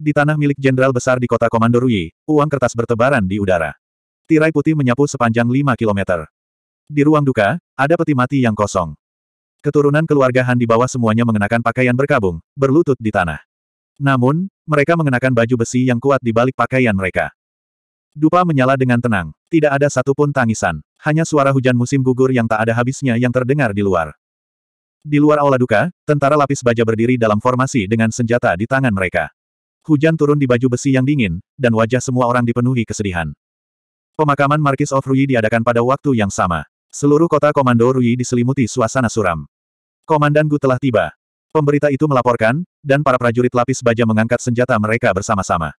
Di tanah milik jenderal besar di kota Komando Rui, uang kertas bertebaran di udara. Tirai putih menyapu sepanjang 5 kilometer. Di ruang duka, ada peti mati yang kosong. Keturunan keluarga Han di bawah semuanya mengenakan pakaian berkabung, berlutut di tanah. Namun, mereka mengenakan baju besi yang kuat di balik pakaian mereka. Dupa menyala dengan tenang. Tidak ada satupun tangisan. Hanya suara hujan musim gugur yang tak ada habisnya yang terdengar di luar. Di luar aula duka, tentara lapis baja berdiri dalam formasi dengan senjata di tangan mereka. Hujan turun di baju besi yang dingin, dan wajah semua orang dipenuhi kesedihan. Pemakaman Markis of Rui diadakan pada waktu yang sama. Seluruh kota Komando Rui diselimuti suasana suram. Komandan Gu telah tiba. Pemberita itu melaporkan, dan para prajurit lapis baja mengangkat senjata mereka bersama-sama.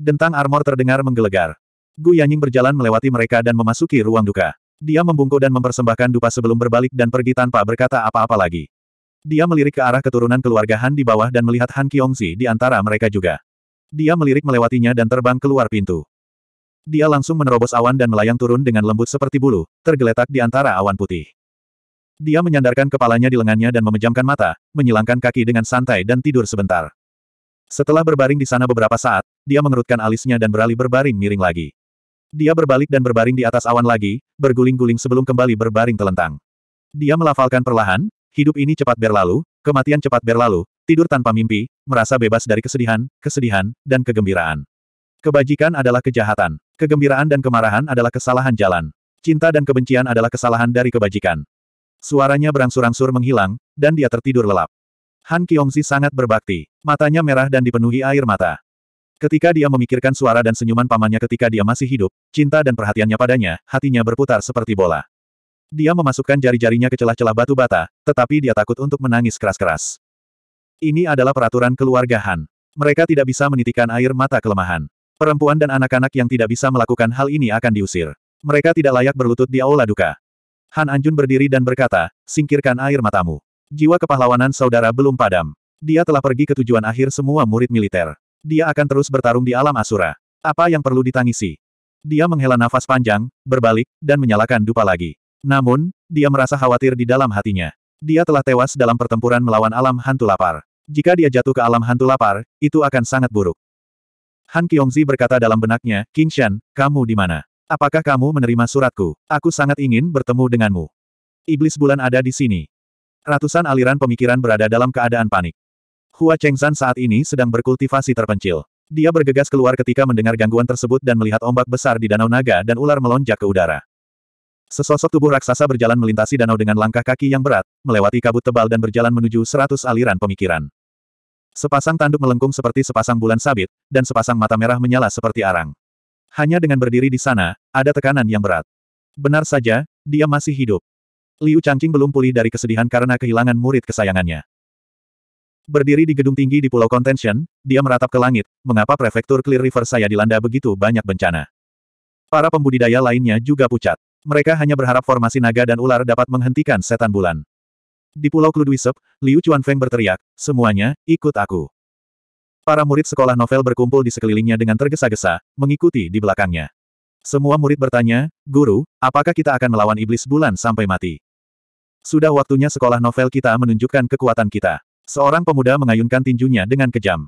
Dentang armor terdengar menggelegar. Gu Yanying berjalan melewati mereka dan memasuki ruang duka. Dia membungkuk dan mempersembahkan dupa sebelum berbalik dan pergi tanpa berkata apa-apa lagi. Dia melirik ke arah keturunan keluarga Han di bawah dan melihat Han Kiongzi di antara mereka juga. Dia melirik melewatinya dan terbang keluar pintu. Dia langsung menerobos awan dan melayang turun dengan lembut seperti bulu, tergeletak di antara awan putih. Dia menyandarkan kepalanya di lengannya dan memejamkan mata, menyilangkan kaki dengan santai dan tidur sebentar. Setelah berbaring di sana beberapa saat, dia mengerutkan alisnya dan beralih berbaring miring lagi. Dia berbalik dan berbaring di atas awan lagi, berguling-guling sebelum kembali berbaring telentang. Dia melafalkan perlahan, hidup ini cepat berlalu, kematian cepat berlalu, tidur tanpa mimpi, merasa bebas dari kesedihan, kesedihan, dan kegembiraan. Kebajikan adalah kejahatan. Kegembiraan dan kemarahan adalah kesalahan jalan. Cinta dan kebencian adalah kesalahan dari kebajikan. Suaranya berangsur-angsur menghilang, dan dia tertidur lelap. Han Kiongzi sangat berbakti. Matanya merah dan dipenuhi air mata. Ketika dia memikirkan suara dan senyuman pamannya ketika dia masih hidup, cinta dan perhatiannya padanya, hatinya berputar seperti bola. Dia memasukkan jari-jarinya ke celah-celah batu bata, tetapi dia takut untuk menangis keras-keras. Ini adalah peraturan keluarga Han. Mereka tidak bisa menitikan air mata kelemahan. Perempuan dan anak-anak yang tidak bisa melakukan hal ini akan diusir. Mereka tidak layak berlutut di aula duka. Han Anjun berdiri dan berkata, singkirkan air matamu. Jiwa kepahlawanan saudara belum padam. Dia telah pergi ke tujuan akhir semua murid militer. Dia akan terus bertarung di alam asura. Apa yang perlu ditangisi? Dia menghela nafas panjang, berbalik, dan menyalakan dupa lagi. Namun, dia merasa khawatir di dalam hatinya. Dia telah tewas dalam pertempuran melawan alam hantu lapar. Jika dia jatuh ke alam hantu lapar, itu akan sangat buruk. Han Kyongzi berkata dalam benaknya, Kingshan, kamu di mana? Apakah kamu menerima suratku? Aku sangat ingin bertemu denganmu. Iblis bulan ada di sini. Ratusan aliran pemikiran berada dalam keadaan panik. Hua Chengzan saat ini sedang berkultivasi terpencil. Dia bergegas keluar ketika mendengar gangguan tersebut dan melihat ombak besar di Danau Naga dan ular melonjak ke udara. Sesosok tubuh raksasa berjalan melintasi danau dengan langkah kaki yang berat, melewati kabut tebal dan berjalan menuju seratus aliran pemikiran. Sepasang tanduk melengkung seperti sepasang bulan sabit, dan sepasang mata merah menyala seperti arang. Hanya dengan berdiri di sana, ada tekanan yang berat. Benar saja, dia masih hidup. Liu Changqing belum pulih dari kesedihan karena kehilangan murid kesayangannya. Berdiri di gedung tinggi di Pulau Contention, dia meratap ke langit, mengapa prefektur Clear River saya dilanda begitu banyak bencana. Para pembudidaya lainnya juga pucat. Mereka hanya berharap formasi naga dan ular dapat menghentikan setan bulan. Di Pulau Kluduisep, Liu Chuanfeng berteriak, semuanya, ikut aku. Para murid sekolah novel berkumpul di sekelilingnya dengan tergesa-gesa, mengikuti di belakangnya. Semua murid bertanya, Guru, apakah kita akan melawan iblis bulan sampai mati? Sudah waktunya sekolah novel kita menunjukkan kekuatan kita. Seorang pemuda mengayunkan tinjunya dengan kejam.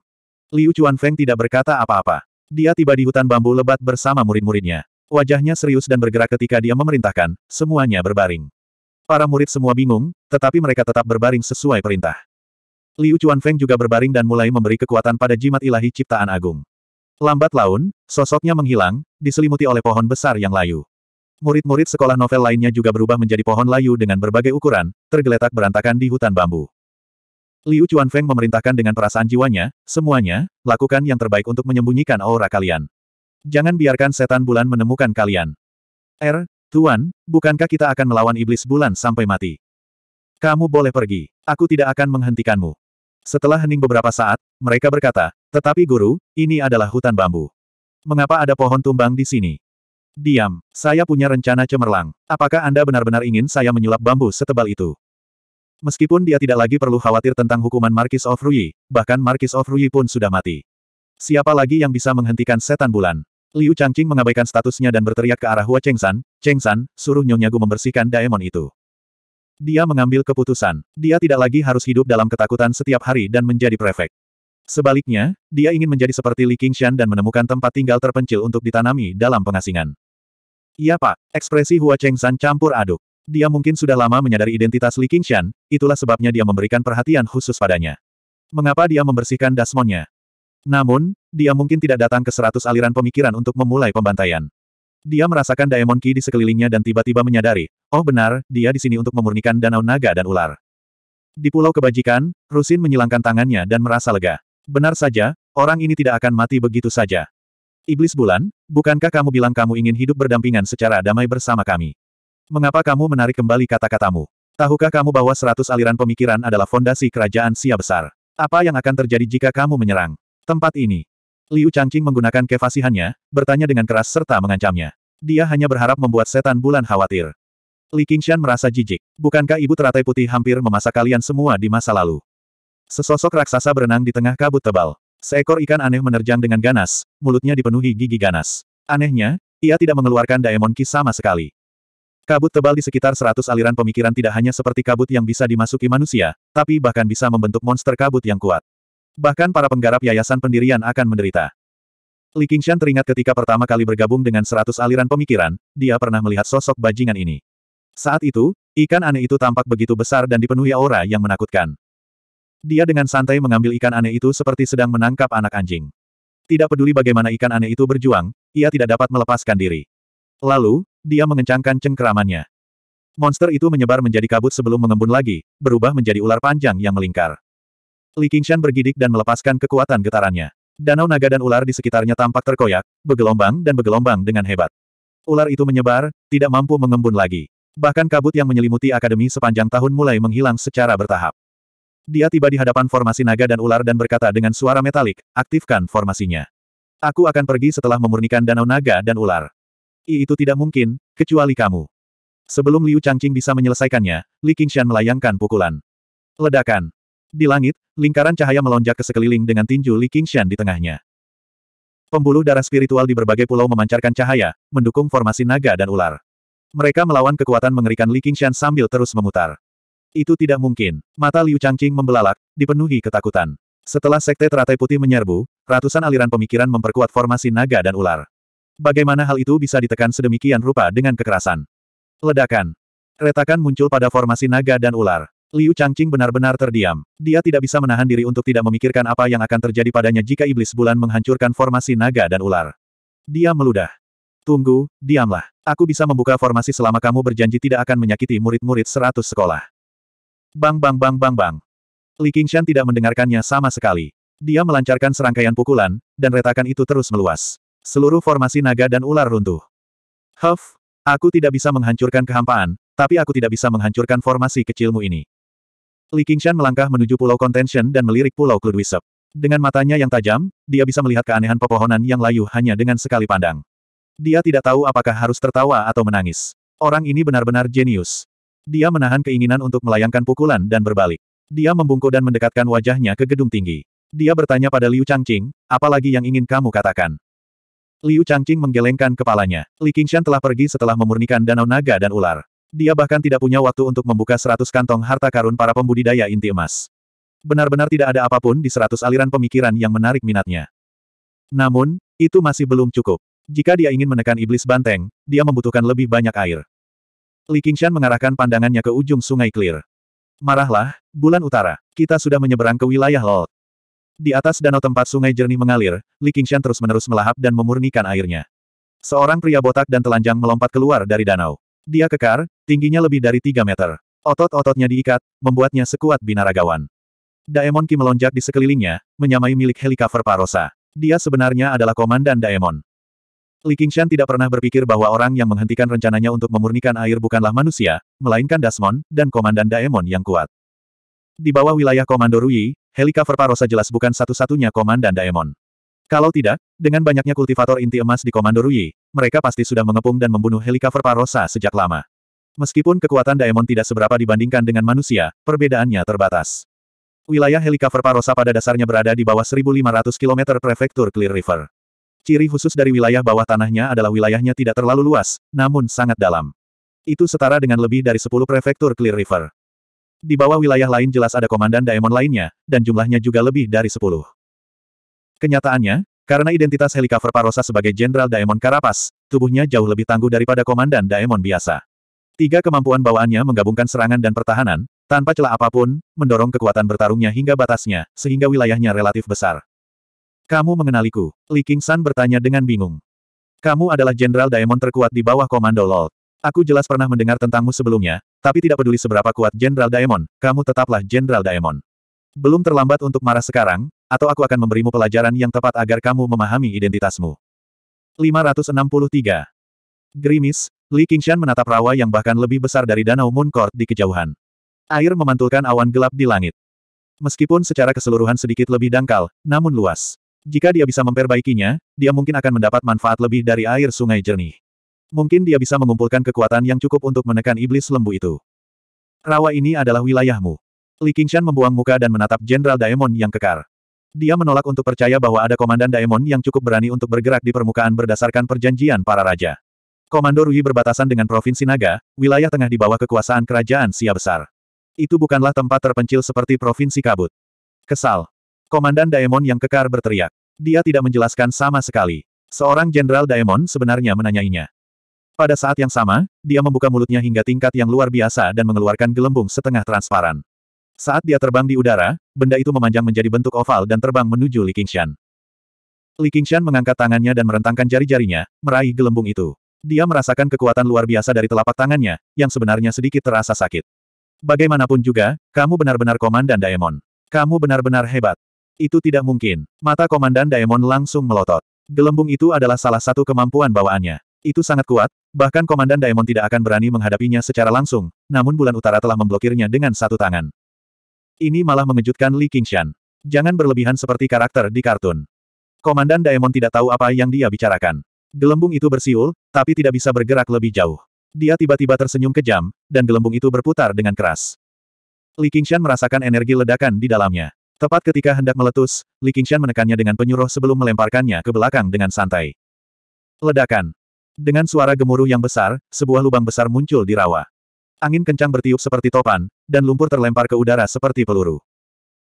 Liu Chuanfeng tidak berkata apa-apa. Dia tiba di hutan bambu lebat bersama murid-muridnya. Wajahnya serius dan bergerak ketika dia memerintahkan, semuanya berbaring. Para murid semua bingung, tetapi mereka tetap berbaring sesuai perintah. Liu Chuanfeng juga berbaring dan mulai memberi kekuatan pada jimat ilahi ciptaan agung. Lambat laun, sosoknya menghilang, diselimuti oleh pohon besar yang layu. Murid-murid sekolah novel lainnya juga berubah menjadi pohon layu dengan berbagai ukuran, tergeletak berantakan di hutan bambu. Liu Chuanfeng memerintahkan dengan perasaan jiwanya, semuanya, lakukan yang terbaik untuk menyembunyikan aura kalian. Jangan biarkan setan bulan menemukan kalian. R. Er, Tuan, bukankah kita akan melawan iblis bulan sampai mati? Kamu boleh pergi. Aku tidak akan menghentikanmu. Setelah hening beberapa saat, mereka berkata, tetapi guru, ini adalah hutan bambu. Mengapa ada pohon tumbang di sini? Diam, saya punya rencana cemerlang. Apakah Anda benar-benar ingin saya menyulap bambu setebal itu? Meskipun dia tidak lagi perlu khawatir tentang hukuman Markis of Rui, bahkan Markis of Rui pun sudah mati. Siapa lagi yang bisa menghentikan setan bulan? Liu Changqing mengabaikan statusnya dan berteriak ke arah Hua Chengsan, Chengsan, suruh Nyonya Gu membersihkan daemon itu. Dia mengambil keputusan. Dia tidak lagi harus hidup dalam ketakutan setiap hari dan menjadi prefek. Sebaliknya, dia ingin menjadi seperti Li Qingshan dan menemukan tempat tinggal terpencil untuk ditanami dalam pengasingan. Iya pak, ekspresi Hua Chengsan campur aduk. Dia mungkin sudah lama menyadari identitas Li Qingshan, itulah sebabnya dia memberikan perhatian khusus padanya. Mengapa dia membersihkan dasmonnya? Namun, dia mungkin tidak datang ke seratus aliran pemikiran untuk memulai pembantaian. Dia merasakan Daemon Ki di sekelilingnya dan tiba-tiba menyadari, oh benar, dia di sini untuk memurnikan danau naga dan ular. Di pulau kebajikan, Rusin menyilangkan tangannya dan merasa lega. Benar saja, orang ini tidak akan mati begitu saja. Iblis bulan, bukankah kamu bilang kamu ingin hidup berdampingan secara damai bersama kami? Mengapa kamu menarik kembali kata-katamu? Tahukah kamu bahwa seratus aliran pemikiran adalah fondasi kerajaan Sia Besar? Apa yang akan terjadi jika kamu menyerang? tempat ini. Liu Changqing menggunakan kefasihannya bertanya dengan keras serta mengancamnya. Dia hanya berharap membuat setan bulan khawatir. Li Qingshan merasa jijik. Bukankah ibu teratai putih hampir memasak kalian semua di masa lalu? Sesosok raksasa berenang di tengah kabut tebal. Seekor ikan aneh menerjang dengan ganas, mulutnya dipenuhi gigi ganas. Anehnya, ia tidak mengeluarkan daemon ki sama sekali. Kabut tebal di sekitar seratus aliran pemikiran tidak hanya seperti kabut yang bisa dimasuki manusia, tapi bahkan bisa membentuk monster kabut yang kuat. Bahkan para penggarap yayasan pendirian akan menderita. Li Qingshan teringat ketika pertama kali bergabung dengan seratus aliran pemikiran, dia pernah melihat sosok bajingan ini. Saat itu, ikan aneh itu tampak begitu besar dan dipenuhi aura yang menakutkan. Dia dengan santai mengambil ikan aneh itu seperti sedang menangkap anak anjing. Tidak peduli bagaimana ikan aneh itu berjuang, ia tidak dapat melepaskan diri. Lalu, dia mengencangkan cengkeramannya. Monster itu menyebar menjadi kabut sebelum mengembun lagi, berubah menjadi ular panjang yang melingkar. Li Qingshan bergidik dan melepaskan kekuatan getarannya. Danau naga dan ular di sekitarnya tampak terkoyak, bergelombang dan bergelombang dengan hebat. Ular itu menyebar, tidak mampu mengembun lagi. Bahkan kabut yang menyelimuti akademi sepanjang tahun mulai menghilang secara bertahap. Dia tiba di hadapan formasi naga dan ular dan berkata dengan suara metalik, aktifkan formasinya. Aku akan pergi setelah memurnikan danau naga dan ular. I itu tidak mungkin, kecuali kamu. Sebelum Liu Changqing bisa menyelesaikannya, Li Qingshan melayangkan pukulan. Ledakan. Di langit, lingkaran cahaya melonjak ke sekeliling dengan tinju Li Qingshan di tengahnya. Pembuluh darah spiritual di berbagai pulau memancarkan cahaya, mendukung formasi naga dan ular. Mereka melawan kekuatan mengerikan Li Qingshan sambil terus memutar. Itu tidak mungkin. Mata Liu Changqing membelalak, dipenuhi ketakutan. Setelah Sekte Teratai Putih menyerbu, ratusan aliran pemikiran memperkuat formasi naga dan ular. Bagaimana hal itu bisa ditekan sedemikian rupa dengan kekerasan? Ledakan. Retakan muncul pada formasi naga dan ular. Liu Changqing benar-benar terdiam. Dia tidak bisa menahan diri untuk tidak memikirkan apa yang akan terjadi padanya jika iblis bulan menghancurkan formasi naga dan ular. Dia meludah. Tunggu, diamlah. Aku bisa membuka formasi selama kamu berjanji tidak akan menyakiti murid-murid seratus sekolah. Bang bang bang bang bang. Li Qingshan tidak mendengarkannya sama sekali. Dia melancarkan serangkaian pukulan, dan retakan itu terus meluas. Seluruh formasi naga dan ular runtuh. Huff, aku tidak bisa menghancurkan kehampaan, tapi aku tidak bisa menghancurkan formasi kecilmu ini. Li Qingshan melangkah menuju Pulau Contention dan melirik Pulau Kludwisep. Dengan matanya yang tajam, dia bisa melihat keanehan pepohonan yang layu hanya dengan sekali pandang. Dia tidak tahu apakah harus tertawa atau menangis. Orang ini benar-benar jenius. Dia menahan keinginan untuk melayangkan pukulan dan berbalik. Dia membungkuk dan mendekatkan wajahnya ke gedung tinggi. Dia bertanya pada Liu Changqing, lagi yang ingin kamu katakan? Liu Changqing menggelengkan kepalanya. Li Qingshan telah pergi setelah memurnikan danau naga dan ular. Dia bahkan tidak punya waktu untuk membuka seratus kantong harta karun para pembudidaya inti emas. Benar-benar tidak ada apapun di seratus aliran pemikiran yang menarik minatnya. Namun, itu masih belum cukup. Jika dia ingin menekan iblis banteng, dia membutuhkan lebih banyak air. Li Qingshan mengarahkan pandangannya ke ujung sungai Clear. Marahlah, bulan utara, kita sudah menyeberang ke wilayah laut. Di atas danau tempat sungai jernih mengalir, Li Qingshan terus-menerus melahap dan memurnikan airnya. Seorang pria botak dan telanjang melompat keluar dari danau. Dia kekar, tingginya lebih dari 3 meter. Otot-ototnya diikat, membuatnya sekuat binaragawan. Daemon Ki melonjak di sekelilingnya, menyamai milik helikopter Parosa. Dia sebenarnya adalah komandan Daemon. Li Qingshan tidak pernah berpikir bahwa orang yang menghentikan rencananya untuk memurnikan air bukanlah manusia, melainkan Dasmon, dan komandan Daemon yang kuat. Di bawah wilayah Komando Rui, helikopter Parosa jelas bukan satu-satunya komandan Daemon. Kalau tidak, dengan banyaknya kultivator inti emas di Komando Rui, mereka pasti sudah mengepung dan membunuh helikopter Parosa sejak lama. Meskipun kekuatan Daemon tidak seberapa dibandingkan dengan manusia, perbedaannya terbatas. Wilayah helikopter Parosa pada dasarnya berada di bawah 1.500 km prefektur Clear River. Ciri khusus dari wilayah bawah tanahnya adalah wilayahnya tidak terlalu luas, namun sangat dalam. Itu setara dengan lebih dari 10 prefektur Clear River. Di bawah wilayah lain jelas ada komandan Daemon lainnya, dan jumlahnya juga lebih dari 10. Kenyataannya, karena identitas helikover Parosa sebagai Jenderal Daemon Karapas, tubuhnya jauh lebih tangguh daripada Komandan Daemon biasa. Tiga kemampuan bawaannya menggabungkan serangan dan pertahanan, tanpa celah apapun, mendorong kekuatan bertarungnya hingga batasnya, sehingga wilayahnya relatif besar. Kamu mengenaliku, Li King San bertanya dengan bingung. Kamu adalah Jenderal Daemon terkuat di bawah Komando Lord. Aku jelas pernah mendengar tentangmu sebelumnya, tapi tidak peduli seberapa kuat Jenderal Daemon, kamu tetaplah Jenderal Daemon. Belum terlambat untuk marah sekarang, atau aku akan memberimu pelajaran yang tepat agar kamu memahami identitasmu. 563. Gerimis, Li Qingshan menatap rawa yang bahkan lebih besar dari danau Moon Court di kejauhan. Air memantulkan awan gelap di langit. Meskipun secara keseluruhan sedikit lebih dangkal, namun luas. Jika dia bisa memperbaikinya, dia mungkin akan mendapat manfaat lebih dari air sungai jernih. Mungkin dia bisa mengumpulkan kekuatan yang cukup untuk menekan iblis lembu itu. Rawa ini adalah wilayahmu. Li Qingshan membuang muka dan menatap Jenderal Daemon yang kekar. Dia menolak untuk percaya bahwa ada komandan Daemon yang cukup berani untuk bergerak di permukaan berdasarkan perjanjian para raja. Komando Rui berbatasan dengan Provinsi Naga, wilayah tengah di bawah kekuasaan kerajaan Sia Besar. Itu bukanlah tempat terpencil seperti Provinsi Kabut. Kesal. Komandan Daemon yang kekar berteriak. Dia tidak menjelaskan sama sekali. Seorang Jenderal Daemon sebenarnya menanyainya. Pada saat yang sama, dia membuka mulutnya hingga tingkat yang luar biasa dan mengeluarkan gelembung setengah transparan. Saat dia terbang di udara, benda itu memanjang menjadi bentuk oval dan terbang menuju Li Qingshan. Li Qingshan mengangkat tangannya dan merentangkan jari-jarinya, meraih gelembung itu. Dia merasakan kekuatan luar biasa dari telapak tangannya, yang sebenarnya sedikit terasa sakit. Bagaimanapun juga, kamu benar-benar komandan Daemon. Kamu benar-benar hebat. Itu tidak mungkin. Mata komandan Daemon langsung melotot. Gelembung itu adalah salah satu kemampuan bawaannya. Itu sangat kuat, bahkan Komandan Daemon tidak akan berani menghadapinya secara langsung, namun bulan utara telah memblokirnya dengan satu tangan. Ini malah mengejutkan Li Qingshan. Jangan berlebihan seperti karakter di kartun. Komandan Daemon tidak tahu apa yang dia bicarakan. Gelembung itu bersiul, tapi tidak bisa bergerak lebih jauh. Dia tiba-tiba tersenyum kejam, dan gelembung itu berputar dengan keras. Li Qingshan merasakan energi ledakan di dalamnya. Tepat ketika hendak meletus, Li Qingshan menekannya dengan penyuruh sebelum melemparkannya ke belakang dengan santai. Ledakan. Dengan suara gemuruh yang besar, sebuah lubang besar muncul di rawa. Angin kencang bertiup seperti topan, dan lumpur terlempar ke udara seperti peluru.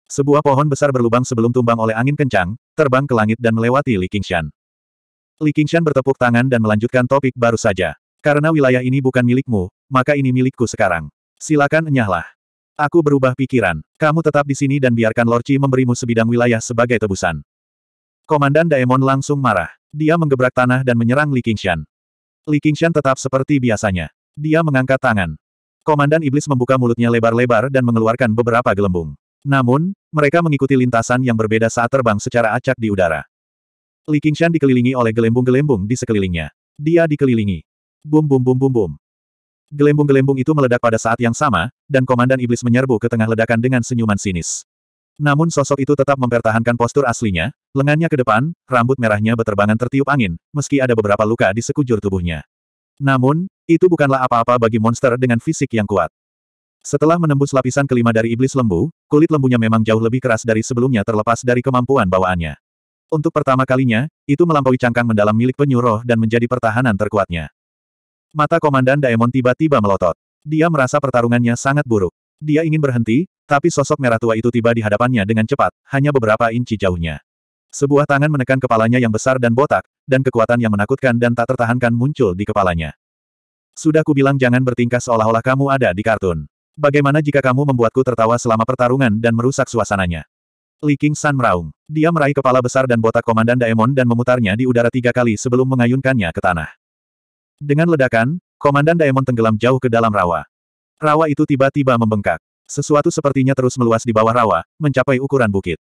Sebuah pohon besar berlubang sebelum tumbang oleh angin kencang, terbang ke langit dan melewati Li Qingshan. Li Qingshan bertepuk tangan dan melanjutkan topik baru saja. Karena wilayah ini bukan milikmu, maka ini milikku sekarang. Silakan enyahlah. Aku berubah pikiran. Kamu tetap di sini dan biarkan Lorci memberimu sebidang wilayah sebagai tebusan. Komandan Daemon langsung marah. Dia menggebrak tanah dan menyerang Li Qingshan. Li Qingshan tetap seperti biasanya. Dia mengangkat tangan. Komandan Iblis membuka mulutnya lebar-lebar dan mengeluarkan beberapa gelembung. Namun, mereka mengikuti lintasan yang berbeda saat terbang secara acak di udara. Li Qingshan dikelilingi oleh gelembung-gelembung di sekelilingnya. Dia dikelilingi. Bum bum bum bum bum. Gelembung-gelembung itu meledak pada saat yang sama, dan Komandan Iblis menyerbu ke tengah ledakan dengan senyuman sinis. Namun sosok itu tetap mempertahankan postur aslinya, lengannya ke depan, rambut merahnya beterbangan tertiup angin, meski ada beberapa luka di sekujur tubuhnya. Namun, itu bukanlah apa-apa bagi monster dengan fisik yang kuat. Setelah menembus lapisan kelima dari iblis lembu, kulit lembunya memang jauh lebih keras dari sebelumnya terlepas dari kemampuan bawaannya. Untuk pertama kalinya, itu melampaui cangkang mendalam milik penyuruh dan menjadi pertahanan terkuatnya. Mata Komandan Daemon tiba-tiba melotot. Dia merasa pertarungannya sangat buruk. Dia ingin berhenti, tapi sosok merah tua itu tiba di hadapannya dengan cepat, hanya beberapa inci jauhnya. Sebuah tangan menekan kepalanya yang besar dan botak, dan kekuatan yang menakutkan dan tak tertahankan muncul di kepalanya. Sudah kubilang jangan bertingkah seolah-olah kamu ada di kartun. Bagaimana jika kamu membuatku tertawa selama pertarungan dan merusak suasananya? Li King San meraung. Dia meraih kepala besar dan botak Komandan Daemon dan memutarnya di udara tiga kali sebelum mengayunkannya ke tanah. Dengan ledakan, Komandan Daemon tenggelam jauh ke dalam rawa. Rawa itu tiba-tiba membengkak. Sesuatu sepertinya terus meluas di bawah rawa, mencapai ukuran bukit.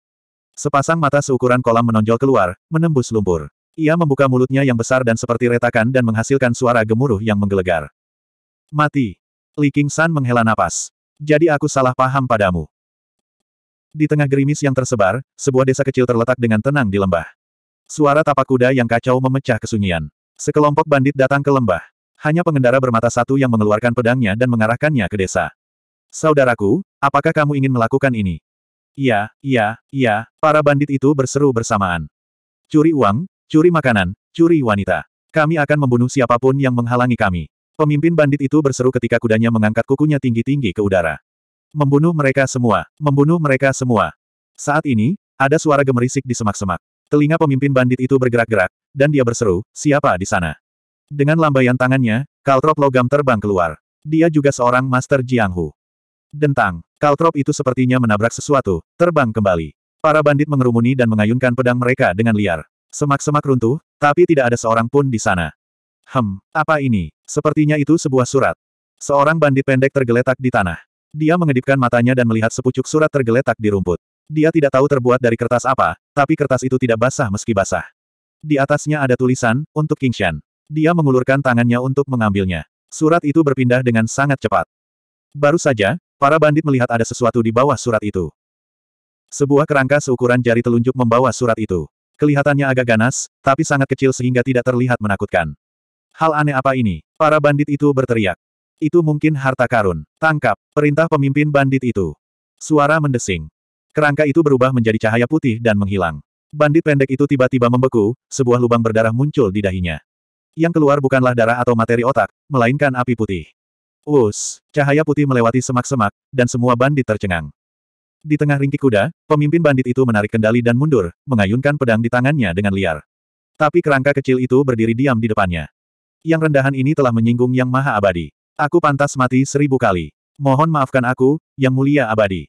Sepasang mata seukuran kolam menonjol keluar, menembus lumpur. Ia membuka mulutnya yang besar dan seperti retakan dan menghasilkan suara gemuruh yang menggelegar. Mati. Li King San menghela napas. Jadi aku salah paham padamu. Di tengah gerimis yang tersebar, sebuah desa kecil terletak dengan tenang di lembah. Suara tapak kuda yang kacau memecah kesunyian. Sekelompok bandit datang ke lembah. Hanya pengendara bermata satu yang mengeluarkan pedangnya dan mengarahkannya ke desa. Saudaraku, apakah kamu ingin melakukan ini? Iya, iya, iya, para bandit itu berseru bersamaan. Curi uang, Curi makanan, curi wanita. Kami akan membunuh siapapun yang menghalangi kami. Pemimpin bandit itu berseru ketika kudanya mengangkat kukunya tinggi-tinggi ke udara. Membunuh mereka semua, membunuh mereka semua. Saat ini, ada suara gemerisik di semak-semak. Telinga pemimpin bandit itu bergerak-gerak, dan dia berseru, siapa di sana? Dengan lambaian tangannya, Kaltrop logam terbang keluar. Dia juga seorang Master Jianghu. Dentang, Kaltrop itu sepertinya menabrak sesuatu, terbang kembali. Para bandit mengerumuni dan mengayunkan pedang mereka dengan liar. Semak-semak runtuh, tapi tidak ada seorang pun di sana. Hem, apa ini? Sepertinya itu sebuah surat. Seorang bandit pendek tergeletak di tanah. Dia mengedipkan matanya dan melihat sepucuk surat tergeletak di rumput. Dia tidak tahu terbuat dari kertas apa, tapi kertas itu tidak basah meski basah. Di atasnya ada tulisan, untuk Kingshan. Dia mengulurkan tangannya untuk mengambilnya. Surat itu berpindah dengan sangat cepat. Baru saja, para bandit melihat ada sesuatu di bawah surat itu. Sebuah kerangka seukuran jari telunjuk membawa surat itu. Kelihatannya agak ganas, tapi sangat kecil sehingga tidak terlihat menakutkan. Hal aneh apa ini? Para bandit itu berteriak. Itu mungkin harta karun. Tangkap, perintah pemimpin bandit itu. Suara mendesing. Kerangka itu berubah menjadi cahaya putih dan menghilang. Bandit pendek itu tiba-tiba membeku, sebuah lubang berdarah muncul di dahinya. Yang keluar bukanlah darah atau materi otak, melainkan api putih. Us, cahaya putih melewati semak-semak, dan semua bandit tercengang. Di tengah ringkik kuda, pemimpin bandit itu menarik kendali dan mundur, mengayunkan pedang di tangannya dengan liar. Tapi kerangka kecil itu berdiri diam di depannya. Yang rendahan ini telah menyinggung Yang Maha Abadi. Aku pantas mati seribu kali. Mohon maafkan aku, Yang Mulia Abadi.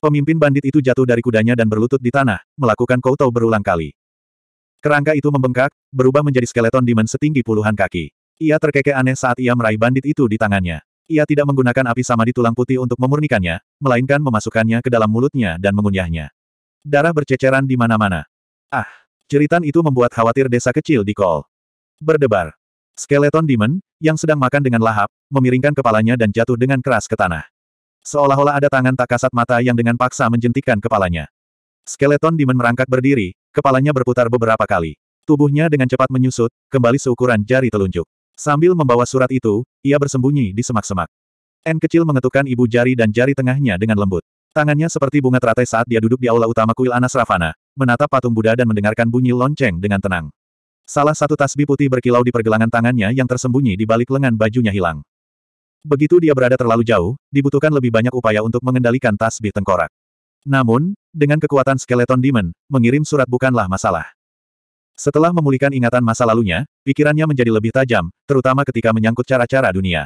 Pemimpin bandit itu jatuh dari kudanya dan berlutut di tanah, melakukan koutou berulang kali. Kerangka itu membengkak, berubah menjadi skeleton dimen setinggi puluhan kaki. Ia terkekeh aneh saat ia meraih bandit itu di tangannya. Ia tidak menggunakan api sama di tulang putih untuk memurnikannya, melainkan memasukkannya ke dalam mulutnya dan mengunyahnya. Darah berceceran di mana-mana. Ah! Jeritan itu membuat khawatir desa kecil di kol. Berdebar. Skeleton Demon, yang sedang makan dengan lahap, memiringkan kepalanya dan jatuh dengan keras ke tanah. Seolah-olah ada tangan tak kasat mata yang dengan paksa menjentikkan kepalanya. Skeleton Demon merangkak berdiri, kepalanya berputar beberapa kali. Tubuhnya dengan cepat menyusut, kembali seukuran jari telunjuk. Sambil membawa surat itu, ia bersembunyi di semak-semak. N kecil mengetukkan ibu jari dan jari tengahnya dengan lembut. Tangannya seperti bunga teratai saat dia duduk di aula utama kuil Anas Ravana, menatap patung Buddha dan mendengarkan bunyi lonceng dengan tenang. Salah satu tasbih putih berkilau di pergelangan tangannya yang tersembunyi di balik lengan bajunya hilang. Begitu dia berada terlalu jauh, dibutuhkan lebih banyak upaya untuk mengendalikan tasbih tengkorak. Namun, dengan kekuatan skeleton demon, mengirim surat bukanlah masalah. Setelah memulihkan ingatan masa lalunya, pikirannya menjadi lebih tajam, terutama ketika menyangkut cara-cara dunia.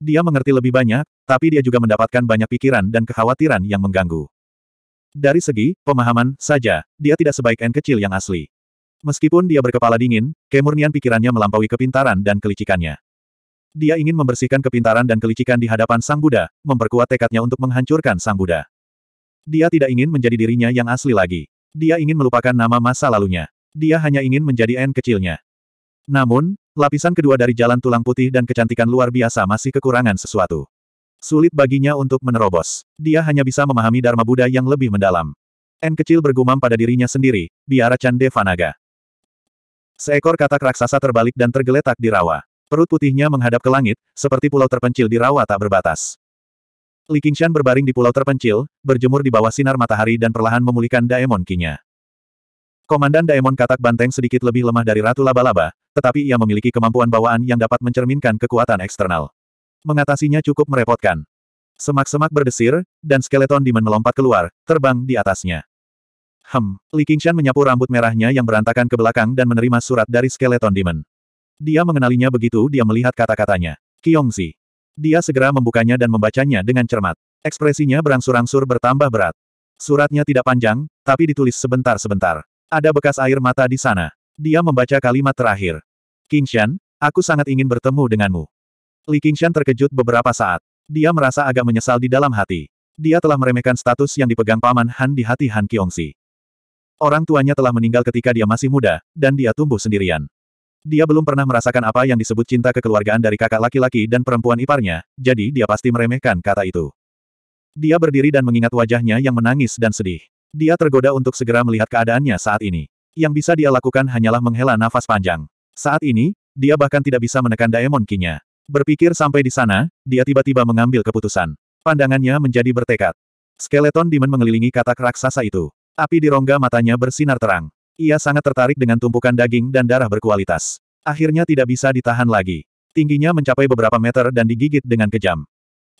Dia mengerti lebih banyak, tapi dia juga mendapatkan banyak pikiran dan kekhawatiran yang mengganggu. Dari segi pemahaman saja, dia tidak sebaik N kecil yang asli. Meskipun dia berkepala dingin, kemurnian pikirannya melampaui kepintaran dan kelicikannya. Dia ingin membersihkan kepintaran dan kelicikan di hadapan Sang Buddha, memperkuat tekadnya untuk menghancurkan Sang Buddha. Dia tidak ingin menjadi dirinya yang asli lagi. Dia ingin melupakan nama masa lalunya. Dia hanya ingin menjadi N kecilnya. Namun, lapisan kedua dari jalan tulang putih dan kecantikan luar biasa masih kekurangan sesuatu. Sulit baginya untuk menerobos. Dia hanya bisa memahami Dharma Buddha yang lebih mendalam. N kecil bergumam pada dirinya sendiri, biara Cande Vanaga. Seekor katak raksasa terbalik dan tergeletak di rawa. Perut putihnya menghadap ke langit, seperti pulau terpencil di rawa tak berbatas. Li Qingshan berbaring di pulau terpencil, berjemur di bawah sinar matahari dan perlahan memulihkan daemon kinya. Komandan Daemon Katak Banteng sedikit lebih lemah dari Ratu Laba-Laba, tetapi ia memiliki kemampuan bawaan yang dapat mencerminkan kekuatan eksternal. Mengatasinya cukup merepotkan. Semak-semak berdesir, dan skeleton demon melompat keluar, terbang di atasnya. Hem, Li Qingshan menyapu rambut merahnya yang berantakan ke belakang dan menerima surat dari skeleton demon. Dia mengenalinya begitu dia melihat kata-katanya. Qiongzi. Dia segera membukanya dan membacanya dengan cermat. Ekspresinya berangsur-angsur bertambah berat. Suratnya tidak panjang, tapi ditulis sebentar-sebentar. Ada bekas air mata di sana. Dia membaca kalimat terakhir. Qingshan, aku sangat ingin bertemu denganmu. Li Qingshan terkejut beberapa saat. Dia merasa agak menyesal di dalam hati. Dia telah meremehkan status yang dipegang paman Han di hati Han Kiongsi. Orang tuanya telah meninggal ketika dia masih muda, dan dia tumbuh sendirian. Dia belum pernah merasakan apa yang disebut cinta kekeluargaan dari kakak laki-laki dan perempuan iparnya, jadi dia pasti meremehkan kata itu. Dia berdiri dan mengingat wajahnya yang menangis dan sedih. Dia tergoda untuk segera melihat keadaannya saat ini. Yang bisa dia lakukan hanyalah menghela nafas panjang. Saat ini, dia bahkan tidak bisa menekan Daemon Kinya. Berpikir sampai di sana, dia tiba-tiba mengambil keputusan. Pandangannya menjadi bertekad. Skeleton Demon mengelilingi katak raksasa itu. Api di rongga matanya bersinar terang. Ia sangat tertarik dengan tumpukan daging dan darah berkualitas. Akhirnya tidak bisa ditahan lagi. Tingginya mencapai beberapa meter dan digigit dengan kejam.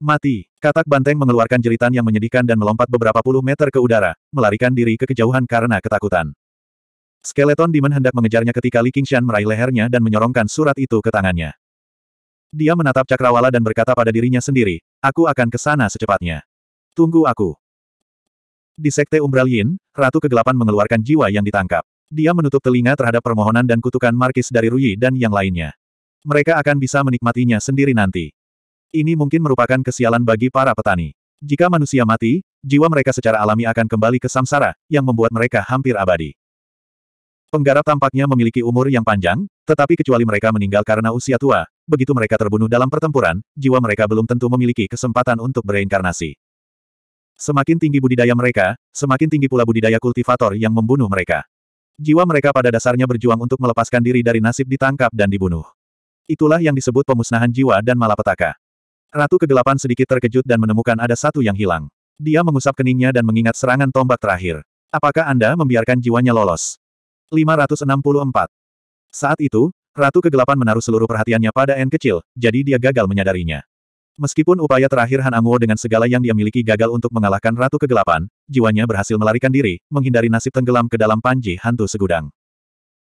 Mati. Katak banteng mengeluarkan jeritan yang menyedihkan dan melompat beberapa puluh meter ke udara, melarikan diri ke kejauhan karena ketakutan. Skeleton Demon hendak mengejarnya ketika Li Qingshan meraih lehernya dan menyorongkan surat itu ke tangannya. Dia menatap cakrawala dan berkata pada dirinya sendiri, aku akan ke sana secepatnya. Tunggu aku. Di Sekte Umbral Ratu Kegelapan mengeluarkan jiwa yang ditangkap. Dia menutup telinga terhadap permohonan dan kutukan Markis dari Rui dan yang lainnya. Mereka akan bisa menikmatinya sendiri nanti. Ini mungkin merupakan kesialan bagi para petani. Jika manusia mati, jiwa mereka secara alami akan kembali ke samsara, yang membuat mereka hampir abadi. Penggarap tampaknya memiliki umur yang panjang, tetapi kecuali mereka meninggal karena usia tua, begitu mereka terbunuh dalam pertempuran, jiwa mereka belum tentu memiliki kesempatan untuk bereinkarnasi. Semakin tinggi budidaya mereka, semakin tinggi pula budidaya kultivator yang membunuh mereka. Jiwa mereka pada dasarnya berjuang untuk melepaskan diri dari nasib ditangkap dan dibunuh. Itulah yang disebut pemusnahan jiwa dan malapetaka. Ratu kegelapan sedikit terkejut dan menemukan ada satu yang hilang. Dia mengusap keningnya dan mengingat serangan tombak terakhir. Apakah Anda membiarkan jiwanya lolos? 564. Saat itu, Ratu kegelapan menaruh seluruh perhatiannya pada N kecil, jadi dia gagal menyadarinya. Meskipun upaya terakhir Han Anguo dengan segala yang dia miliki gagal untuk mengalahkan Ratu Kegelapan, jiwanya berhasil melarikan diri, menghindari nasib tenggelam ke dalam panji hantu segudang.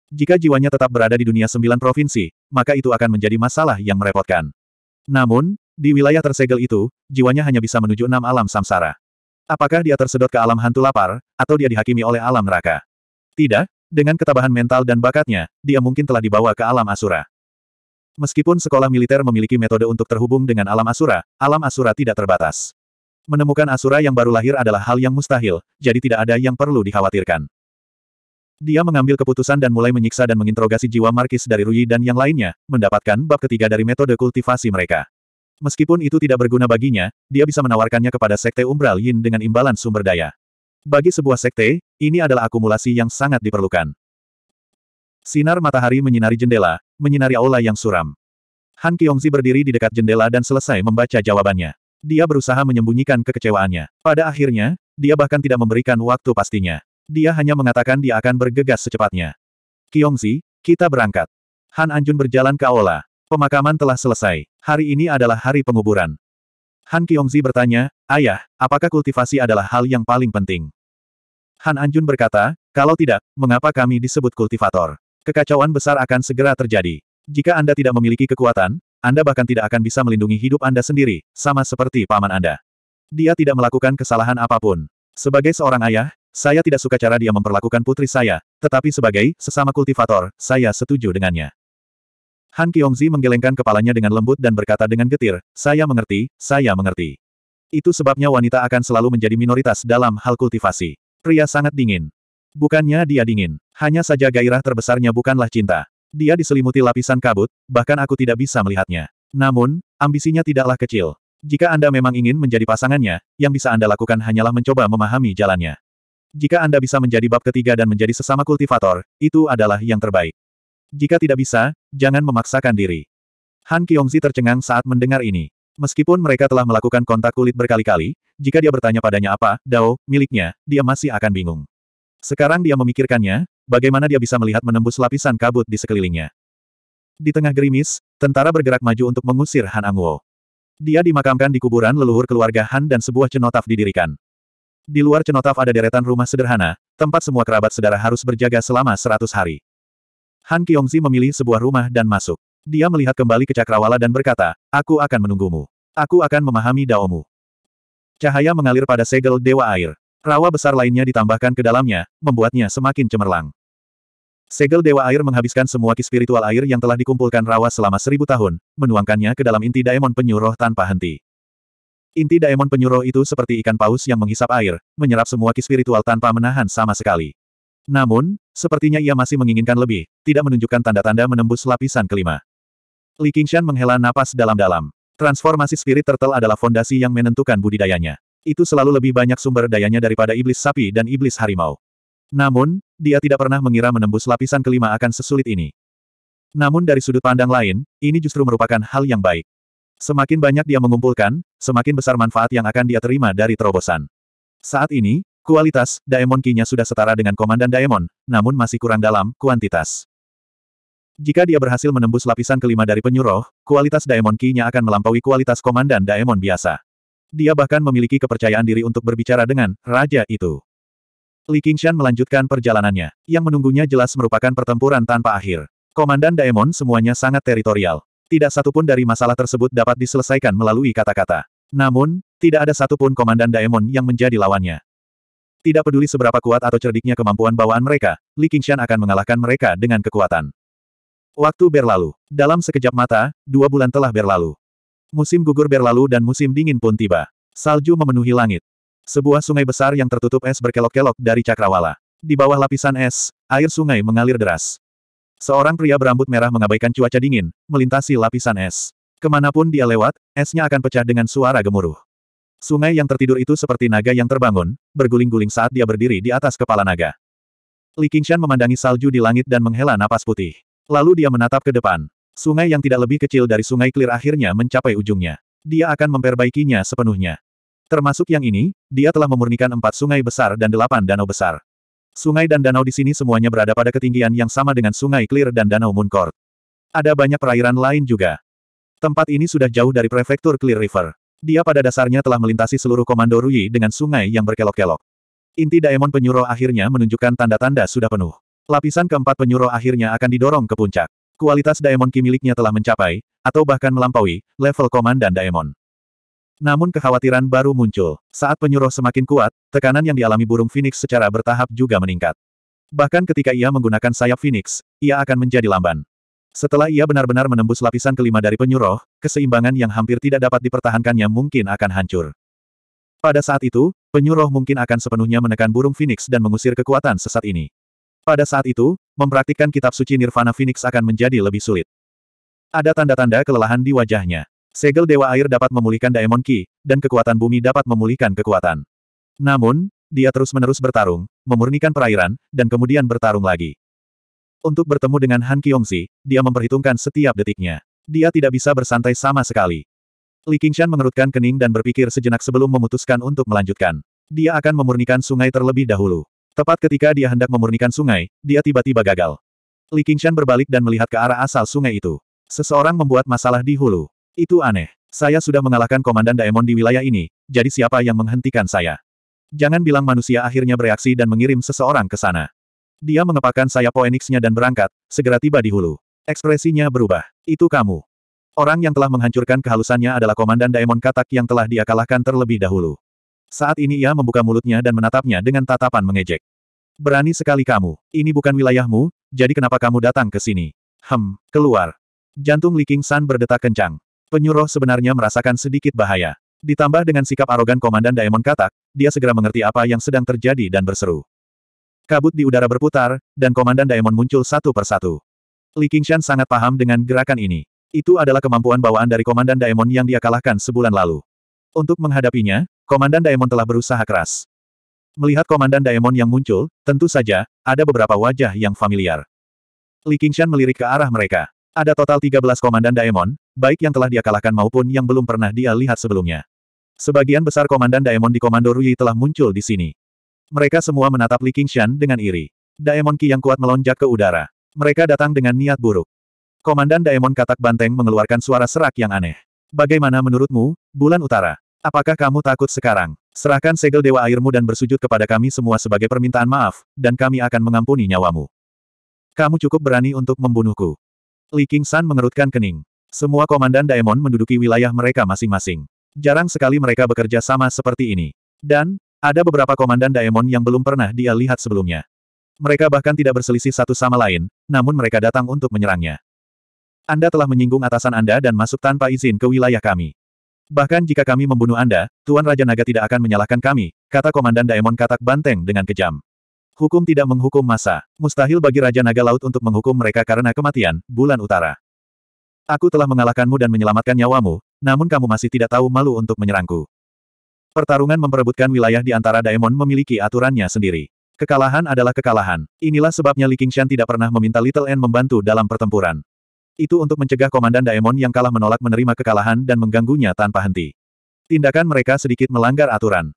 Jika jiwanya tetap berada di dunia sembilan provinsi, maka itu akan menjadi masalah yang merepotkan. Namun, di wilayah tersegel itu, jiwanya hanya bisa menuju enam alam samsara. Apakah dia tersedot ke alam hantu lapar, atau dia dihakimi oleh alam neraka? Tidak, dengan ketabahan mental dan bakatnya, dia mungkin telah dibawa ke alam asura. Meskipun sekolah militer memiliki metode untuk terhubung dengan alam asura, alam asura tidak terbatas. Menemukan asura yang baru lahir adalah hal yang mustahil, jadi tidak ada yang perlu dikhawatirkan. Dia mengambil keputusan dan mulai menyiksa dan menginterogasi jiwa Markis dari Rui dan yang lainnya, mendapatkan bab ketiga dari metode kultivasi mereka. Meskipun itu tidak berguna baginya, dia bisa menawarkannya kepada Sekte Umbral Yin dengan imbalan sumber daya. Bagi sebuah sekte, ini adalah akumulasi yang sangat diperlukan. Sinar matahari menyinari jendela, menyinari aula yang suram. Han Kyongzi berdiri di dekat jendela dan selesai membaca jawabannya. Dia berusaha menyembunyikan kekecewaannya. Pada akhirnya, dia bahkan tidak memberikan waktu pastinya. Dia hanya mengatakan dia akan bergegas secepatnya. Kyongzi, kita berangkat. Han Anjun berjalan ke aula. Pemakaman telah selesai. Hari ini adalah hari penguburan. Han Kyongzi bertanya, Ayah, apakah kultivasi adalah hal yang paling penting? Han Anjun berkata, kalau tidak, mengapa kami disebut kultivator? Kekacauan besar akan segera terjadi. Jika Anda tidak memiliki kekuatan, Anda bahkan tidak akan bisa melindungi hidup Anda sendiri, sama seperti paman Anda. Dia tidak melakukan kesalahan apapun. Sebagai seorang ayah, saya tidak suka cara dia memperlakukan putri saya, tetapi sebagai sesama kultivator, saya setuju dengannya. Han Kyongzi menggelengkan kepalanya dengan lembut dan berkata dengan getir, saya mengerti, saya mengerti. Itu sebabnya wanita akan selalu menjadi minoritas dalam hal kultivasi. Pria sangat dingin. Bukannya dia dingin, hanya saja gairah terbesarnya bukanlah cinta. Dia diselimuti lapisan kabut, bahkan aku tidak bisa melihatnya. Namun, ambisinya tidaklah kecil. Jika Anda memang ingin menjadi pasangannya, yang bisa Anda lakukan hanyalah mencoba memahami jalannya. Jika Anda bisa menjadi bab ketiga dan menjadi sesama kultivator, itu adalah yang terbaik. Jika tidak bisa, jangan memaksakan diri. Han Kiongzi tercengang saat mendengar ini. Meskipun mereka telah melakukan kontak kulit berkali-kali, jika dia bertanya padanya apa, Dao, miliknya, dia masih akan bingung. Sekarang dia memikirkannya, bagaimana dia bisa melihat menembus lapisan kabut di sekelilingnya. Di tengah gerimis, tentara bergerak maju untuk mengusir Han Anguo. Dia dimakamkan di kuburan leluhur keluarga Han dan sebuah cenotaf didirikan. Di luar cenotaf ada deretan rumah sederhana, tempat semua kerabat sedara harus berjaga selama seratus hari. Han Kyongzi memilih sebuah rumah dan masuk. Dia melihat kembali ke Cakrawala dan berkata, aku akan menunggumu. Aku akan memahami daomu. Cahaya mengalir pada segel Dewa Air. Rawa besar lainnya ditambahkan ke dalamnya, membuatnya semakin cemerlang. Segel Dewa Air menghabiskan semua ki spiritual air yang telah dikumpulkan rawa selama seribu tahun, menuangkannya ke dalam inti daemon penyuruh tanpa henti. Inti daemon penyuruh itu seperti ikan paus yang menghisap air, menyerap semua ki spiritual tanpa menahan sama sekali. Namun, sepertinya ia masih menginginkan lebih, tidak menunjukkan tanda-tanda menembus lapisan kelima. Li Qingshan menghela napas dalam-dalam. Transformasi spirit turtle adalah fondasi yang menentukan budidayanya. Itu selalu lebih banyak sumber dayanya daripada iblis sapi dan iblis harimau. Namun, dia tidak pernah mengira menembus lapisan kelima akan sesulit ini. Namun dari sudut pandang lain, ini justru merupakan hal yang baik. Semakin banyak dia mengumpulkan, semakin besar manfaat yang akan dia terima dari terobosan. Saat ini, Kualitas, Daemon Ki-nya sudah setara dengan Komandan Daemon, namun masih kurang dalam, kuantitas. Jika dia berhasil menembus lapisan kelima dari penyuruh, kualitas Daemon Ki-nya akan melampaui kualitas Komandan Daemon biasa. Dia bahkan memiliki kepercayaan diri untuk berbicara dengan Raja itu. Li Qingshan melanjutkan perjalanannya. Yang menunggunya jelas merupakan pertempuran tanpa akhir. Komandan Daemon semuanya sangat teritorial. Tidak satupun dari masalah tersebut dapat diselesaikan melalui kata-kata. Namun, tidak ada satupun Komandan Daemon yang menjadi lawannya. Tidak peduli seberapa kuat atau cerdiknya kemampuan bawaan mereka, Li Qingshan akan mengalahkan mereka dengan kekuatan. Waktu berlalu. Dalam sekejap mata, dua bulan telah berlalu. Musim gugur berlalu dan musim dingin pun tiba. Salju memenuhi langit. Sebuah sungai besar yang tertutup es berkelok-kelok dari cakrawala. Di bawah lapisan es, air sungai mengalir deras. Seorang pria berambut merah mengabaikan cuaca dingin, melintasi lapisan es. Kemanapun dia lewat, esnya akan pecah dengan suara gemuruh. Sungai yang tertidur itu seperti naga yang terbangun, berguling-guling saat dia berdiri di atas kepala naga. Li Qingshan memandangi salju di langit dan menghela napas putih. Lalu dia menatap ke depan. Sungai yang tidak lebih kecil dari sungai Clear akhirnya mencapai ujungnya. Dia akan memperbaikinya sepenuhnya. Termasuk yang ini, dia telah memurnikan empat sungai besar dan delapan danau besar. Sungai dan danau di sini semuanya berada pada ketinggian yang sama dengan sungai Clear dan danau Mooncourt. Ada banyak perairan lain juga. Tempat ini sudah jauh dari prefektur Clear River. Dia pada dasarnya telah melintasi seluruh komando Rui dengan sungai yang berkelok-kelok. Inti Daemon Penyuro akhirnya menunjukkan tanda-tanda sudah penuh. Lapisan keempat Penyuro akhirnya akan didorong ke puncak. Kualitas Daemon Ki miliknya telah mencapai, atau bahkan melampaui, level komandan Daemon. Namun kekhawatiran baru muncul. Saat Penyuro semakin kuat, tekanan yang dialami burung Phoenix secara bertahap juga meningkat. Bahkan ketika ia menggunakan sayap Phoenix, ia akan menjadi lamban. Setelah ia benar-benar menembus lapisan kelima dari penyuruh, keseimbangan yang hampir tidak dapat dipertahankannya mungkin akan hancur. Pada saat itu, penyuruh mungkin akan sepenuhnya menekan burung Phoenix dan mengusir kekuatan sesat ini. Pada saat itu, mempraktikkan kitab suci Nirvana Phoenix akan menjadi lebih sulit. Ada tanda-tanda kelelahan di wajahnya. Segel Dewa Air dapat memulihkan Daemon Ki, dan kekuatan bumi dapat memulihkan kekuatan. Namun, dia terus-menerus bertarung, memurnikan perairan, dan kemudian bertarung lagi. Untuk bertemu dengan Han Kyongzi, dia memperhitungkan setiap detiknya. Dia tidak bisa bersantai sama sekali. Li Qingshan mengerutkan kening dan berpikir sejenak sebelum memutuskan untuk melanjutkan. Dia akan memurnikan sungai terlebih dahulu. Tepat ketika dia hendak memurnikan sungai, dia tiba-tiba gagal. Li Qingshan berbalik dan melihat ke arah asal sungai itu. Seseorang membuat masalah di hulu. Itu aneh. Saya sudah mengalahkan komandan Daemon di wilayah ini, jadi siapa yang menghentikan saya? Jangan bilang manusia akhirnya bereaksi dan mengirim seseorang ke sana. Dia mengepakkan sayap Phoenix-nya dan berangkat, segera tiba di hulu. Ekspresinya berubah. Itu kamu. Orang yang telah menghancurkan kehalusannya adalah Komandan Daemon Katak yang telah dia kalahkan terlebih dahulu. Saat ini ia membuka mulutnya dan menatapnya dengan tatapan mengejek. Berani sekali kamu, ini bukan wilayahmu, jadi kenapa kamu datang ke sini? Hem, keluar. Jantung Li King San berdetak kencang. Penyuruh sebenarnya merasakan sedikit bahaya. Ditambah dengan sikap arogan Komandan Daemon Katak, dia segera mengerti apa yang sedang terjadi dan berseru. Kabut di udara berputar, dan komandan Daemon muncul satu persatu. Li Qingshan sangat paham dengan gerakan ini. Itu adalah kemampuan bawaan dari komandan Daemon yang dia kalahkan sebulan lalu. Untuk menghadapinya, komandan Daemon telah berusaha keras. Melihat komandan Daemon yang muncul, tentu saja, ada beberapa wajah yang familiar. Li Qingshan melirik ke arah mereka. Ada total 13 komandan Daemon, baik yang telah dia kalahkan maupun yang belum pernah dia lihat sebelumnya. Sebagian besar komandan Daemon di Komando Rui telah muncul di sini. Mereka semua menatap Li Qingshan dengan iri. Daemon Qi yang kuat melonjak ke udara. Mereka datang dengan niat buruk. Komandan Daemon Katak Banteng mengeluarkan suara serak yang aneh. Bagaimana menurutmu, bulan utara? Apakah kamu takut sekarang? Serahkan segel dewa airmu dan bersujud kepada kami semua sebagai permintaan maaf, dan kami akan mengampuni nyawamu. Kamu cukup berani untuk membunuhku. Li Qingshan mengerutkan kening. Semua komandan Daemon menduduki wilayah mereka masing-masing. Jarang sekali mereka bekerja sama seperti ini. Dan, ada beberapa komandan Daemon yang belum pernah dia lihat sebelumnya. Mereka bahkan tidak berselisih satu sama lain, namun mereka datang untuk menyerangnya. Anda telah menyinggung atasan Anda dan masuk tanpa izin ke wilayah kami. Bahkan jika kami membunuh Anda, Tuan Raja Naga tidak akan menyalahkan kami, kata Komandan Daemon Katak Banteng dengan kejam. Hukum tidak menghukum masa. Mustahil bagi Raja Naga Laut untuk menghukum mereka karena kematian, bulan utara. Aku telah mengalahkanmu dan menyelamatkan nyawamu, namun kamu masih tidak tahu malu untuk menyerangku. Pertarungan memperebutkan wilayah di antara Daemon memiliki aturannya sendiri. Kekalahan adalah kekalahan. Inilah sebabnya Li Qingshan tidak pernah meminta Little N membantu dalam pertempuran. Itu untuk mencegah Komandan Daemon yang kalah menolak menerima kekalahan dan mengganggunya tanpa henti. Tindakan mereka sedikit melanggar aturan.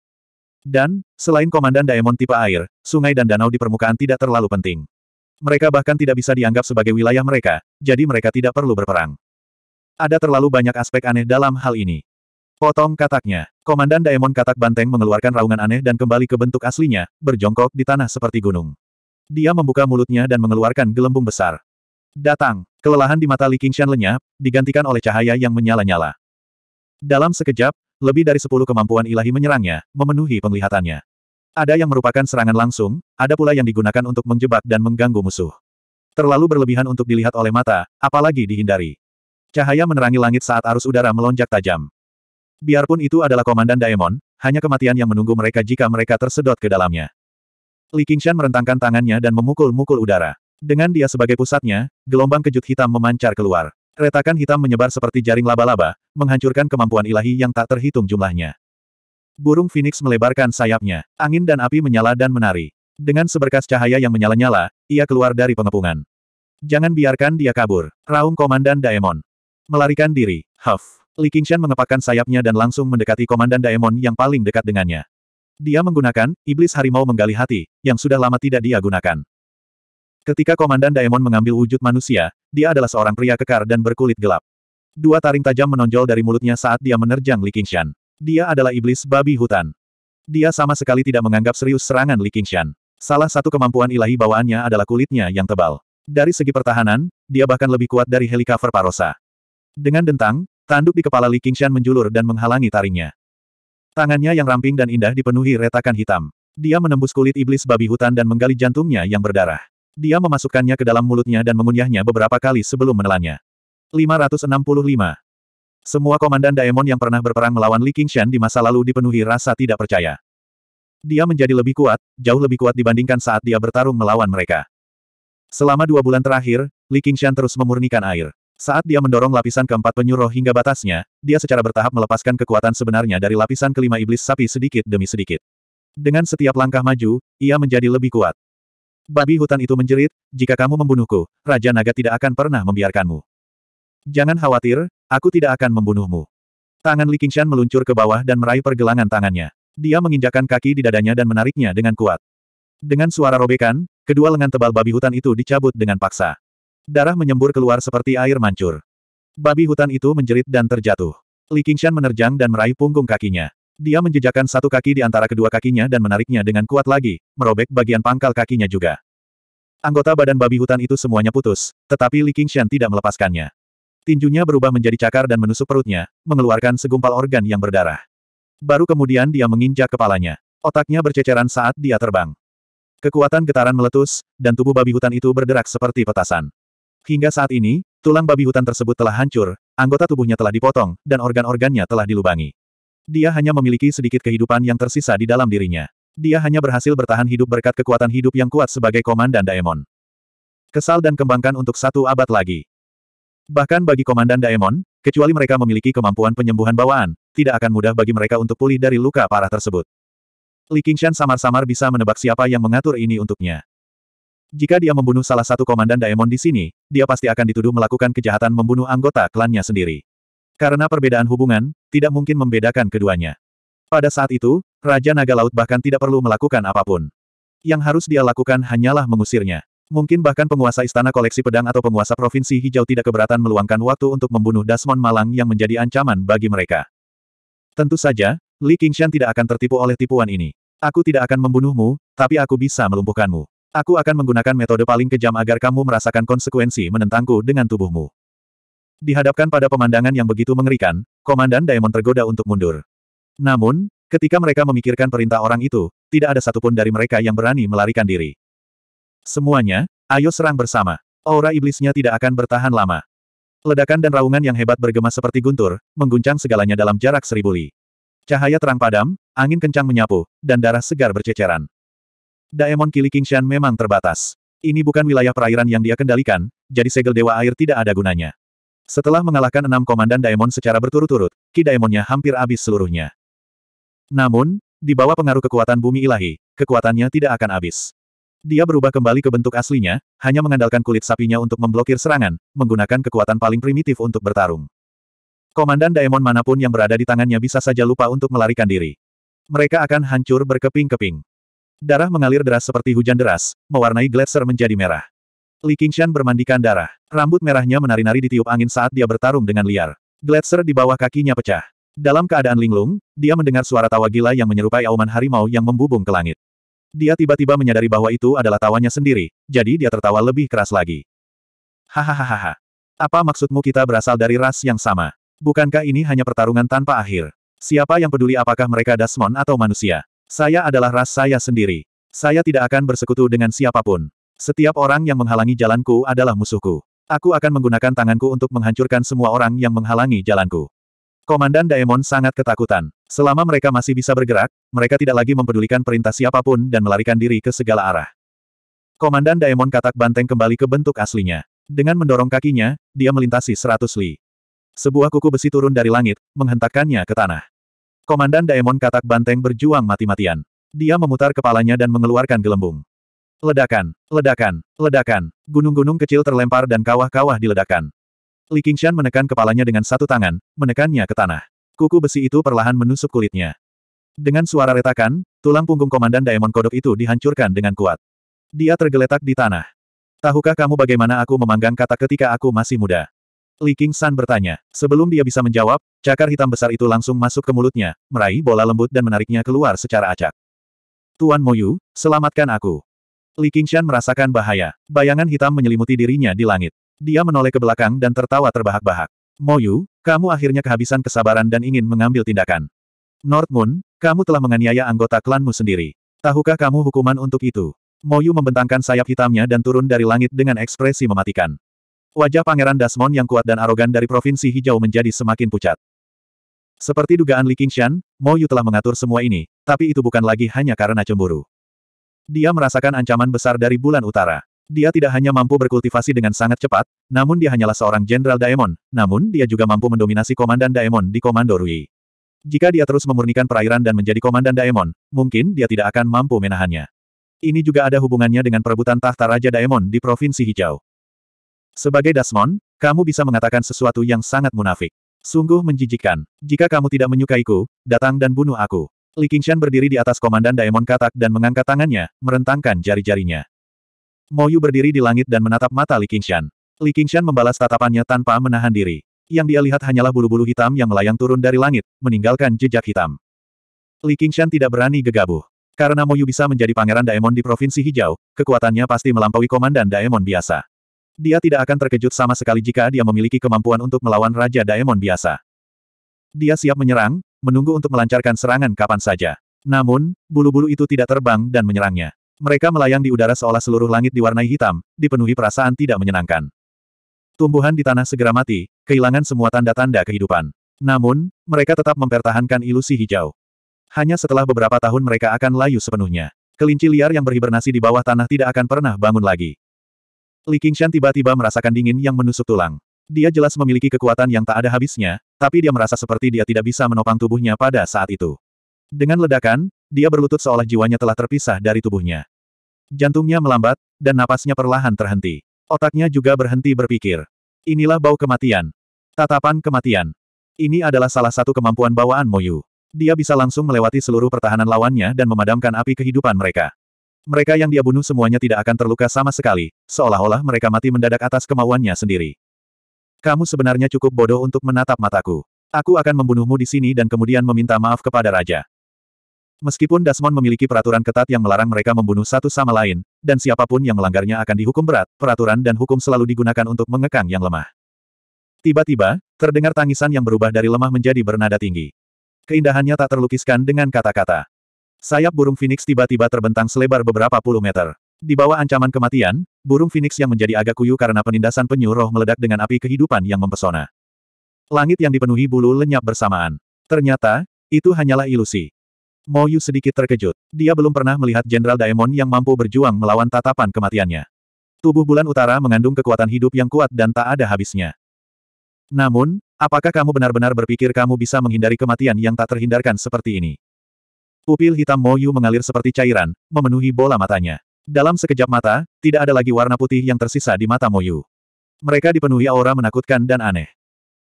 Dan, selain Komandan Daemon tipe air, sungai dan danau di permukaan tidak terlalu penting. Mereka bahkan tidak bisa dianggap sebagai wilayah mereka, jadi mereka tidak perlu berperang. Ada terlalu banyak aspek aneh dalam hal ini. Potong kataknya. Komandan Daemon katak banteng mengeluarkan raungan aneh dan kembali ke bentuk aslinya, berjongkok di tanah seperti gunung. Dia membuka mulutnya dan mengeluarkan gelembung besar. Datang. Kelelahan di mata Li Qingshan lenyap, digantikan oleh cahaya yang menyala-nyala. Dalam sekejap, lebih dari sepuluh kemampuan ilahi menyerangnya, memenuhi penglihatannya. Ada yang merupakan serangan langsung, ada pula yang digunakan untuk menjebak dan mengganggu musuh. Terlalu berlebihan untuk dilihat oleh mata, apalagi dihindari. Cahaya menerangi langit saat arus udara melonjak tajam. Biarpun itu adalah komandan Daemon, hanya kematian yang menunggu mereka jika mereka tersedot ke dalamnya. Li Qingshan merentangkan tangannya dan memukul-mukul udara. Dengan dia sebagai pusatnya, gelombang kejut hitam memancar keluar. Retakan hitam menyebar seperti jaring laba-laba, menghancurkan kemampuan ilahi yang tak terhitung jumlahnya. Burung Phoenix melebarkan sayapnya. Angin dan api menyala dan menari. Dengan seberkas cahaya yang menyala-nyala, ia keluar dari pengepungan. Jangan biarkan dia kabur. Raung Komandan Daemon. Melarikan diri. Huff. Li Qingshan mengepakkan sayapnya dan langsung mendekati Komandan Daemon yang paling dekat dengannya. Dia menggunakan Iblis Harimau Menggali Hati, yang sudah lama tidak dia gunakan. Ketika Komandan Daemon mengambil wujud manusia, dia adalah seorang pria kekar dan berkulit gelap. Dua taring tajam menonjol dari mulutnya saat dia menerjang Li Qingshan. Dia adalah iblis babi hutan. Dia sama sekali tidak menganggap serius serangan Li Qingshan. Salah satu kemampuan ilahi bawaannya adalah kulitnya yang tebal. Dari segi pertahanan, dia bahkan lebih kuat dari helikopter Parosa. Dengan dentang, Tanduk di kepala Li Qingshan menjulur dan menghalangi taringnya. Tangannya yang ramping dan indah dipenuhi retakan hitam. Dia menembus kulit iblis babi hutan dan menggali jantungnya yang berdarah. Dia memasukkannya ke dalam mulutnya dan mengunyahnya beberapa kali sebelum menelannya. 565. Semua komandan Daemon yang pernah berperang melawan Li Qingshan di masa lalu dipenuhi rasa tidak percaya. Dia menjadi lebih kuat, jauh lebih kuat dibandingkan saat dia bertarung melawan mereka. Selama dua bulan terakhir, Li Qingshan terus memurnikan air. Saat dia mendorong lapisan keempat penyuruh hingga batasnya, dia secara bertahap melepaskan kekuatan sebenarnya dari lapisan kelima iblis sapi sedikit demi sedikit. Dengan setiap langkah maju, ia menjadi lebih kuat. Babi hutan itu menjerit, jika kamu membunuhku, Raja Naga tidak akan pernah membiarkanmu. Jangan khawatir, aku tidak akan membunuhmu. Tangan Li Qingshan meluncur ke bawah dan meraih pergelangan tangannya. Dia menginjakan kaki di dadanya dan menariknya dengan kuat. Dengan suara robekan, kedua lengan tebal babi hutan itu dicabut dengan paksa. Darah menyembur keluar seperti air mancur. Babi hutan itu menjerit dan terjatuh. Li Qingshan menerjang dan meraih punggung kakinya. Dia menjejakkan satu kaki di antara kedua kakinya dan menariknya dengan kuat lagi, merobek bagian pangkal kakinya juga. Anggota badan babi hutan itu semuanya putus, tetapi Li Qingshan tidak melepaskannya. Tinjunya berubah menjadi cakar dan menusuk perutnya, mengeluarkan segumpal organ yang berdarah. Baru kemudian dia menginjak kepalanya. Otaknya berceceran saat dia terbang. Kekuatan getaran meletus, dan tubuh babi hutan itu berderak seperti petasan. Hingga saat ini, tulang babi hutan tersebut telah hancur, anggota tubuhnya telah dipotong, dan organ-organnya telah dilubangi. Dia hanya memiliki sedikit kehidupan yang tersisa di dalam dirinya. Dia hanya berhasil bertahan hidup berkat kekuatan hidup yang kuat sebagai komandan Daemon. Kesal dan kembangkan untuk satu abad lagi. Bahkan bagi komandan Daemon, kecuali mereka memiliki kemampuan penyembuhan bawaan, tidak akan mudah bagi mereka untuk pulih dari luka parah tersebut. Li Qingshan samar-samar bisa menebak siapa yang mengatur ini untuknya. Jika dia membunuh salah satu komandan Daemon di sini, dia pasti akan dituduh melakukan kejahatan membunuh anggota klannya sendiri. Karena perbedaan hubungan, tidak mungkin membedakan keduanya. Pada saat itu, Raja Naga Laut bahkan tidak perlu melakukan apapun. Yang harus dia lakukan hanyalah mengusirnya. Mungkin bahkan penguasa istana koleksi pedang atau penguasa provinsi hijau tidak keberatan meluangkan waktu untuk membunuh Dasmon Malang yang menjadi ancaman bagi mereka. Tentu saja, Li Qingshan tidak akan tertipu oleh tipuan ini. Aku tidak akan membunuhmu, tapi aku bisa melumpuhkanmu. Aku akan menggunakan metode paling kejam agar kamu merasakan konsekuensi menentangku dengan tubuhmu. Dihadapkan pada pemandangan yang begitu mengerikan, Komandan Daemon tergoda untuk mundur. Namun, ketika mereka memikirkan perintah orang itu, tidak ada satupun dari mereka yang berani melarikan diri. Semuanya, ayo serang bersama. Aura iblisnya tidak akan bertahan lama. Ledakan dan raungan yang hebat bergema seperti guntur, mengguncang segalanya dalam jarak seribu li. Cahaya terang padam, angin kencang menyapu, dan darah segar berceceran. Daemon Kili Kingshan memang terbatas. Ini bukan wilayah perairan yang dia kendalikan, jadi segel Dewa Air tidak ada gunanya. Setelah mengalahkan enam komandan Daemon secara berturut-turut, Ki Daemonnya hampir habis seluruhnya. Namun, di bawah pengaruh kekuatan bumi ilahi, kekuatannya tidak akan habis. Dia berubah kembali ke bentuk aslinya, hanya mengandalkan kulit sapinya untuk memblokir serangan, menggunakan kekuatan paling primitif untuk bertarung. Komandan Daemon manapun yang berada di tangannya bisa saja lupa untuk melarikan diri. Mereka akan hancur berkeping-keping. Darah mengalir deras seperti hujan deras, mewarnai gletser menjadi merah. Li Qingshan bermandikan darah. Rambut merahnya menari-nari ditiup angin saat dia bertarung dengan liar. Gletser di bawah kakinya pecah. Dalam keadaan linglung, dia mendengar suara tawa gila yang menyerupai auman harimau yang membubung ke langit. Dia tiba-tiba menyadari bahwa itu adalah tawanya sendiri, jadi dia tertawa lebih keras lagi. Hahaha. Apa maksudmu kita berasal dari ras yang sama? Bukankah ini hanya pertarungan tanpa akhir? Siapa yang peduli apakah mereka Dasmon atau manusia? Saya adalah ras saya sendiri. Saya tidak akan bersekutu dengan siapapun. Setiap orang yang menghalangi jalanku adalah musuhku. Aku akan menggunakan tanganku untuk menghancurkan semua orang yang menghalangi jalanku. Komandan Daemon sangat ketakutan. Selama mereka masih bisa bergerak, mereka tidak lagi mempedulikan perintah siapapun dan melarikan diri ke segala arah. Komandan Daemon katak banteng kembali ke bentuk aslinya. Dengan mendorong kakinya, dia melintasi seratus li. Sebuah kuku besi turun dari langit, menghentakkannya ke tanah. Komandan Daemon Katak Banteng berjuang mati-matian. Dia memutar kepalanya dan mengeluarkan gelembung. Ledakan, ledakan, ledakan. Gunung-gunung kecil terlempar dan kawah-kawah diledakan. Li Qingshan menekan kepalanya dengan satu tangan, menekannya ke tanah. Kuku besi itu perlahan menusuk kulitnya. Dengan suara retakan, tulang punggung Komandan Daemon Kodok itu dihancurkan dengan kuat. Dia tergeletak di tanah. Tahukah kamu bagaimana aku memanggang kata ketika aku masih muda? Li King San bertanya. Sebelum dia bisa menjawab, cakar hitam besar itu langsung masuk ke mulutnya, meraih bola lembut dan menariknya keluar secara acak. Tuan Moyu, selamatkan aku. Li Shan merasakan bahaya. Bayangan hitam menyelimuti dirinya di langit. Dia menoleh ke belakang dan tertawa terbahak-bahak. Moyu, kamu akhirnya kehabisan kesabaran dan ingin mengambil tindakan. North Moon, kamu telah menganiaya anggota klanmu sendiri. Tahukah kamu hukuman untuk itu? Moyu membentangkan sayap hitamnya dan turun dari langit dengan ekspresi mematikan. Wajah Pangeran Dasmon yang kuat dan arogan dari Provinsi Hijau menjadi semakin pucat. Seperti dugaan Li Qingshan, Mo Yu telah mengatur semua ini, tapi itu bukan lagi hanya karena cemburu. Dia merasakan ancaman besar dari bulan utara. Dia tidak hanya mampu berkultivasi dengan sangat cepat, namun dia hanyalah seorang Jenderal Daemon, namun dia juga mampu mendominasi Komandan Daemon di Komando Rui. Jika dia terus memurnikan perairan dan menjadi Komandan Daemon, mungkin dia tidak akan mampu menahannya. Ini juga ada hubungannya dengan perebutan tahta Raja Daemon di Provinsi Hijau. Sebagai Dasmon, kamu bisa mengatakan sesuatu yang sangat munafik. Sungguh menjijikkan. Jika kamu tidak menyukaiku, datang dan bunuh aku. Li Qingshan berdiri di atas komandan Daemon Katak dan mengangkat tangannya, merentangkan jari-jarinya. Moyu berdiri di langit dan menatap mata Li Qingshan. Li Qingshan membalas tatapannya tanpa menahan diri. Yang dia lihat hanyalah bulu-bulu hitam yang melayang turun dari langit, meninggalkan jejak hitam. Li Qingshan tidak berani gegabah. Karena Moyu bisa menjadi pangeran Daemon di Provinsi Hijau, kekuatannya pasti melampaui komandan Daemon biasa. Dia tidak akan terkejut sama sekali jika dia memiliki kemampuan untuk melawan Raja Daemon biasa. Dia siap menyerang, menunggu untuk melancarkan serangan kapan saja. Namun, bulu-bulu itu tidak terbang dan menyerangnya. Mereka melayang di udara seolah seluruh langit diwarnai hitam, dipenuhi perasaan tidak menyenangkan. Tumbuhan di tanah segera mati, kehilangan semua tanda-tanda kehidupan. Namun, mereka tetap mempertahankan ilusi hijau. Hanya setelah beberapa tahun mereka akan layu sepenuhnya. Kelinci liar yang berhibernasi di bawah tanah tidak akan pernah bangun lagi. Li Qingshan tiba-tiba merasakan dingin yang menusuk tulang. Dia jelas memiliki kekuatan yang tak ada habisnya, tapi dia merasa seperti dia tidak bisa menopang tubuhnya pada saat itu. Dengan ledakan, dia berlutut seolah jiwanya telah terpisah dari tubuhnya. Jantungnya melambat, dan napasnya perlahan terhenti. Otaknya juga berhenti berpikir. Inilah bau kematian. Tatapan kematian. Ini adalah salah satu kemampuan bawaan Moyu. Dia bisa langsung melewati seluruh pertahanan lawannya dan memadamkan api kehidupan mereka. Mereka yang dia bunuh semuanya tidak akan terluka sama sekali, seolah-olah mereka mati mendadak atas kemauannya sendiri. Kamu sebenarnya cukup bodoh untuk menatap mataku. Aku akan membunuhmu di sini dan kemudian meminta maaf kepada Raja. Meskipun Dasmon memiliki peraturan ketat yang melarang mereka membunuh satu sama lain, dan siapapun yang melanggarnya akan dihukum berat, peraturan dan hukum selalu digunakan untuk mengekang yang lemah. Tiba-tiba, terdengar tangisan yang berubah dari lemah menjadi bernada tinggi. Keindahannya tak terlukiskan dengan kata-kata. Sayap burung Phoenix tiba-tiba terbentang selebar beberapa puluh meter. Di bawah ancaman kematian, burung Phoenix yang menjadi agak kuyu karena penindasan penyuruh meledak dengan api kehidupan yang mempesona. Langit yang dipenuhi bulu lenyap bersamaan. Ternyata, itu hanyalah ilusi. Moyu sedikit terkejut. Dia belum pernah melihat Jenderal Daemon yang mampu berjuang melawan tatapan kematiannya. Tubuh bulan utara mengandung kekuatan hidup yang kuat dan tak ada habisnya. Namun, apakah kamu benar-benar berpikir kamu bisa menghindari kematian yang tak terhindarkan seperti ini? Pupil hitam Moyu mengalir seperti cairan, memenuhi bola matanya. Dalam sekejap mata, tidak ada lagi warna putih yang tersisa di mata Moyu. Mereka dipenuhi aura menakutkan dan aneh.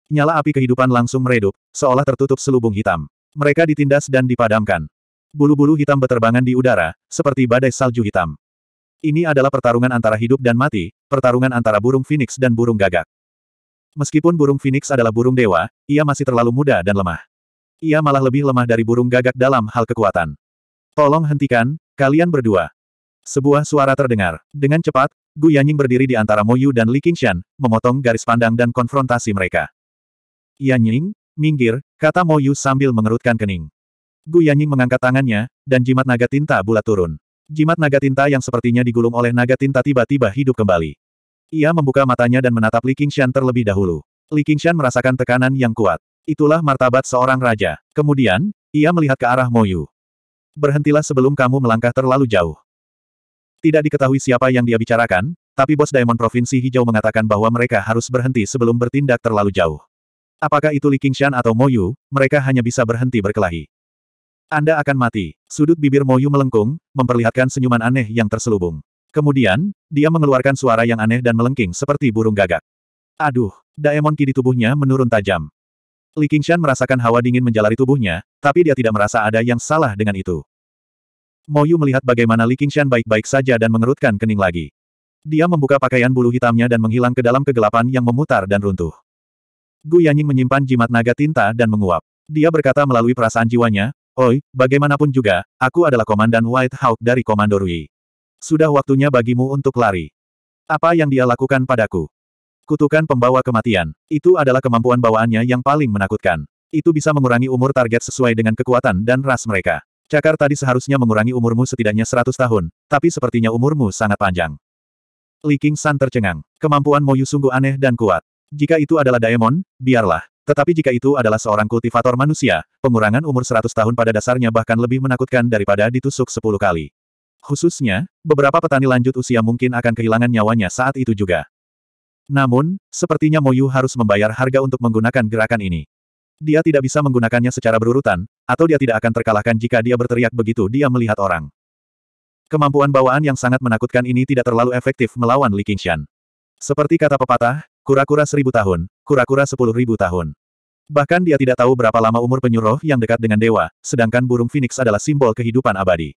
Nyala api kehidupan langsung meredup, seolah tertutup selubung hitam. Mereka ditindas dan dipadamkan. Bulu-bulu hitam beterbangan di udara, seperti badai salju hitam. Ini adalah pertarungan antara hidup dan mati, pertarungan antara burung phoenix dan burung gagak. Meskipun burung phoenix adalah burung dewa, ia masih terlalu muda dan lemah. Ia malah lebih lemah dari burung gagak dalam hal kekuatan. Tolong hentikan, kalian berdua. Sebuah suara terdengar. Dengan cepat, Gu Yanying berdiri di antara Moyu dan Li Qingshan, memotong garis pandang dan konfrontasi mereka. Yanying, minggir, kata Moyu sambil mengerutkan kening. Gu Yanying mengangkat tangannya, dan jimat naga tinta bulat turun. Jimat naga tinta yang sepertinya digulung oleh naga tinta tiba-tiba hidup kembali. Ia membuka matanya dan menatap Li Qingshan terlebih dahulu. Li Qingshan merasakan tekanan yang kuat. Itulah martabat seorang raja. Kemudian, ia melihat ke arah Moyu. Berhentilah sebelum kamu melangkah terlalu jauh. Tidak diketahui siapa yang dia bicarakan, tapi bos Diamond Provinsi Hijau mengatakan bahwa mereka harus berhenti sebelum bertindak terlalu jauh. Apakah itu Li Qingshan atau Moyu, mereka hanya bisa berhenti berkelahi. Anda akan mati. Sudut bibir Moyu melengkung, memperlihatkan senyuman aneh yang terselubung. Kemudian, dia mengeluarkan suara yang aneh dan melengking seperti burung gagak. Aduh, daemon ki di tubuhnya menurun tajam. Li Qingshan merasakan hawa dingin menjalari tubuhnya, tapi dia tidak merasa ada yang salah dengan itu. Moyu melihat bagaimana Li Qingshan baik-baik saja dan mengerutkan kening lagi. Dia membuka pakaian bulu hitamnya dan menghilang ke dalam kegelapan yang memutar dan runtuh. Gu Yanying menyimpan jimat naga tinta dan menguap. Dia berkata melalui perasaan jiwanya, Oi, bagaimanapun juga, aku adalah komandan White Hawk dari Komando Rui. Sudah waktunya bagimu untuk lari. Apa yang dia lakukan padaku? Kutukan pembawa kematian. Itu adalah kemampuan bawaannya yang paling menakutkan. Itu bisa mengurangi umur target sesuai dengan kekuatan dan ras mereka. Cakar tadi seharusnya mengurangi umurmu setidaknya 100 tahun, tapi sepertinya umurmu sangat panjang. Li King San tercengang. Kemampuan Moyu sungguh aneh dan kuat. Jika itu adalah Daemon, biarlah. Tetapi jika itu adalah seorang kultivator manusia, pengurangan umur 100 tahun pada dasarnya bahkan lebih menakutkan daripada ditusuk 10 kali. Khususnya, beberapa petani lanjut usia mungkin akan kehilangan nyawanya saat itu juga. Namun, sepertinya Moyu harus membayar harga untuk menggunakan gerakan ini. Dia tidak bisa menggunakannya secara berurutan, atau dia tidak akan terkalahkan jika dia berteriak begitu dia melihat orang. Kemampuan bawaan yang sangat menakutkan ini tidak terlalu efektif melawan Li Qingshan. Seperti kata pepatah, kura-kura seribu tahun, kura-kura sepuluh ribu tahun. Bahkan dia tidak tahu berapa lama umur penyuruh yang dekat dengan dewa, sedangkan burung phoenix adalah simbol kehidupan abadi.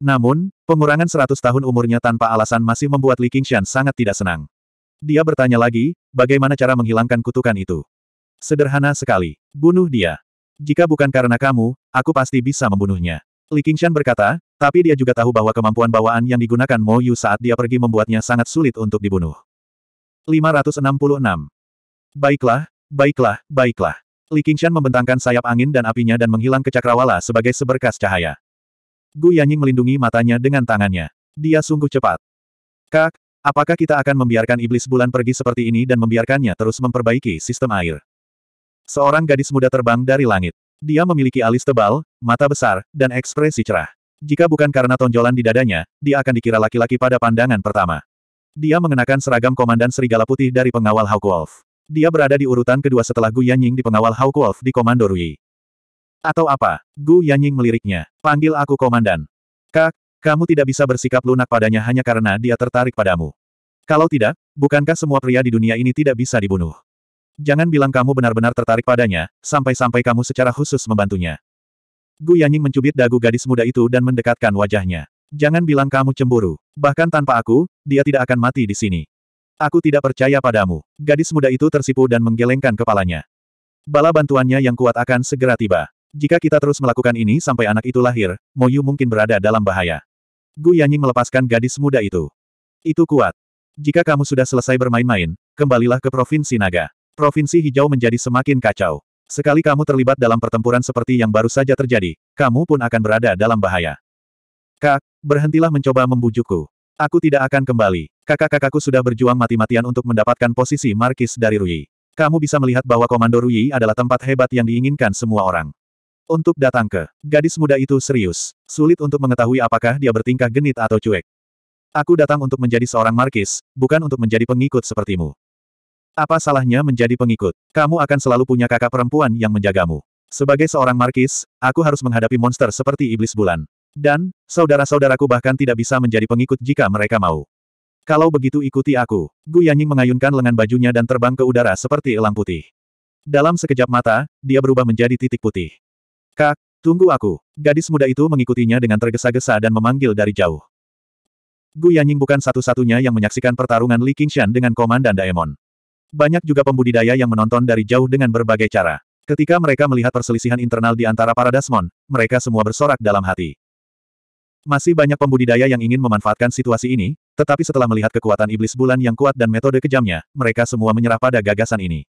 Namun, pengurangan seratus tahun umurnya tanpa alasan masih membuat Li Qingshan sangat tidak senang. Dia bertanya lagi, bagaimana cara menghilangkan kutukan itu? Sederhana sekali. Bunuh dia. Jika bukan karena kamu, aku pasti bisa membunuhnya. Li Qingshan berkata, tapi dia juga tahu bahwa kemampuan bawaan yang digunakan Mo Yu saat dia pergi membuatnya sangat sulit untuk dibunuh. 566. Baiklah, baiklah, baiklah. Li Qingshan membentangkan sayap angin dan apinya dan menghilang ke cakrawala sebagai seberkas cahaya. Gu Yanying melindungi matanya dengan tangannya. Dia sungguh cepat. Kak, Apakah kita akan membiarkan iblis bulan pergi seperti ini dan membiarkannya terus memperbaiki sistem air? Seorang gadis muda terbang dari langit. Dia memiliki alis tebal, mata besar, dan ekspresi cerah. Jika bukan karena tonjolan di dadanya, dia akan dikira laki-laki pada pandangan pertama. Dia mengenakan seragam komandan serigala putih dari pengawal Hawk Wolf. Dia berada di urutan kedua setelah Gu Yanying di pengawal Hawk Wolf di Komando Rui. Atau apa? Gu Yanying meliriknya. Panggil aku komandan. Kak, kamu tidak bisa bersikap lunak padanya hanya karena dia tertarik padamu. Kalau tidak, bukankah semua pria di dunia ini tidak bisa dibunuh? Jangan bilang kamu benar-benar tertarik padanya, sampai-sampai kamu secara khusus membantunya. Gu Yanying mencubit dagu gadis muda itu dan mendekatkan wajahnya. Jangan bilang kamu cemburu. Bahkan tanpa aku, dia tidak akan mati di sini. Aku tidak percaya padamu. Gadis muda itu tersipu dan menggelengkan kepalanya. Bala bantuannya yang kuat akan segera tiba. Jika kita terus melakukan ini sampai anak itu lahir, Moyu mungkin berada dalam bahaya. Gu Yanying melepaskan gadis muda itu. Itu kuat. Jika kamu sudah selesai bermain-main, kembalilah ke Provinsi Naga. Provinsi Hijau menjadi semakin kacau. Sekali kamu terlibat dalam pertempuran seperti yang baru saja terjadi, kamu pun akan berada dalam bahaya. Kak, berhentilah mencoba membujukku. Aku tidak akan kembali. Kakak-kakakku sudah berjuang mati-matian untuk mendapatkan posisi Markis dari Rui. Kamu bisa melihat bahwa Komando Rui adalah tempat hebat yang diinginkan semua orang. Untuk datang ke, gadis muda itu serius. Sulit untuk mengetahui apakah dia bertingkah genit atau cuek. Aku datang untuk menjadi seorang markis, bukan untuk menjadi pengikut sepertimu. Apa salahnya menjadi pengikut? Kamu akan selalu punya kakak perempuan yang menjagamu. Sebagai seorang markis, aku harus menghadapi monster seperti iblis bulan. Dan, saudara-saudaraku bahkan tidak bisa menjadi pengikut jika mereka mau. Kalau begitu ikuti aku. Gu Yanying mengayunkan lengan bajunya dan terbang ke udara seperti elang putih. Dalam sekejap mata, dia berubah menjadi titik putih. Kak, tunggu aku. Gadis muda itu mengikutinya dengan tergesa-gesa dan memanggil dari jauh. Gu Yanying bukan satu-satunya yang menyaksikan pertarungan Li Qingshan dengan Komandan Daemon. Banyak juga pembudidaya yang menonton dari jauh dengan berbagai cara. Ketika mereka melihat perselisihan internal di antara para Dasmon, mereka semua bersorak dalam hati. Masih banyak pembudidaya yang ingin memanfaatkan situasi ini, tetapi setelah melihat kekuatan iblis bulan yang kuat dan metode kejamnya, mereka semua menyerah pada gagasan ini.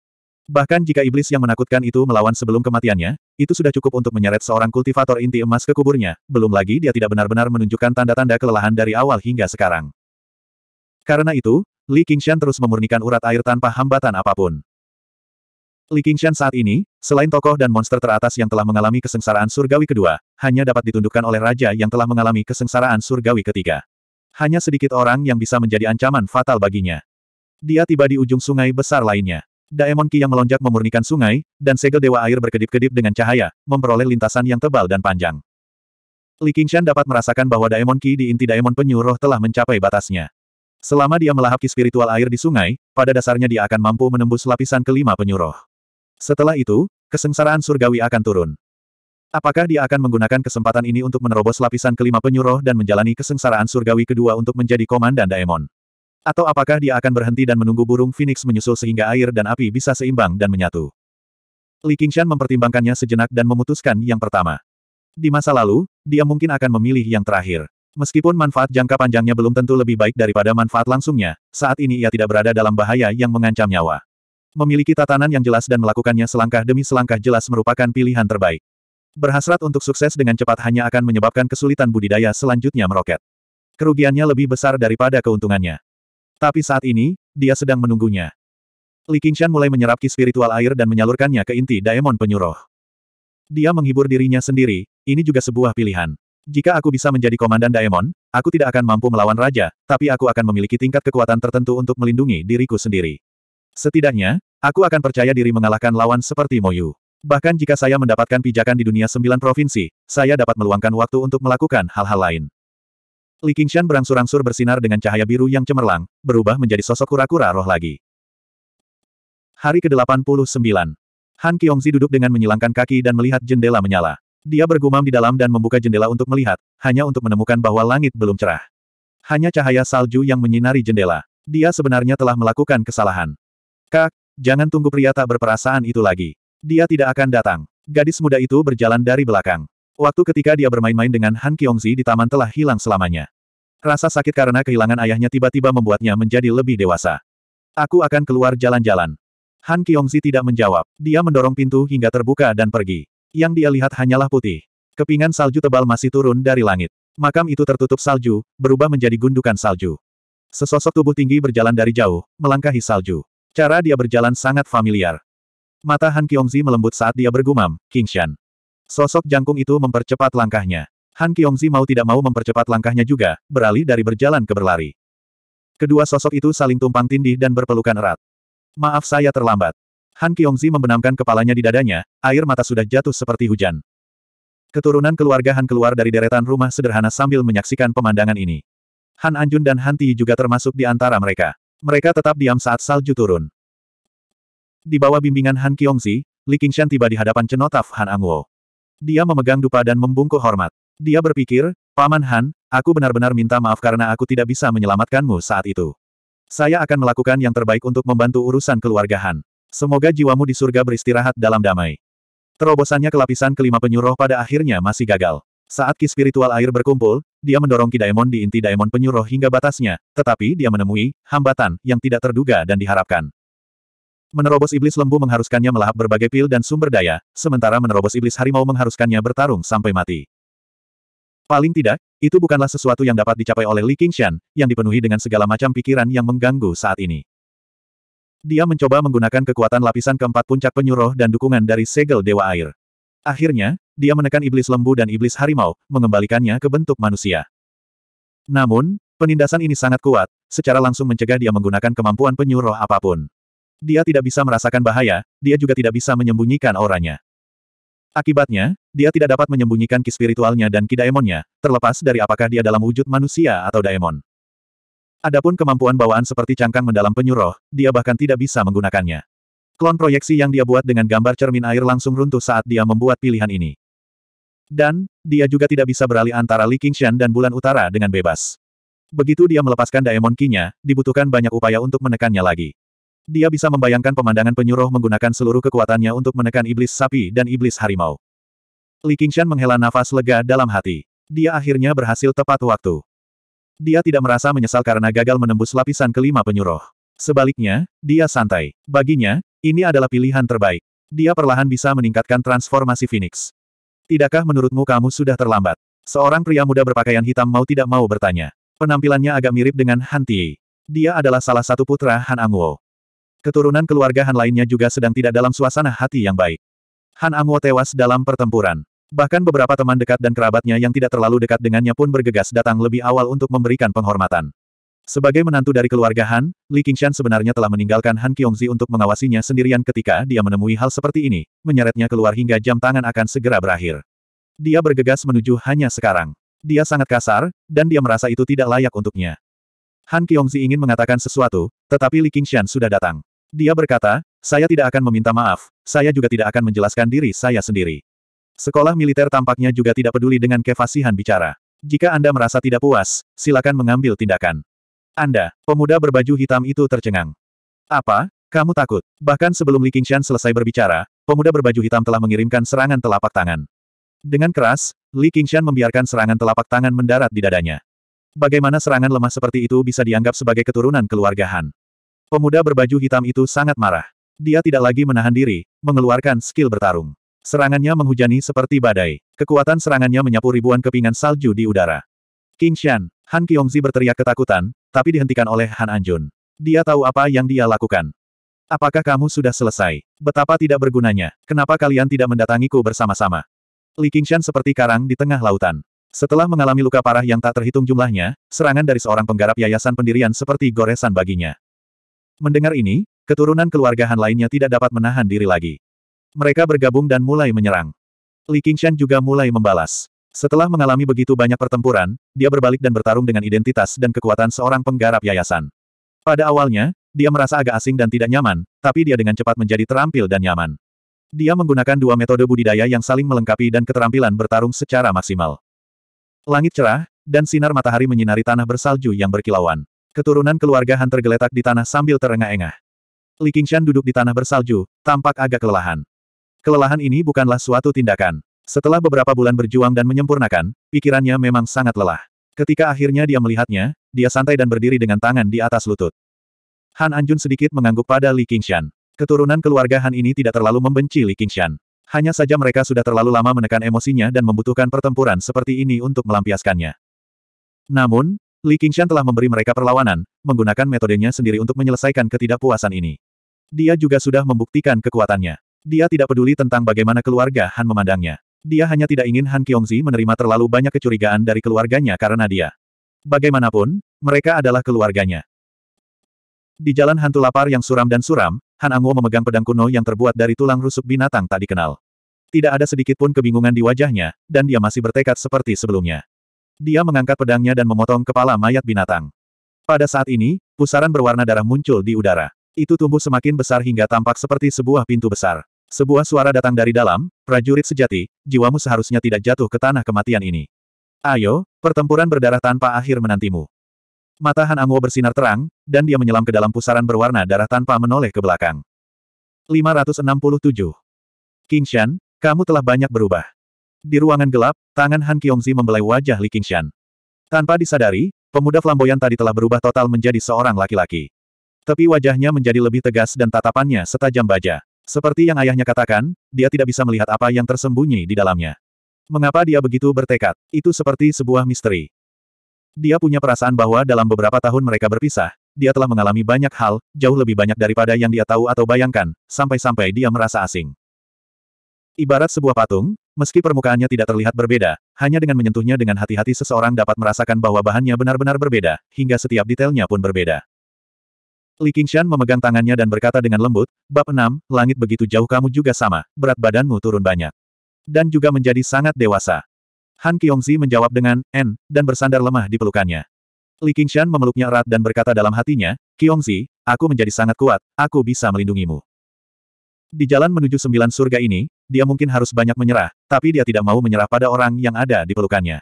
Bahkan jika iblis yang menakutkan itu melawan sebelum kematiannya, itu sudah cukup untuk menyeret seorang kultivator inti emas ke kuburnya, belum lagi dia tidak benar-benar menunjukkan tanda-tanda kelelahan dari awal hingga sekarang. Karena itu, Li Qingshan terus memurnikan urat air tanpa hambatan apapun. Li Qingshan saat ini, selain tokoh dan monster teratas yang telah mengalami kesengsaraan surgawi kedua, hanya dapat ditundukkan oleh raja yang telah mengalami kesengsaraan surgawi ketiga. Hanya sedikit orang yang bisa menjadi ancaman fatal baginya. Dia tiba di ujung sungai besar lainnya. Daemon Ki yang melonjak memurnikan sungai, dan segel Dewa Air berkedip-kedip dengan cahaya, memperoleh lintasan yang tebal dan panjang. Li Qingshan dapat merasakan bahwa Daemon Ki di inti Daemon Penyuruh telah mencapai batasnya. Selama dia melahap ki spiritual air di sungai, pada dasarnya dia akan mampu menembus lapisan kelima penyuruh. Setelah itu, kesengsaraan surgawi akan turun. Apakah dia akan menggunakan kesempatan ini untuk menerobos lapisan kelima penyuruh dan menjalani kesengsaraan surgawi kedua untuk menjadi komandan Daemon? Atau apakah dia akan berhenti dan menunggu burung Phoenix menyusul sehingga air dan api bisa seimbang dan menyatu? Li Qingshan mempertimbangkannya sejenak dan memutuskan yang pertama. Di masa lalu, dia mungkin akan memilih yang terakhir. Meskipun manfaat jangka panjangnya belum tentu lebih baik daripada manfaat langsungnya, saat ini ia tidak berada dalam bahaya yang mengancam nyawa. Memiliki tatanan yang jelas dan melakukannya selangkah demi selangkah jelas merupakan pilihan terbaik. Berhasrat untuk sukses dengan cepat hanya akan menyebabkan kesulitan budidaya selanjutnya meroket. Kerugiannya lebih besar daripada keuntungannya. Tapi saat ini, dia sedang menunggunya. Li Qingshan mulai menyerap ki spiritual air dan menyalurkannya ke inti Daemon penyuruh. Dia menghibur dirinya sendiri, ini juga sebuah pilihan. Jika aku bisa menjadi komandan Daemon, aku tidak akan mampu melawan raja, tapi aku akan memiliki tingkat kekuatan tertentu untuk melindungi diriku sendiri. Setidaknya, aku akan percaya diri mengalahkan lawan seperti Moyu. Bahkan jika saya mendapatkan pijakan di dunia sembilan provinsi, saya dapat meluangkan waktu untuk melakukan hal-hal lain. Li Qingshan berangsur-angsur bersinar dengan cahaya biru yang cemerlang, berubah menjadi sosok kura-kura roh lagi. Hari ke-89. Han Kiongzi duduk dengan menyilangkan kaki dan melihat jendela menyala. Dia bergumam di dalam dan membuka jendela untuk melihat, hanya untuk menemukan bahwa langit belum cerah. Hanya cahaya salju yang menyinari jendela. Dia sebenarnya telah melakukan kesalahan. Kak, jangan tunggu pria tak berperasaan itu lagi. Dia tidak akan datang. Gadis muda itu berjalan dari belakang. Waktu ketika dia bermain-main dengan Han Kiongzi di taman telah hilang selamanya. Rasa sakit karena kehilangan ayahnya tiba-tiba membuatnya menjadi lebih dewasa. Aku akan keluar jalan-jalan. Han Kiongzi tidak menjawab. Dia mendorong pintu hingga terbuka dan pergi. Yang dia lihat hanyalah putih. Kepingan salju tebal masih turun dari langit. Makam itu tertutup salju, berubah menjadi gundukan salju. Sesosok tubuh tinggi berjalan dari jauh, melangkahi salju. Cara dia berjalan sangat familiar. Mata Han Kiongzi melembut saat dia bergumam, Shan. Sosok jangkung itu mempercepat langkahnya. Han Kiongzi mau tidak mau mempercepat langkahnya juga, beralih dari berjalan ke berlari. Kedua sosok itu saling tumpang tindih dan berpelukan erat. Maaf saya terlambat. Han Kiongzi membenamkan kepalanya di dadanya, air mata sudah jatuh seperti hujan. Keturunan keluarga Han keluar dari deretan rumah sederhana sambil menyaksikan pemandangan ini. Han Anjun dan Han Ti juga termasuk di antara mereka. Mereka tetap diam saat salju turun. Di bawah bimbingan Han Kiongzi, Li Qingshan tiba di hadapan cenotaf Han Angwo. Dia memegang dupa dan membungkuk hormat. Dia berpikir, Paman Han, aku benar-benar minta maaf karena aku tidak bisa menyelamatkanmu saat itu. Saya akan melakukan yang terbaik untuk membantu urusan keluarga Han. Semoga jiwamu di surga beristirahat dalam damai. Terobosannya ke lapisan kelima penyuruh pada akhirnya masih gagal. Saat ki spiritual air berkumpul, dia mendorong ki daemon di inti daemon penyuruh hingga batasnya, tetapi dia menemui hambatan yang tidak terduga dan diharapkan. Menerobos iblis lembu mengharuskannya melahap berbagai pil dan sumber daya, sementara menerobos iblis harimau mengharuskannya bertarung sampai mati. Paling tidak, itu bukanlah sesuatu yang dapat dicapai oleh Li Qingshan, yang dipenuhi dengan segala macam pikiran yang mengganggu saat ini. Dia mencoba menggunakan kekuatan lapisan keempat puncak penyuruh dan dukungan dari segel Dewa Air. Akhirnya, dia menekan iblis lembu dan iblis harimau, mengembalikannya ke bentuk manusia. Namun, penindasan ini sangat kuat, secara langsung mencegah dia menggunakan kemampuan penyuruh apapun. Dia tidak bisa merasakan bahaya, dia juga tidak bisa menyembunyikan auranya. Akibatnya, dia tidak dapat menyembunyikan ki spiritualnya dan ki daemonnya, terlepas dari apakah dia dalam wujud manusia atau daemon. Adapun kemampuan bawaan seperti cangkang mendalam penyuruh, dia bahkan tidak bisa menggunakannya. Klon proyeksi yang dia buat dengan gambar cermin air langsung runtuh saat dia membuat pilihan ini. Dan, dia juga tidak bisa beralih antara Li Qingshan dan bulan utara dengan bebas. Begitu dia melepaskan daemon kinya, dibutuhkan banyak upaya untuk menekannya lagi. Dia bisa membayangkan pemandangan penyuruh menggunakan seluruh kekuatannya untuk menekan iblis sapi dan iblis harimau. Li Qingshan menghela nafas lega dalam hati. Dia akhirnya berhasil tepat waktu. Dia tidak merasa menyesal karena gagal menembus lapisan kelima penyuruh. Sebaliknya, dia santai. Baginya, ini adalah pilihan terbaik. Dia perlahan bisa meningkatkan transformasi Phoenix. Tidakkah menurutmu kamu sudah terlambat? Seorang pria muda berpakaian hitam mau tidak mau bertanya. Penampilannya agak mirip dengan Han Tie. Dia adalah salah satu putra Han Anguo. Keturunan keluarga Han lainnya juga sedang tidak dalam suasana hati yang baik. Han Amo tewas dalam pertempuran. Bahkan beberapa teman dekat dan kerabatnya yang tidak terlalu dekat dengannya pun bergegas datang lebih awal untuk memberikan penghormatan. Sebagai menantu dari keluarga Han, Li Qingshan sebenarnya telah meninggalkan Han Qiongzi untuk mengawasinya sendirian ketika dia menemui hal seperti ini, menyeretnya keluar hingga jam tangan akan segera berakhir. Dia bergegas menuju hanya sekarang. Dia sangat kasar, dan dia merasa itu tidak layak untuknya. Han Qiongzi ingin mengatakan sesuatu, tetapi Li Qingshan sudah datang. Dia berkata, saya tidak akan meminta maaf, saya juga tidak akan menjelaskan diri saya sendiri. Sekolah militer tampaknya juga tidak peduli dengan kefasihan bicara. Jika Anda merasa tidak puas, silakan mengambil tindakan. Anda, pemuda berbaju hitam itu tercengang. Apa? Kamu takut? Bahkan sebelum Li Qingshan selesai berbicara, pemuda berbaju hitam telah mengirimkan serangan telapak tangan. Dengan keras, Li Qingshan membiarkan serangan telapak tangan mendarat di dadanya. Bagaimana serangan lemah seperti itu bisa dianggap sebagai keturunan keluarga Han? Pemuda berbaju hitam itu sangat marah. Dia tidak lagi menahan diri, mengeluarkan skill bertarung. Serangannya menghujani seperti badai. Kekuatan serangannya menyapu ribuan kepingan salju di udara. King Shan, Han Kiongzi berteriak ketakutan, tapi dihentikan oleh Han Anjun. Dia tahu apa yang dia lakukan. Apakah kamu sudah selesai? Betapa tidak bergunanya. Kenapa kalian tidak mendatangiku bersama-sama? Li Qingshan seperti karang di tengah lautan. Setelah mengalami luka parah yang tak terhitung jumlahnya, serangan dari seorang penggarap yayasan pendirian seperti goresan baginya. Mendengar ini, keturunan keluarga Han lainnya tidak dapat menahan diri lagi. Mereka bergabung dan mulai menyerang. Li Qingshan juga mulai membalas. Setelah mengalami begitu banyak pertempuran, dia berbalik dan bertarung dengan identitas dan kekuatan seorang penggarap yayasan. Pada awalnya, dia merasa agak asing dan tidak nyaman, tapi dia dengan cepat menjadi terampil dan nyaman. Dia menggunakan dua metode budidaya yang saling melengkapi dan keterampilan bertarung secara maksimal. Langit cerah, dan sinar matahari menyinari tanah bersalju yang berkilauan. Keturunan keluarga Han tergeletak di tanah sambil terengah-engah. Li Qingshan duduk di tanah bersalju, tampak agak kelelahan. Kelelahan ini bukanlah suatu tindakan. Setelah beberapa bulan berjuang dan menyempurnakan, pikirannya memang sangat lelah. Ketika akhirnya dia melihatnya, dia santai dan berdiri dengan tangan di atas lutut. Han Anjun sedikit mengangguk pada Li Qingshan. Keturunan keluarga Han ini tidak terlalu membenci Li Qingshan. Hanya saja mereka sudah terlalu lama menekan emosinya dan membutuhkan pertempuran seperti ini untuk melampiaskannya. Namun, Li Qingshan telah memberi mereka perlawanan, menggunakan metodenya sendiri untuk menyelesaikan ketidakpuasan ini. Dia juga sudah membuktikan kekuatannya. Dia tidak peduli tentang bagaimana keluarga Han memandangnya. Dia hanya tidak ingin Han Kiongzi menerima terlalu banyak kecurigaan dari keluarganya karena dia. Bagaimanapun, mereka adalah keluarganya. Di jalan hantu lapar yang suram dan suram, Han Anguo memegang pedang kuno yang terbuat dari tulang rusuk binatang tak dikenal. Tidak ada sedikit pun kebingungan di wajahnya, dan dia masih bertekad seperti sebelumnya. Dia mengangkat pedangnya dan memotong kepala mayat binatang. Pada saat ini, pusaran berwarna darah muncul di udara. Itu tumbuh semakin besar hingga tampak seperti sebuah pintu besar. Sebuah suara datang dari dalam, prajurit sejati, jiwamu seharusnya tidak jatuh ke tanah kematian ini. Ayo, pertempuran berdarah tanpa akhir menantimu. Mata Han Angwo bersinar terang, dan dia menyelam ke dalam pusaran berwarna darah tanpa menoleh ke belakang. 567. King Shan, kamu telah banyak berubah. Di ruangan gelap, tangan Han Kyongzi membelai wajah Li Qingshan. Tanpa disadari, pemuda flamboyan tadi telah berubah total menjadi seorang laki-laki. Tapi wajahnya menjadi lebih tegas dan tatapannya setajam baja. Seperti yang ayahnya katakan, dia tidak bisa melihat apa yang tersembunyi di dalamnya. Mengapa dia begitu bertekad? Itu seperti sebuah misteri. Dia punya perasaan bahwa dalam beberapa tahun mereka berpisah, dia telah mengalami banyak hal, jauh lebih banyak daripada yang dia tahu atau bayangkan, sampai-sampai dia merasa asing. Ibarat sebuah patung, Meski permukaannya tidak terlihat berbeda, hanya dengan menyentuhnya dengan hati-hati seseorang dapat merasakan bahwa bahannya benar-benar berbeda, hingga setiap detailnya pun berbeda. Li Qingshan memegang tangannya dan berkata dengan lembut, Bab 6, langit begitu jauh kamu juga sama, berat badanmu turun banyak. Dan juga menjadi sangat dewasa. Han Qiongzi menjawab dengan, N, dan bersandar lemah di pelukannya. Li Qingshan memeluknya erat dan berkata dalam hatinya, Qiongzi, aku menjadi sangat kuat, aku bisa melindungimu. Di jalan menuju sembilan surga ini, dia mungkin harus banyak menyerah, tapi dia tidak mau menyerah pada orang yang ada di pelukannya.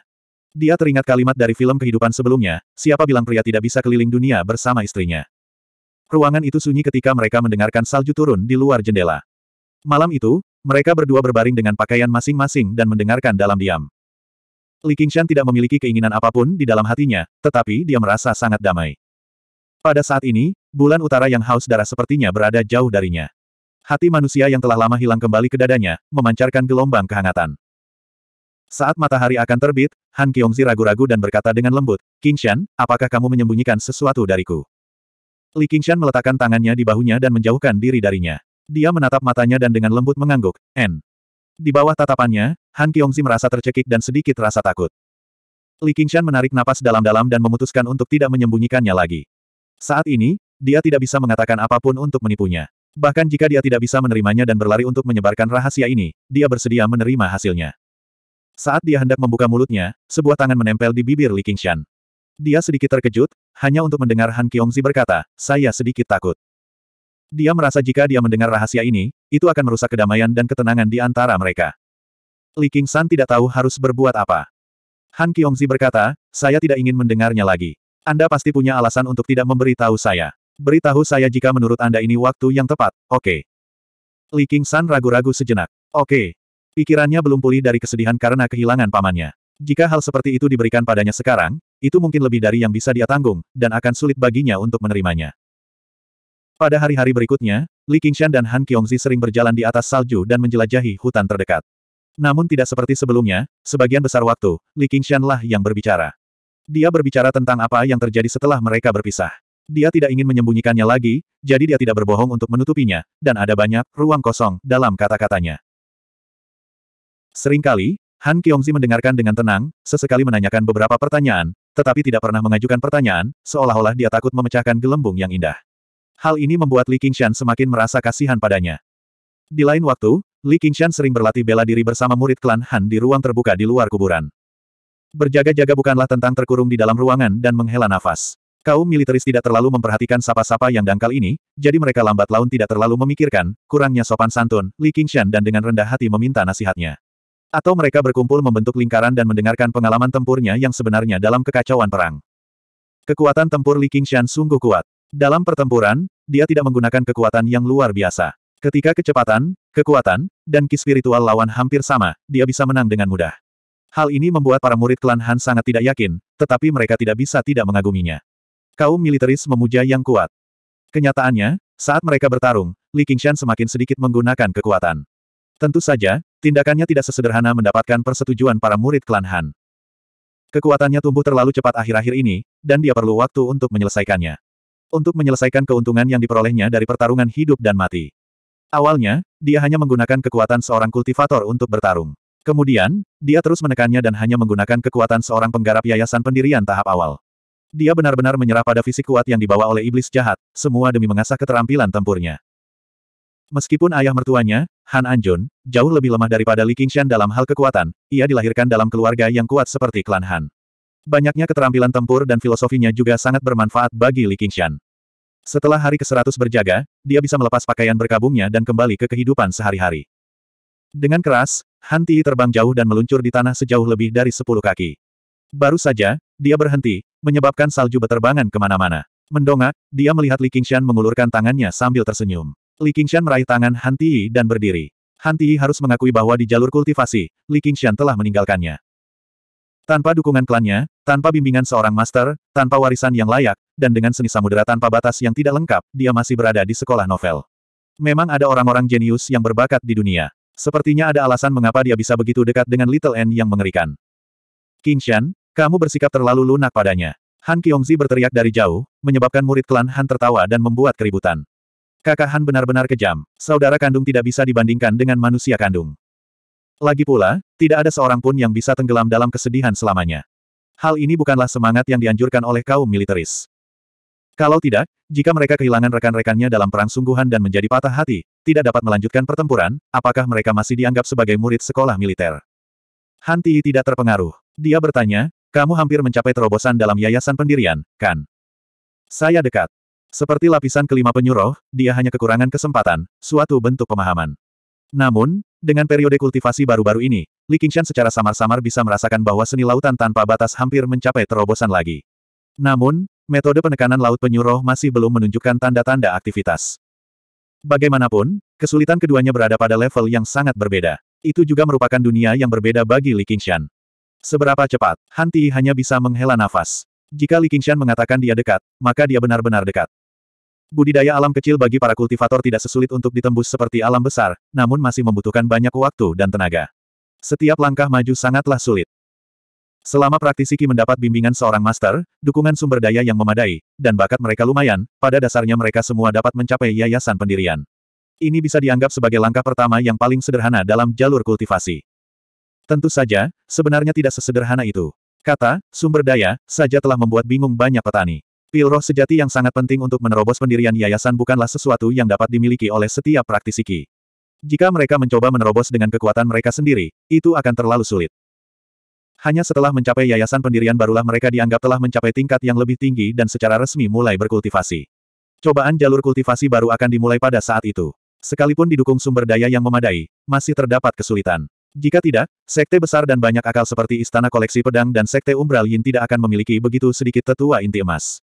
Dia teringat kalimat dari film kehidupan sebelumnya, siapa bilang pria tidak bisa keliling dunia bersama istrinya. Ruangan itu sunyi ketika mereka mendengarkan salju turun di luar jendela. Malam itu, mereka berdua berbaring dengan pakaian masing-masing dan mendengarkan dalam diam. Li Qingshan tidak memiliki keinginan apapun di dalam hatinya, tetapi dia merasa sangat damai. Pada saat ini, bulan utara yang haus darah sepertinya berada jauh darinya. Hati manusia yang telah lama hilang kembali ke dadanya, memancarkan gelombang kehangatan. Saat matahari akan terbit, Han Kyongzi ragu-ragu dan berkata dengan lembut, Qingshan, apakah kamu menyembunyikan sesuatu dariku? Li Qingshan meletakkan tangannya di bahunya dan menjauhkan diri darinya. Dia menatap matanya dan dengan lembut mengangguk, N. Di bawah tatapannya, Han Kyongzi merasa tercekik dan sedikit rasa takut. Li Qingshan menarik napas dalam-dalam dan memutuskan untuk tidak menyembunyikannya lagi. Saat ini, dia tidak bisa mengatakan apapun untuk menipunya. Bahkan jika dia tidak bisa menerimanya dan berlari untuk menyebarkan rahasia ini, dia bersedia menerima hasilnya. Saat dia hendak membuka mulutnya, sebuah tangan menempel di bibir Li Qingshan. Dia sedikit terkejut, hanya untuk mendengar Han Kiongzi berkata, saya sedikit takut. Dia merasa jika dia mendengar rahasia ini, itu akan merusak kedamaian dan ketenangan di antara mereka. Li Qingshan tidak tahu harus berbuat apa. Han Kiongzi berkata, saya tidak ingin mendengarnya lagi. Anda pasti punya alasan untuk tidak memberitahu saya. Beritahu saya jika menurut Anda ini waktu yang tepat, oke. Okay. Li King San ragu-ragu sejenak. Oke. Okay. Pikirannya belum pulih dari kesedihan karena kehilangan pamannya. Jika hal seperti itu diberikan padanya sekarang, itu mungkin lebih dari yang bisa dia tanggung, dan akan sulit baginya untuk menerimanya. Pada hari-hari berikutnya, Li Qingshan dan Han Qiongzi sering berjalan di atas salju dan menjelajahi hutan terdekat. Namun tidak seperti sebelumnya, sebagian besar waktu, Li Qingshan yang berbicara. Dia berbicara tentang apa yang terjadi setelah mereka berpisah. Dia tidak ingin menyembunyikannya lagi, jadi dia tidak berbohong untuk menutupinya, dan ada banyak ruang kosong dalam kata-katanya. Seringkali, Han Kiongzi mendengarkan dengan tenang, sesekali menanyakan beberapa pertanyaan, tetapi tidak pernah mengajukan pertanyaan, seolah-olah dia takut memecahkan gelembung yang indah. Hal ini membuat Li Qingshan semakin merasa kasihan padanya. Di lain waktu, Li Qingshan sering berlatih bela diri bersama murid klan Han di ruang terbuka di luar kuburan. Berjaga-jaga bukanlah tentang terkurung di dalam ruangan dan menghela nafas. Kaum militeris tidak terlalu memperhatikan sapa-sapa yang dangkal ini, jadi mereka lambat laun tidak terlalu memikirkan, kurangnya sopan santun, Li Qingshan dan dengan rendah hati meminta nasihatnya. Atau mereka berkumpul membentuk lingkaran dan mendengarkan pengalaman tempurnya yang sebenarnya dalam kekacauan perang. Kekuatan tempur Li Qingshan sungguh kuat. Dalam pertempuran, dia tidak menggunakan kekuatan yang luar biasa. Ketika kecepatan, kekuatan, dan ki spiritual lawan hampir sama, dia bisa menang dengan mudah. Hal ini membuat para murid klan Han sangat tidak yakin, tetapi mereka tidak bisa tidak mengaguminya. Kaum militeris memuja yang kuat. Kenyataannya, saat mereka bertarung, Li Qingshan semakin sedikit menggunakan kekuatan. Tentu saja, tindakannya tidak sesederhana mendapatkan persetujuan para murid klan Han. Kekuatannya tumbuh terlalu cepat akhir-akhir ini, dan dia perlu waktu untuk menyelesaikannya. Untuk menyelesaikan keuntungan yang diperolehnya dari pertarungan hidup dan mati. Awalnya, dia hanya menggunakan kekuatan seorang kultivator untuk bertarung. Kemudian, dia terus menekannya dan hanya menggunakan kekuatan seorang penggarap yayasan pendirian tahap awal. Dia benar-benar menyerah pada fisik kuat yang dibawa oleh iblis jahat, semua demi mengasah keterampilan tempurnya. Meskipun ayah mertuanya, Han Anjun, jauh lebih lemah daripada Li Qingshan dalam hal kekuatan, ia dilahirkan dalam keluarga yang kuat seperti klan Han. Banyaknya keterampilan tempur dan filosofinya juga sangat bermanfaat bagi Li Qingshan. Setelah hari ke-100 berjaga, dia bisa melepas pakaian berkabungnya dan kembali ke kehidupan sehari-hari. Dengan keras, Han Ti terbang jauh dan meluncur di tanah sejauh lebih dari 10 kaki. Baru saja, dia berhenti, menyebabkan salju beterbangan kemana-mana. Mendongak, dia melihat Li Qingshan mengulurkan tangannya sambil tersenyum. Li Qingshan meraih tangan Han Tiyi dan berdiri. Han Tiyi harus mengakui bahwa di jalur kultivasi, Li Qingshan telah meninggalkannya. Tanpa dukungan klannya, tanpa bimbingan seorang master, tanpa warisan yang layak, dan dengan seni samudera tanpa batas yang tidak lengkap, dia masih berada di sekolah novel. Memang ada orang-orang jenius yang berbakat di dunia. Sepertinya ada alasan mengapa dia bisa begitu dekat dengan Little N yang mengerikan. King kamu bersikap terlalu lunak padanya. Han Kyongzi berteriak dari jauh, menyebabkan murid klan Han tertawa dan membuat keributan. Kakak Han benar-benar kejam, saudara kandung tidak bisa dibandingkan dengan manusia kandung. Lagi pula, tidak ada seorang pun yang bisa tenggelam dalam kesedihan selamanya. Hal ini bukanlah semangat yang dianjurkan oleh kaum militeris. Kalau tidak, jika mereka kehilangan rekan-rekannya dalam perang sungguhan dan menjadi patah hati, tidak dapat melanjutkan pertempuran, apakah mereka masih dianggap sebagai murid sekolah militer? Hanti tidak terpengaruh. Dia bertanya, kamu hampir mencapai terobosan dalam yayasan pendirian, kan? Saya dekat. Seperti lapisan kelima penyuruh, dia hanya kekurangan kesempatan, suatu bentuk pemahaman. Namun, dengan periode kultivasi baru-baru ini, Li Qingshan secara samar-samar bisa merasakan bahwa seni lautan tanpa batas hampir mencapai terobosan lagi. Namun, metode penekanan laut penyuruh masih belum menunjukkan tanda-tanda aktivitas. Bagaimanapun, kesulitan keduanya berada pada level yang sangat berbeda. Itu juga merupakan dunia yang berbeda bagi Li Qingshan. Seberapa cepat, Han Ti hanya bisa menghela nafas. Jika Li Qingshan mengatakan dia dekat, maka dia benar-benar dekat. Budidaya alam kecil bagi para kultivator tidak sesulit untuk ditembus seperti alam besar, namun masih membutuhkan banyak waktu dan tenaga. Setiap langkah maju sangatlah sulit. Selama praktisi Qi mendapat bimbingan seorang master, dukungan sumber daya yang memadai, dan bakat mereka lumayan, pada dasarnya mereka semua dapat mencapai yayasan pendirian. Ini bisa dianggap sebagai langkah pertama yang paling sederhana dalam jalur kultivasi. Tentu saja, sebenarnya tidak sesederhana itu. Kata, sumber daya, saja telah membuat bingung banyak petani. Pil roh sejati yang sangat penting untuk menerobos pendirian yayasan bukanlah sesuatu yang dapat dimiliki oleh setiap praktisi Ki. Jika mereka mencoba menerobos dengan kekuatan mereka sendiri, itu akan terlalu sulit. Hanya setelah mencapai yayasan pendirian barulah mereka dianggap telah mencapai tingkat yang lebih tinggi dan secara resmi mulai berkultivasi. Cobaan jalur kultivasi baru akan dimulai pada saat itu. Sekalipun didukung sumber daya yang memadai, masih terdapat kesulitan. Jika tidak, sekte besar dan banyak akal seperti Istana Koleksi Pedang dan Sekte Umbral Yin tidak akan memiliki begitu sedikit tetua inti emas.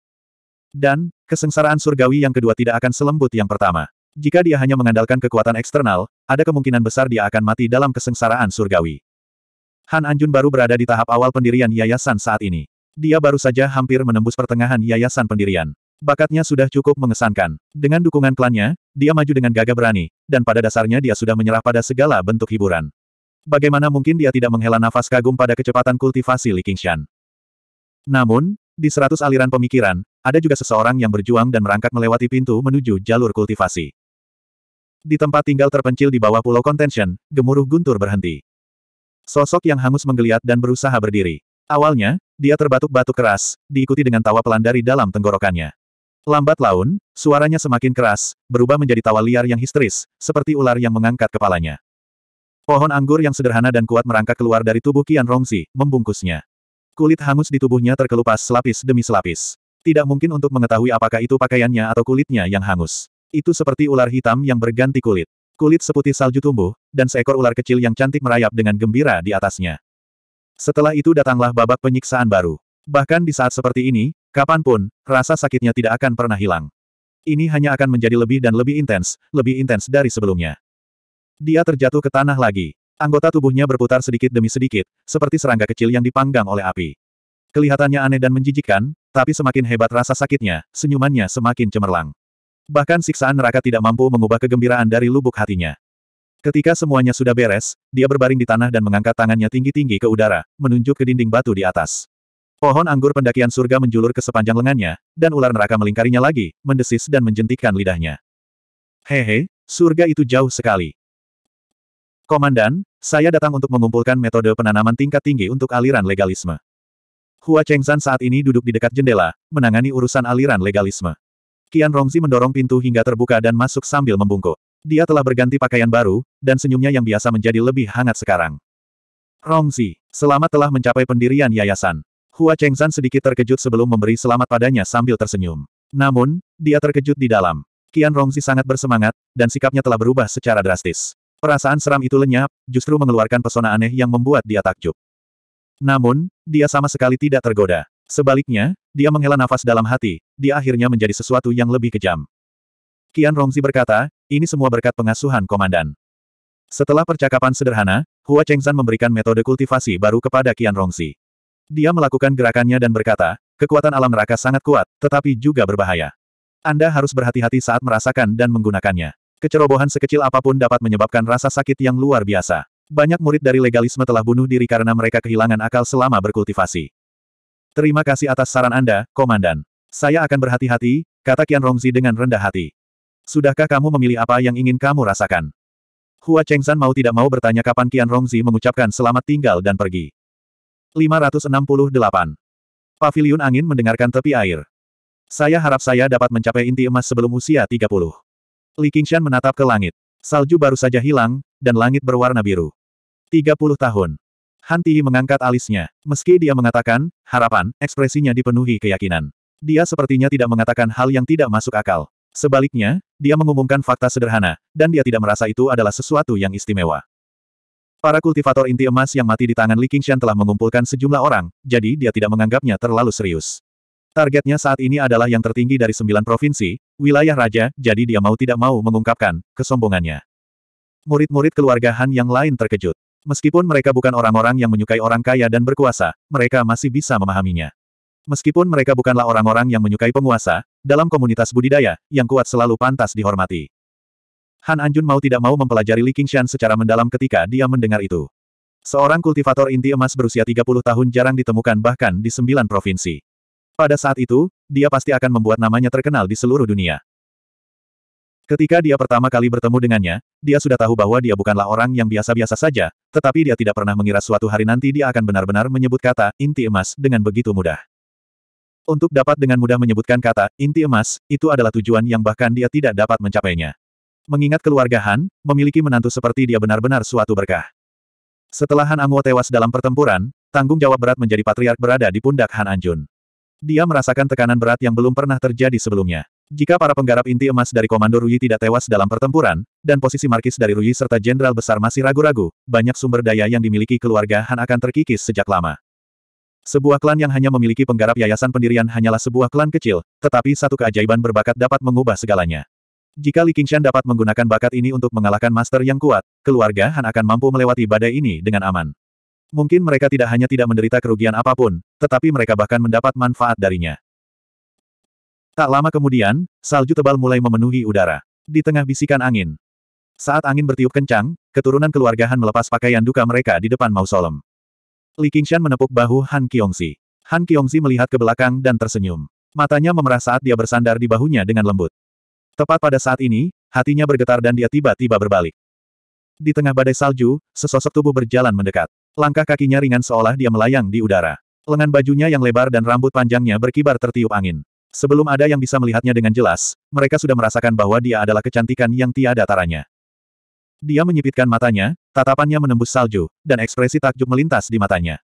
Dan, kesengsaraan surgawi yang kedua tidak akan selembut yang pertama. Jika dia hanya mengandalkan kekuatan eksternal, ada kemungkinan besar dia akan mati dalam kesengsaraan surgawi. Han Anjun baru berada di tahap awal pendirian yayasan saat ini. Dia baru saja hampir menembus pertengahan yayasan pendirian. Bakatnya sudah cukup mengesankan. Dengan dukungan klannya, dia maju dengan gagah berani, dan pada dasarnya dia sudah menyerah pada segala bentuk hiburan. Bagaimana mungkin dia tidak menghela nafas kagum pada kecepatan kultivasi Li Qingshan. Namun, di seratus aliran pemikiran, ada juga seseorang yang berjuang dan merangkak melewati pintu menuju jalur kultivasi. Di tempat tinggal terpencil di bawah pulau Contention, gemuruh guntur berhenti. Sosok yang hangus menggeliat dan berusaha berdiri. Awalnya, dia terbatuk-batuk keras, diikuti dengan tawa pelan dari dalam tenggorokannya. Lambat laun, suaranya semakin keras, berubah menjadi tawa liar yang histeris, seperti ular yang mengangkat kepalanya. Pohon anggur yang sederhana dan kuat merangkak keluar dari tubuh Qian Rongzi, membungkusnya. Kulit hangus di tubuhnya terkelupas selapis demi selapis. Tidak mungkin untuk mengetahui apakah itu pakaiannya atau kulitnya yang hangus. Itu seperti ular hitam yang berganti kulit. Kulit seputih salju tumbuh, dan seekor ular kecil yang cantik merayap dengan gembira di atasnya. Setelah itu datanglah babak penyiksaan baru. Bahkan di saat seperti ini, Kapanpun, rasa sakitnya tidak akan pernah hilang. Ini hanya akan menjadi lebih dan lebih intens, lebih intens dari sebelumnya. Dia terjatuh ke tanah lagi. Anggota tubuhnya berputar sedikit demi sedikit, seperti serangga kecil yang dipanggang oleh api. Kelihatannya aneh dan menjijikkan, tapi semakin hebat rasa sakitnya, senyumannya semakin cemerlang. Bahkan siksaan neraka tidak mampu mengubah kegembiraan dari lubuk hatinya. Ketika semuanya sudah beres, dia berbaring di tanah dan mengangkat tangannya tinggi-tinggi ke udara, menunjuk ke dinding batu di atas. Pohon anggur pendakian surga menjulur ke sepanjang lengannya, dan ular neraka melingkarinya lagi, mendesis dan menjentikkan lidahnya. Hehe, surga itu jauh sekali. Komandan, saya datang untuk mengumpulkan metode penanaman tingkat tinggi untuk aliran legalisme. Hua Chengzan saat ini duduk di dekat jendela, menangani urusan aliran legalisme. Qian Rongzi mendorong pintu hingga terbuka dan masuk sambil membungkuk. Dia telah berganti pakaian baru, dan senyumnya yang biasa menjadi lebih hangat sekarang. Rongzi, selamat telah mencapai pendirian yayasan. Hua Chengzan sedikit terkejut sebelum memberi selamat padanya sambil tersenyum. Namun, dia terkejut di dalam. Qian Rongzi sangat bersemangat, dan sikapnya telah berubah secara drastis. Perasaan seram itu lenyap, justru mengeluarkan pesona aneh yang membuat dia takjub. Namun, dia sama sekali tidak tergoda. Sebaliknya, dia menghela nafas dalam hati, dia akhirnya menjadi sesuatu yang lebih kejam. Qian Rongzi berkata, ini semua berkat pengasuhan komandan. Setelah percakapan sederhana, Hua Chengzan memberikan metode kultivasi baru kepada Qian Rongzi. Dia melakukan gerakannya dan berkata, kekuatan alam neraka sangat kuat, tetapi juga berbahaya. Anda harus berhati-hati saat merasakan dan menggunakannya. Kecerobohan sekecil apapun dapat menyebabkan rasa sakit yang luar biasa. Banyak murid dari legalisme telah bunuh diri karena mereka kehilangan akal selama berkultivasi. Terima kasih atas saran Anda, Komandan. Saya akan berhati-hati, kata Kian Rongzi dengan rendah hati. Sudahkah kamu memilih apa yang ingin kamu rasakan? Hua Chengsan mau tidak mau bertanya kapan Kian Rongzi mengucapkan selamat tinggal dan pergi. 568. Paviliun angin mendengarkan tepi air. Saya harap saya dapat mencapai inti emas sebelum usia 30. Li Qingshan menatap ke langit. Salju baru saja hilang, dan langit berwarna biru. 30 tahun. Han Tihi mengangkat alisnya. Meski dia mengatakan, harapan, ekspresinya dipenuhi keyakinan. Dia sepertinya tidak mengatakan hal yang tidak masuk akal. Sebaliknya, dia mengumumkan fakta sederhana, dan dia tidak merasa itu adalah sesuatu yang istimewa. Para kultivator inti emas yang mati di tangan Li Qingshan telah mengumpulkan sejumlah orang, jadi dia tidak menganggapnya terlalu serius. Targetnya saat ini adalah yang tertinggi dari sembilan provinsi, wilayah raja, jadi dia mau tidak mau mengungkapkan kesombongannya. Murid-murid keluarga Han yang lain terkejut. Meskipun mereka bukan orang-orang yang menyukai orang kaya dan berkuasa, mereka masih bisa memahaminya. Meskipun mereka bukanlah orang-orang yang menyukai penguasa, dalam komunitas budidaya, yang kuat selalu pantas dihormati. Han Anjun mau tidak mau mempelajari Li Qingshan secara mendalam ketika dia mendengar itu. Seorang kultivator inti emas berusia 30 tahun jarang ditemukan bahkan di sembilan provinsi. Pada saat itu, dia pasti akan membuat namanya terkenal di seluruh dunia. Ketika dia pertama kali bertemu dengannya, dia sudah tahu bahwa dia bukanlah orang yang biasa-biasa saja, tetapi dia tidak pernah mengira suatu hari nanti dia akan benar-benar menyebut kata inti emas dengan begitu mudah. Untuk dapat dengan mudah menyebutkan kata inti emas, itu adalah tujuan yang bahkan dia tidak dapat mencapainya. Mengingat keluarga Han, memiliki menantu seperti dia benar-benar suatu berkah. Setelah Han Anguo tewas dalam pertempuran, tanggung jawab berat menjadi patriark berada di pundak Han Anjun. Dia merasakan tekanan berat yang belum pernah terjadi sebelumnya. Jika para penggarap inti emas dari Komando Ruyi tidak tewas dalam pertempuran, dan posisi markis dari Ruyi serta jenderal besar masih ragu-ragu, banyak sumber daya yang dimiliki keluarga Han akan terkikis sejak lama. Sebuah klan yang hanya memiliki penggarap yayasan pendirian hanyalah sebuah klan kecil, tetapi satu keajaiban berbakat dapat mengubah segalanya. Jika Li Qingshan dapat menggunakan bakat ini untuk mengalahkan master yang kuat, keluarga Han akan mampu melewati badai ini dengan aman. Mungkin mereka tidak hanya tidak menderita kerugian apapun, tetapi mereka bahkan mendapat manfaat darinya. Tak lama kemudian, salju tebal mulai memenuhi udara. Di tengah bisikan angin. Saat angin bertiup kencang, keturunan keluarga Han melepas pakaian duka mereka di depan mausolem. Li Qingshan menepuk bahu Han Kiongsi. Han Kiongsi melihat ke belakang dan tersenyum. Matanya memerah saat dia bersandar di bahunya dengan lembut. Tepat pada saat ini, hatinya bergetar dan dia tiba-tiba berbalik. Di tengah badai salju, sesosok tubuh berjalan mendekat. Langkah kakinya ringan seolah dia melayang di udara. Lengan bajunya yang lebar dan rambut panjangnya berkibar tertiup angin. Sebelum ada yang bisa melihatnya dengan jelas, mereka sudah merasakan bahwa dia adalah kecantikan yang tiada taranya. Dia menyipitkan matanya, tatapannya menembus salju, dan ekspresi takjub melintas di matanya.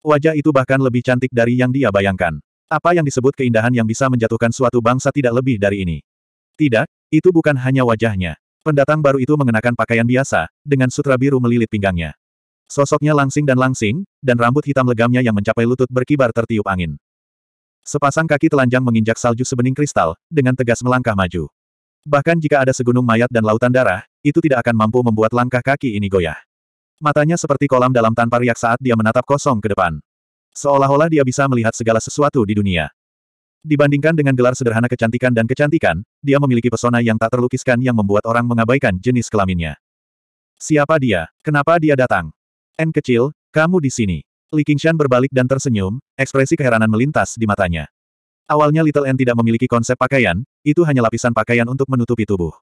Wajah itu bahkan lebih cantik dari yang dia bayangkan. Apa yang disebut keindahan yang bisa menjatuhkan suatu bangsa tidak lebih dari ini. Tidak, itu bukan hanya wajahnya. Pendatang baru itu mengenakan pakaian biasa, dengan sutra biru melilit pinggangnya. Sosoknya langsing dan langsing, dan rambut hitam legamnya yang mencapai lutut berkibar tertiup angin. Sepasang kaki telanjang menginjak salju sebening kristal, dengan tegas melangkah maju. Bahkan jika ada segunung mayat dan lautan darah, itu tidak akan mampu membuat langkah kaki ini goyah. Matanya seperti kolam dalam tanpa riak saat dia menatap kosong ke depan. Seolah-olah dia bisa melihat segala sesuatu di dunia. Dibandingkan dengan gelar sederhana kecantikan dan kecantikan, dia memiliki pesona yang tak terlukiskan yang membuat orang mengabaikan jenis kelaminnya. Siapa dia? Kenapa dia datang? N kecil, kamu di sini. Li Qingshan berbalik dan tersenyum, ekspresi keheranan melintas di matanya. Awalnya Little N tidak memiliki konsep pakaian, itu hanya lapisan pakaian untuk menutupi tubuh.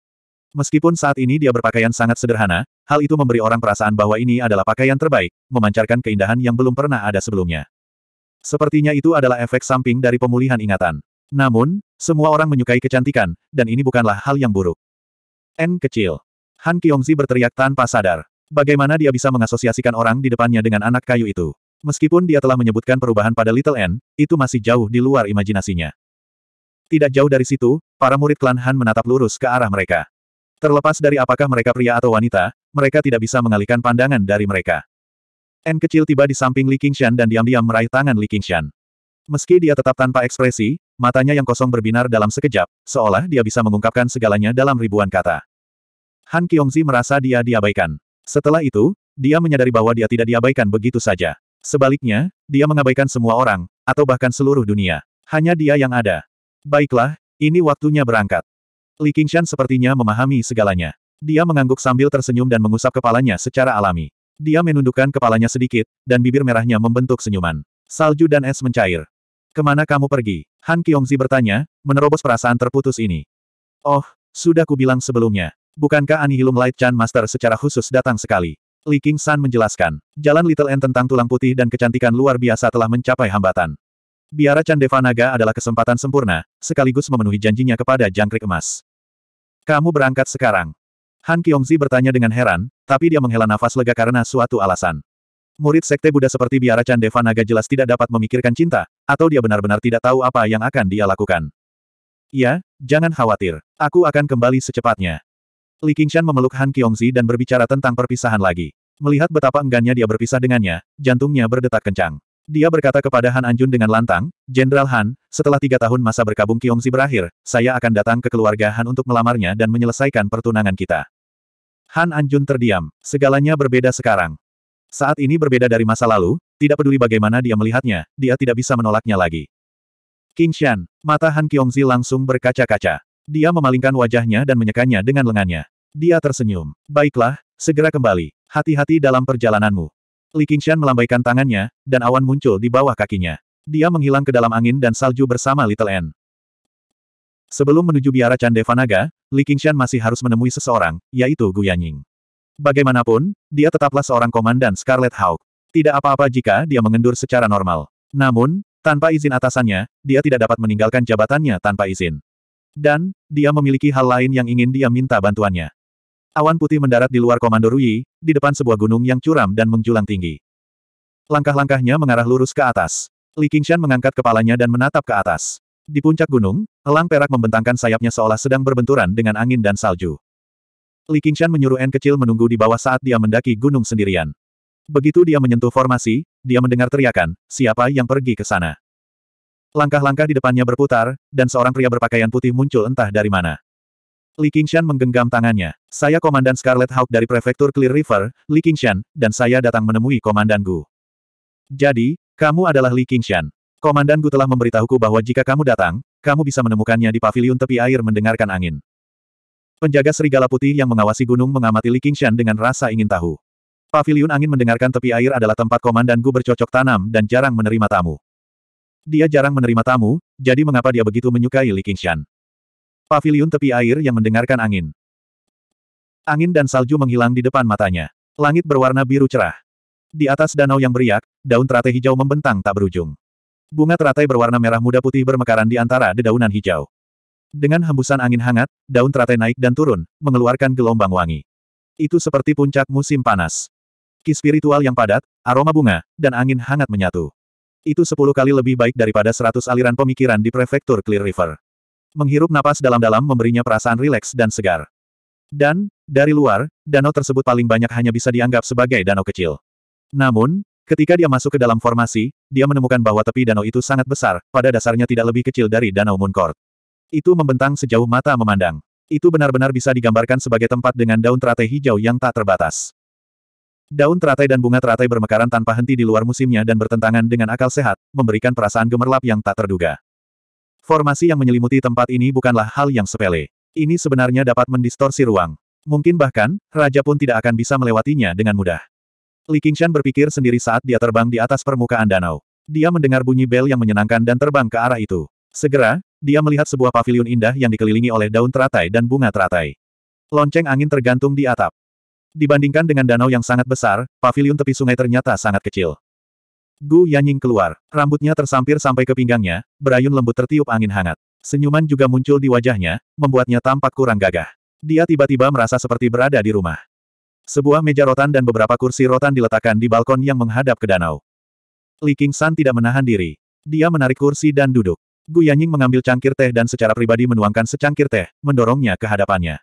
Meskipun saat ini dia berpakaian sangat sederhana, hal itu memberi orang perasaan bahwa ini adalah pakaian terbaik, memancarkan keindahan yang belum pernah ada sebelumnya. Sepertinya itu adalah efek samping dari pemulihan ingatan. Namun, semua orang menyukai kecantikan, dan ini bukanlah hal yang buruk. N kecil. Han Kiongzi berteriak tanpa sadar. Bagaimana dia bisa mengasosiasikan orang di depannya dengan anak kayu itu? Meskipun dia telah menyebutkan perubahan pada Little N, itu masih jauh di luar imajinasinya. Tidak jauh dari situ, para murid klan Han menatap lurus ke arah mereka. Terlepas dari apakah mereka pria atau wanita, mereka tidak bisa mengalihkan pandangan dari mereka. N kecil tiba di samping Li Qingshan dan diam-diam meraih tangan Li Qingshan. Meski dia tetap tanpa ekspresi, matanya yang kosong berbinar dalam sekejap, seolah dia bisa mengungkapkan segalanya dalam ribuan kata. Han Kyongzi merasa dia diabaikan. Setelah itu, dia menyadari bahwa dia tidak diabaikan begitu saja. Sebaliknya, dia mengabaikan semua orang, atau bahkan seluruh dunia. Hanya dia yang ada. Baiklah, ini waktunya berangkat. Li Qingshan sepertinya memahami segalanya. Dia mengangguk sambil tersenyum dan mengusap kepalanya secara alami. Dia menundukkan kepalanya sedikit, dan bibir merahnya membentuk senyuman. Salju dan es mencair. Kemana kamu pergi? Han Kyongzi bertanya, menerobos perasaan terputus ini. Oh, sudah kubilang sebelumnya. Bukankah Ani Anihilum Light Chan Master secara khusus datang sekali? Li King San menjelaskan, jalan Little End tentang tulang putih dan kecantikan luar biasa telah mencapai hambatan. Biara Chan Devanaga adalah kesempatan sempurna, sekaligus memenuhi janjinya kepada jangkrik emas. Kamu berangkat sekarang. Han Kiongzi bertanya dengan heran, tapi dia menghela nafas lega karena suatu alasan. Murid sekte Buddha seperti Biara Chandeva Naga jelas tidak dapat memikirkan cinta, atau dia benar-benar tidak tahu apa yang akan dia lakukan. Ya, jangan khawatir. Aku akan kembali secepatnya. Li Qingshan memeluk Han Kiongzi dan berbicara tentang perpisahan lagi. Melihat betapa enggannya dia berpisah dengannya, jantungnya berdetak kencang. Dia berkata kepada Han Anjun dengan lantang, Jenderal Han, setelah tiga tahun masa berkabung Kiongzi berakhir, saya akan datang ke keluarga Han untuk melamarnya dan menyelesaikan pertunangan kita. Han Anjun terdiam, segalanya berbeda sekarang. Saat ini berbeda dari masa lalu, tidak peduli bagaimana dia melihatnya, dia tidak bisa menolaknya lagi. King Shan, mata Han Kiongzi langsung berkaca-kaca. Dia memalingkan wajahnya dan menyekanya dengan lengannya. Dia tersenyum. Baiklah, segera kembali. Hati-hati dalam perjalananmu. Li Qingshan melambaikan tangannya, dan awan muncul di bawah kakinya. Dia menghilang ke dalam angin dan salju bersama Little N. Sebelum menuju biara Chandevanaga, Li Qingshan masih harus menemui seseorang, yaitu Gu Yanying. Bagaimanapun, dia tetaplah seorang komandan Scarlet Hawk. Tidak apa-apa jika dia mengendur secara normal. Namun, tanpa izin atasannya, dia tidak dapat meninggalkan jabatannya tanpa izin. Dan, dia memiliki hal lain yang ingin dia minta bantuannya. Awan putih mendarat di luar komando Rui, di depan sebuah gunung yang curam dan menjulang tinggi. Langkah-langkahnya mengarah lurus ke atas. Li Qingshan mengangkat kepalanya dan menatap ke atas. Di puncak gunung, elang perak membentangkan sayapnya seolah sedang berbenturan dengan angin dan salju. Li Qingshan menyuruh En kecil menunggu di bawah saat dia mendaki gunung sendirian. Begitu dia menyentuh formasi, dia mendengar teriakan, siapa yang pergi ke sana. Langkah-langkah di depannya berputar, dan seorang pria berpakaian putih muncul entah dari mana. Li Qingshan menggenggam tangannya. Saya Komandan Scarlet Hawk dari Prefektur Clear River, Li Qingshan, dan saya datang menemui Komandan Gu. Jadi, kamu adalah Li Qingshan. Komandan Gu telah memberitahuku bahwa jika kamu datang, kamu bisa menemukannya di paviliun tepi air mendengarkan angin. Penjaga serigala putih yang mengawasi gunung mengamati Li Qingshan dengan rasa ingin tahu. Paviliun angin mendengarkan tepi air adalah tempat Komandan Gu bercocok tanam dan jarang menerima tamu. Dia jarang menerima tamu, jadi mengapa dia begitu menyukai Li Qingshan? Paviliun tepi air yang mendengarkan angin. Angin dan salju menghilang di depan matanya. Langit berwarna biru cerah. Di atas danau yang beriak, daun teratai hijau membentang tak berujung. Bunga teratai berwarna merah muda putih bermekaran di antara dedaunan hijau. Dengan hembusan angin hangat, daun teratai naik dan turun, mengeluarkan gelombang wangi. Itu seperti puncak musim panas. Ki spiritual yang padat, aroma bunga, dan angin hangat menyatu. Itu sepuluh kali lebih baik daripada seratus aliran pemikiran di prefektur Clear River. Menghirup napas dalam-dalam memberinya perasaan rileks dan segar. Dan, dari luar, danau tersebut paling banyak hanya bisa dianggap sebagai danau kecil. Namun, ketika dia masuk ke dalam formasi, dia menemukan bahwa tepi danau itu sangat besar, pada dasarnya tidak lebih kecil dari danau Mooncourt. Itu membentang sejauh mata memandang. Itu benar-benar bisa digambarkan sebagai tempat dengan daun teratai hijau yang tak terbatas. Daun teratai dan bunga teratai bermekaran tanpa henti di luar musimnya dan bertentangan dengan akal sehat, memberikan perasaan gemerlap yang tak terduga. Formasi yang menyelimuti tempat ini bukanlah hal yang sepele. Ini sebenarnya dapat mendistorsi ruang. Mungkin bahkan, Raja pun tidak akan bisa melewatinya dengan mudah. Li Qingshan berpikir sendiri saat dia terbang di atas permukaan danau. Dia mendengar bunyi bel yang menyenangkan dan terbang ke arah itu. Segera, dia melihat sebuah pavilion indah yang dikelilingi oleh daun teratai dan bunga teratai. Lonceng angin tergantung di atap. Dibandingkan dengan danau yang sangat besar, pavilion tepi sungai ternyata sangat kecil. Gu Yanying keluar, rambutnya tersampir sampai ke pinggangnya, berayun lembut tertiup angin hangat. Senyuman juga muncul di wajahnya, membuatnya tampak kurang gagah. Dia tiba-tiba merasa seperti berada di rumah. Sebuah meja rotan dan beberapa kursi rotan diletakkan di balkon yang menghadap ke danau. Li San tidak menahan diri. Dia menarik kursi dan duduk. Gu Yanying mengambil cangkir teh dan secara pribadi menuangkan secangkir teh, mendorongnya ke hadapannya.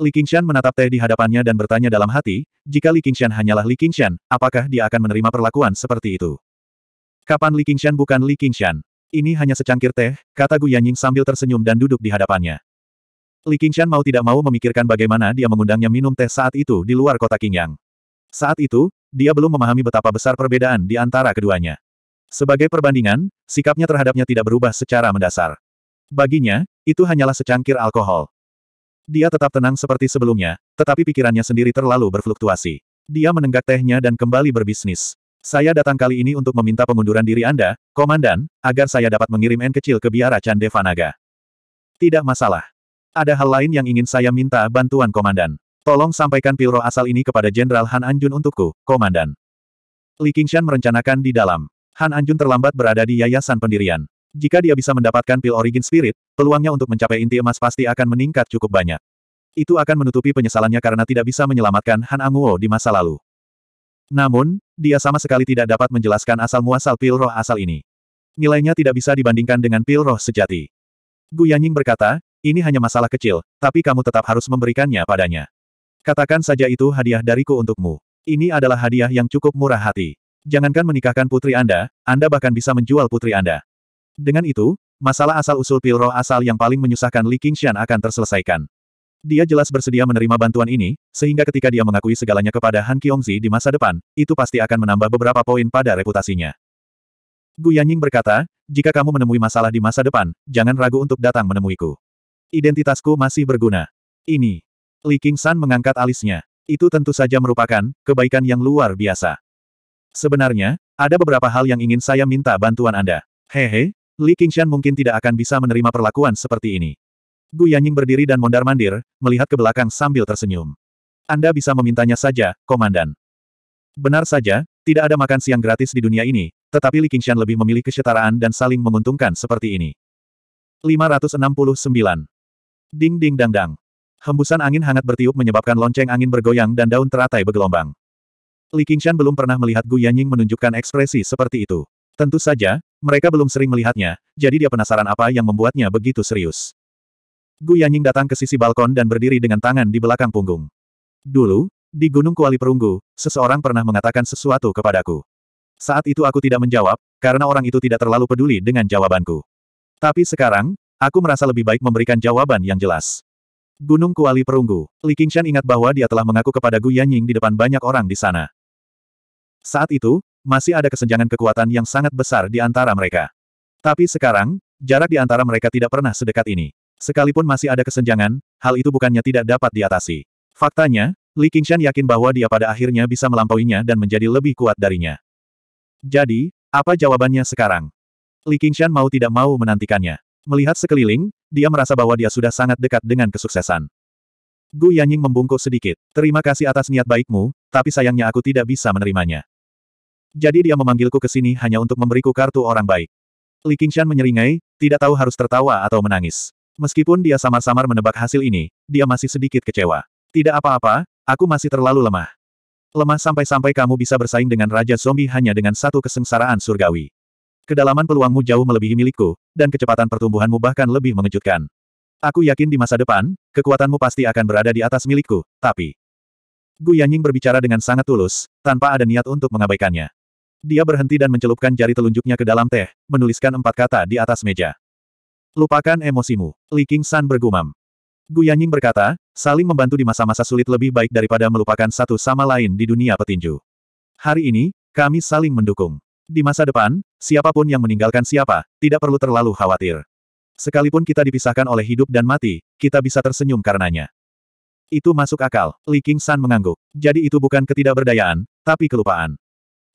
Li Qingshan menatap Teh di hadapannya dan bertanya dalam hati, jika Li Qingshan hanyalah Li Qingshan, apakah dia akan menerima perlakuan seperti itu? Kapan Li Qingshan bukan Li Qingshan? Ini hanya secangkir teh, kata Gu Yanying sambil tersenyum dan duduk di hadapannya. Li Qingshan mau tidak mau memikirkan bagaimana dia mengundangnya minum teh saat itu di luar kota Qingyang. Saat itu, dia belum memahami betapa besar perbedaan di antara keduanya. Sebagai perbandingan, sikapnya terhadapnya tidak berubah secara mendasar. Baginya, itu hanyalah secangkir alkohol. Dia tetap tenang seperti sebelumnya, tetapi pikirannya sendiri terlalu berfluktuasi. Dia menenggak tehnya dan kembali berbisnis. Saya datang kali ini untuk meminta pengunduran diri Anda, Komandan, agar saya dapat mengirim N kecil ke biara Candevanaga. Tidak masalah. Ada hal lain yang ingin saya minta bantuan Komandan. Tolong sampaikan pilro asal ini kepada Jenderal Han Anjun untukku, Komandan. Li Qingshan merencanakan di dalam. Han Anjun terlambat berada di yayasan pendirian. Jika dia bisa mendapatkan pil origin spirit, peluangnya untuk mencapai inti emas pasti akan meningkat cukup banyak. Itu akan menutupi penyesalannya karena tidak bisa menyelamatkan Han Anguo di masa lalu. Namun, dia sama sekali tidak dapat menjelaskan asal-muasal pil roh asal ini. Nilainya tidak bisa dibandingkan dengan pil roh sejati. Gu Yanying berkata, ini hanya masalah kecil, tapi kamu tetap harus memberikannya padanya. Katakan saja itu hadiah dariku untukmu. Ini adalah hadiah yang cukup murah hati. Jangankan menikahkan putri Anda, Anda bahkan bisa menjual putri Anda. Dengan itu, masalah asal-usul pil roh asal yang paling menyusahkan Li Qingshan akan terselesaikan. Dia jelas bersedia menerima bantuan ini, sehingga ketika dia mengakui segalanya kepada Han Kiongzi di masa depan, itu pasti akan menambah beberapa poin pada reputasinya. Gu Yanying berkata, jika kamu menemui masalah di masa depan, jangan ragu untuk datang menemuiku. Identitasku masih berguna. Ini. Li San mengangkat alisnya. Itu tentu saja merupakan kebaikan yang luar biasa. Sebenarnya, ada beberapa hal yang ingin saya minta bantuan Anda. Hehe, Li Qingshan mungkin tidak akan bisa menerima perlakuan seperti ini. Gu Yanying berdiri dan mondar-mandir, melihat ke belakang sambil tersenyum. Anda bisa memintanya saja, Komandan. Benar saja, tidak ada makan siang gratis di dunia ini, tetapi Li Qingshan lebih memilih kesetaraan dan saling menguntungkan seperti ini. 569. Ding ding dang dang. Hembusan angin hangat bertiup menyebabkan lonceng angin bergoyang dan daun teratai bergelombang. Li Qingshan belum pernah melihat Gu Yanying menunjukkan ekspresi seperti itu. Tentu saja, mereka belum sering melihatnya, jadi dia penasaran apa yang membuatnya begitu serius. Gu Yanying datang ke sisi balkon dan berdiri dengan tangan di belakang punggung. Dulu, di Gunung Kuali Perunggu, seseorang pernah mengatakan sesuatu kepadaku. Saat itu aku tidak menjawab, karena orang itu tidak terlalu peduli dengan jawabanku. Tapi sekarang, aku merasa lebih baik memberikan jawaban yang jelas. Gunung Kuali Perunggu, Li Qingshan ingat bahwa dia telah mengaku kepada Gu Yanying di depan banyak orang di sana. Saat itu, masih ada kesenjangan kekuatan yang sangat besar di antara mereka. Tapi sekarang, jarak di antara mereka tidak pernah sedekat ini. Sekalipun masih ada kesenjangan, hal itu bukannya tidak dapat diatasi. Faktanya, Li Qingshan yakin bahwa dia pada akhirnya bisa melampauinya dan menjadi lebih kuat darinya. Jadi, apa jawabannya sekarang? Li Qingshan mau tidak mau menantikannya. Melihat sekeliling, dia merasa bahwa dia sudah sangat dekat dengan kesuksesan. Gu Yanying membungkuk sedikit. Terima kasih atas niat baikmu, tapi sayangnya aku tidak bisa menerimanya. Jadi dia memanggilku ke sini hanya untuk memberiku kartu orang baik. Li Qingshan menyeringai, tidak tahu harus tertawa atau menangis. Meskipun dia samar-samar menebak hasil ini, dia masih sedikit kecewa. Tidak apa-apa, aku masih terlalu lemah. Lemah sampai-sampai kamu bisa bersaing dengan Raja Zombie hanya dengan satu kesengsaraan surgawi. Kedalaman peluangmu jauh melebihi milikku, dan kecepatan pertumbuhanmu bahkan lebih mengejutkan. Aku yakin di masa depan, kekuatanmu pasti akan berada di atas milikku, tapi... Gu Yanying berbicara dengan sangat tulus, tanpa ada niat untuk mengabaikannya. Dia berhenti dan mencelupkan jari telunjuknya ke dalam teh, menuliskan empat kata di atas meja. Lupakan emosimu, Li King San bergumam. Gu Yanying berkata, saling membantu di masa-masa sulit lebih baik daripada melupakan satu sama lain di dunia petinju. Hari ini, kami saling mendukung. Di masa depan, siapapun yang meninggalkan siapa, tidak perlu terlalu khawatir. Sekalipun kita dipisahkan oleh hidup dan mati, kita bisa tersenyum karenanya. Itu masuk akal, Li King San mengangguk. Jadi itu bukan ketidakberdayaan, tapi kelupaan.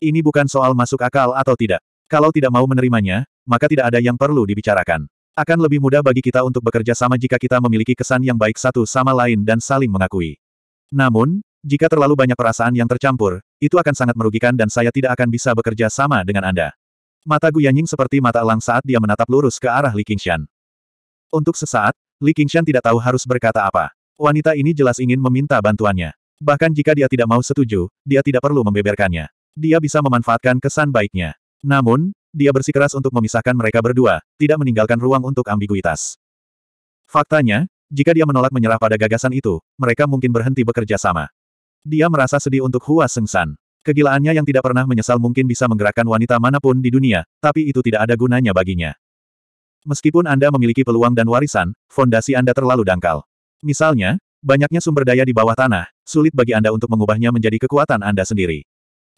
Ini bukan soal masuk akal atau tidak. Kalau tidak mau menerimanya, maka tidak ada yang perlu dibicarakan. Akan lebih mudah bagi kita untuk bekerja sama jika kita memiliki kesan yang baik satu sama lain dan saling mengakui. Namun, jika terlalu banyak perasaan yang tercampur, itu akan sangat merugikan dan saya tidak akan bisa bekerja sama dengan Anda. Mata Guyanying seperti mata elang saat dia menatap lurus ke arah Li Qingshan. Untuk sesaat, Li Qingshan tidak tahu harus berkata apa. Wanita ini jelas ingin meminta bantuannya. Bahkan jika dia tidak mau setuju, dia tidak perlu membeberkannya. Dia bisa memanfaatkan kesan baiknya. Namun, dia bersikeras untuk memisahkan mereka berdua, tidak meninggalkan ruang untuk ambiguitas. Faktanya, jika dia menolak menyerah pada gagasan itu, mereka mungkin berhenti bekerja sama. Dia merasa sedih untuk Hua Sengsan. Kegilaannya yang tidak pernah menyesal mungkin bisa menggerakkan wanita manapun di dunia, tapi itu tidak ada gunanya baginya. Meskipun Anda memiliki peluang dan warisan, fondasi Anda terlalu dangkal. Misalnya, banyaknya sumber daya di bawah tanah, sulit bagi Anda untuk mengubahnya menjadi kekuatan Anda sendiri.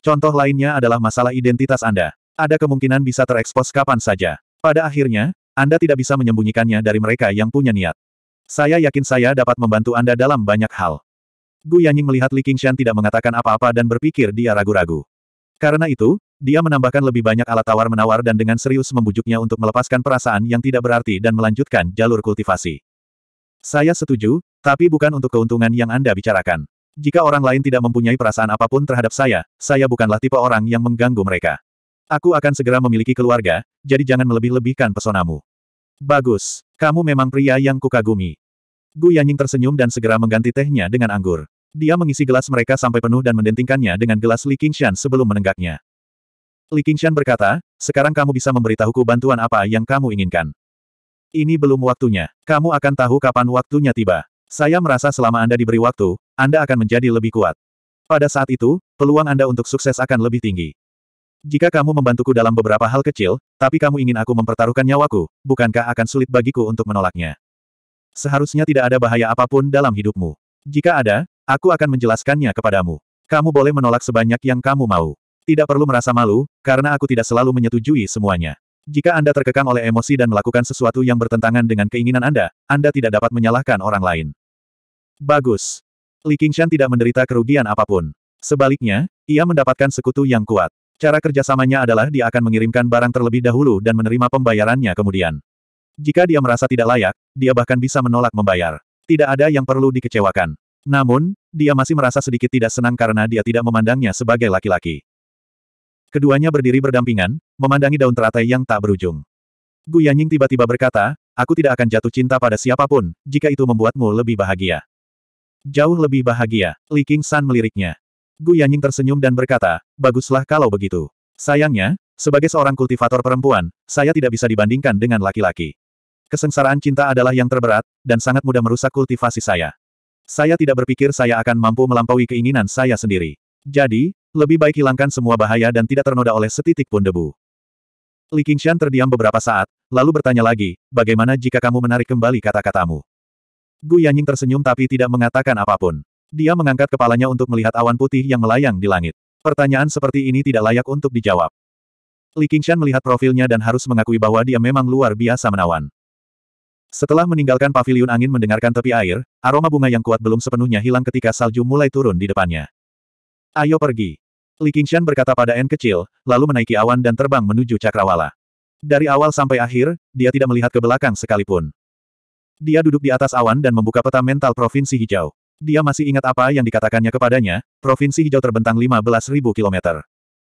Contoh lainnya adalah masalah identitas Anda. Ada kemungkinan bisa terekspos kapan saja. Pada akhirnya, Anda tidak bisa menyembunyikannya dari mereka yang punya niat. Saya yakin saya dapat membantu Anda dalam banyak hal. Gu Yanying melihat Li Qingshan tidak mengatakan apa-apa dan berpikir dia ragu-ragu. Karena itu, dia menambahkan lebih banyak alat tawar-menawar dan dengan serius membujuknya untuk melepaskan perasaan yang tidak berarti dan melanjutkan jalur kultivasi. Saya setuju, tapi bukan untuk keuntungan yang Anda bicarakan. Jika orang lain tidak mempunyai perasaan apapun terhadap saya, saya bukanlah tipe orang yang mengganggu mereka. Aku akan segera memiliki keluarga, jadi jangan melebih-lebihkan pesonamu. Bagus. Kamu memang pria yang kukagumi. Gu Yanying tersenyum dan segera mengganti tehnya dengan anggur. Dia mengisi gelas mereka sampai penuh dan mendentingkannya dengan gelas Li Qingshan sebelum menenggaknya. Li Qingshan berkata, sekarang kamu bisa memberitahuku bantuan apa yang kamu inginkan. Ini belum waktunya. Kamu akan tahu kapan waktunya tiba. Saya merasa selama Anda diberi waktu, anda akan menjadi lebih kuat. Pada saat itu, peluang Anda untuk sukses akan lebih tinggi. Jika kamu membantuku dalam beberapa hal kecil, tapi kamu ingin aku mempertaruhkan nyawaku, bukankah akan sulit bagiku untuk menolaknya? Seharusnya tidak ada bahaya apapun dalam hidupmu. Jika ada, aku akan menjelaskannya kepadamu. Kamu boleh menolak sebanyak yang kamu mau. Tidak perlu merasa malu, karena aku tidak selalu menyetujui semuanya. Jika Anda terkekang oleh emosi dan melakukan sesuatu yang bertentangan dengan keinginan Anda, Anda tidak dapat menyalahkan orang lain. Bagus. Li Qingshan tidak menderita kerugian apapun. Sebaliknya, ia mendapatkan sekutu yang kuat. Cara kerjasamanya adalah dia akan mengirimkan barang terlebih dahulu dan menerima pembayarannya kemudian. Jika dia merasa tidak layak, dia bahkan bisa menolak membayar. Tidak ada yang perlu dikecewakan. Namun, dia masih merasa sedikit tidak senang karena dia tidak memandangnya sebagai laki-laki. Keduanya berdiri berdampingan, memandangi daun teratai yang tak berujung. Gu Yanying tiba-tiba berkata, aku tidak akan jatuh cinta pada siapapun, jika itu membuatmu lebih bahagia. Jauh lebih bahagia, Li King San meliriknya. Gu Yanying tersenyum dan berkata, baguslah kalau begitu. Sayangnya, sebagai seorang kultivator perempuan, saya tidak bisa dibandingkan dengan laki-laki. Kesengsaraan cinta adalah yang terberat, dan sangat mudah merusak kultivasi saya. Saya tidak berpikir saya akan mampu melampaui keinginan saya sendiri. Jadi, lebih baik hilangkan semua bahaya dan tidak ternoda oleh setitik pun debu. Li Qingshan terdiam beberapa saat, lalu bertanya lagi, bagaimana jika kamu menarik kembali kata-katamu? Gu Yanying tersenyum tapi tidak mengatakan apapun. Dia mengangkat kepalanya untuk melihat awan putih yang melayang di langit. Pertanyaan seperti ini tidak layak untuk dijawab. Li Qingshan melihat profilnya dan harus mengakui bahwa dia memang luar biasa menawan. Setelah meninggalkan paviliun angin mendengarkan tepi air, aroma bunga yang kuat belum sepenuhnya hilang ketika salju mulai turun di depannya. Ayo pergi. Li Qingshan berkata pada N kecil, lalu menaiki awan dan terbang menuju cakrawala. Dari awal sampai akhir, dia tidak melihat ke belakang sekalipun. Dia duduk di atas awan dan membuka peta mental Provinsi Hijau. Dia masih ingat apa yang dikatakannya kepadanya, Provinsi Hijau terbentang 15.000 kilometer.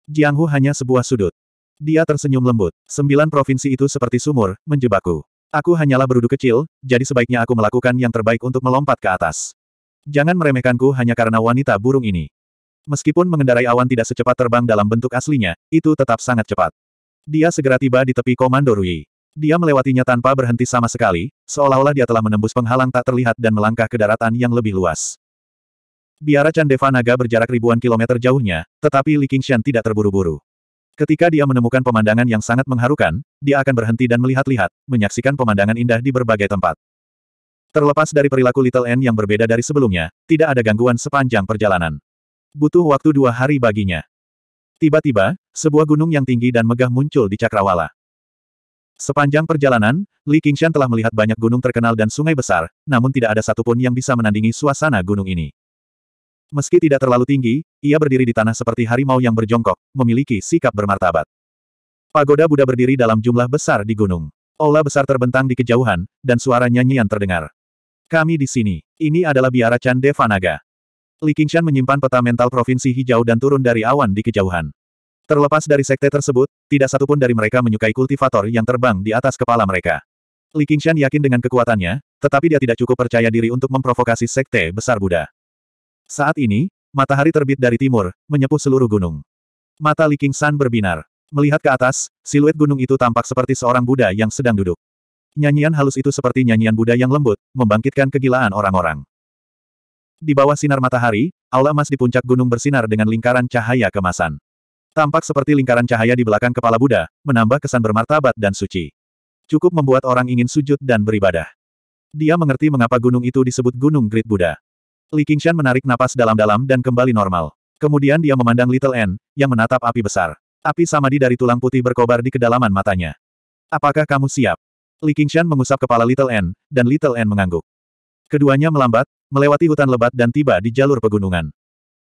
Jiang Hu hanya sebuah sudut. Dia tersenyum lembut. Sembilan provinsi itu seperti sumur, menjebakku. Aku hanyalah berudu kecil, jadi sebaiknya aku melakukan yang terbaik untuk melompat ke atas. Jangan meremehkanku hanya karena wanita burung ini. Meskipun mengendarai awan tidak secepat terbang dalam bentuk aslinya, itu tetap sangat cepat. Dia segera tiba di tepi komando Rui. Dia melewatinya tanpa berhenti sama sekali, seolah-olah dia telah menembus penghalang tak terlihat dan melangkah ke daratan yang lebih luas. Biara Chandeva Naga berjarak ribuan kilometer jauhnya, tetapi Li Qingshan tidak terburu-buru. Ketika dia menemukan pemandangan yang sangat mengharukan, dia akan berhenti dan melihat-lihat, menyaksikan pemandangan indah di berbagai tempat. Terlepas dari perilaku Little N yang berbeda dari sebelumnya, tidak ada gangguan sepanjang perjalanan. Butuh waktu dua hari baginya. Tiba-tiba, sebuah gunung yang tinggi dan megah muncul di Cakrawala. Sepanjang perjalanan, Li Qingshan telah melihat banyak gunung terkenal dan sungai besar, namun tidak ada satupun yang bisa menandingi suasana gunung ini. Meski tidak terlalu tinggi, ia berdiri di tanah seperti harimau yang berjongkok, memiliki sikap bermartabat. Pagoda Buddha berdiri dalam jumlah besar di gunung. Aula besar terbentang di kejauhan, dan suara nyanyian terdengar. Kami di sini. Ini adalah biara Chan Devanaga. Li Qingshan menyimpan peta mental provinsi hijau dan turun dari awan di kejauhan. Terlepas dari sekte tersebut, tidak satupun dari mereka menyukai kultivator yang terbang di atas kepala mereka. Li Qingshan yakin dengan kekuatannya, tetapi dia tidak cukup percaya diri untuk memprovokasi sekte besar Buddha. Saat ini, matahari terbit dari timur, menyepuh seluruh gunung. Mata Li Qingshan berbinar. Melihat ke atas, siluet gunung itu tampak seperti seorang Buddha yang sedang duduk. Nyanyian halus itu seperti nyanyian Buddha yang lembut, membangkitkan kegilaan orang-orang. Di bawah sinar matahari, aula emas di puncak gunung bersinar dengan lingkaran cahaya kemasan. Tampak seperti lingkaran cahaya di belakang kepala Buddha, menambah kesan bermartabat dan suci. Cukup membuat orang ingin sujud dan beribadah. Dia mengerti mengapa gunung itu disebut Gunung Great Buddha. Li Qingshan menarik napas dalam-dalam dan kembali normal. Kemudian dia memandang Little N, yang menatap api besar. Api samadi dari tulang putih berkobar di kedalaman matanya. Apakah kamu siap? Li Qingshan mengusap kepala Little N, dan Little N mengangguk. Keduanya melambat, melewati hutan lebat dan tiba di jalur pegunungan.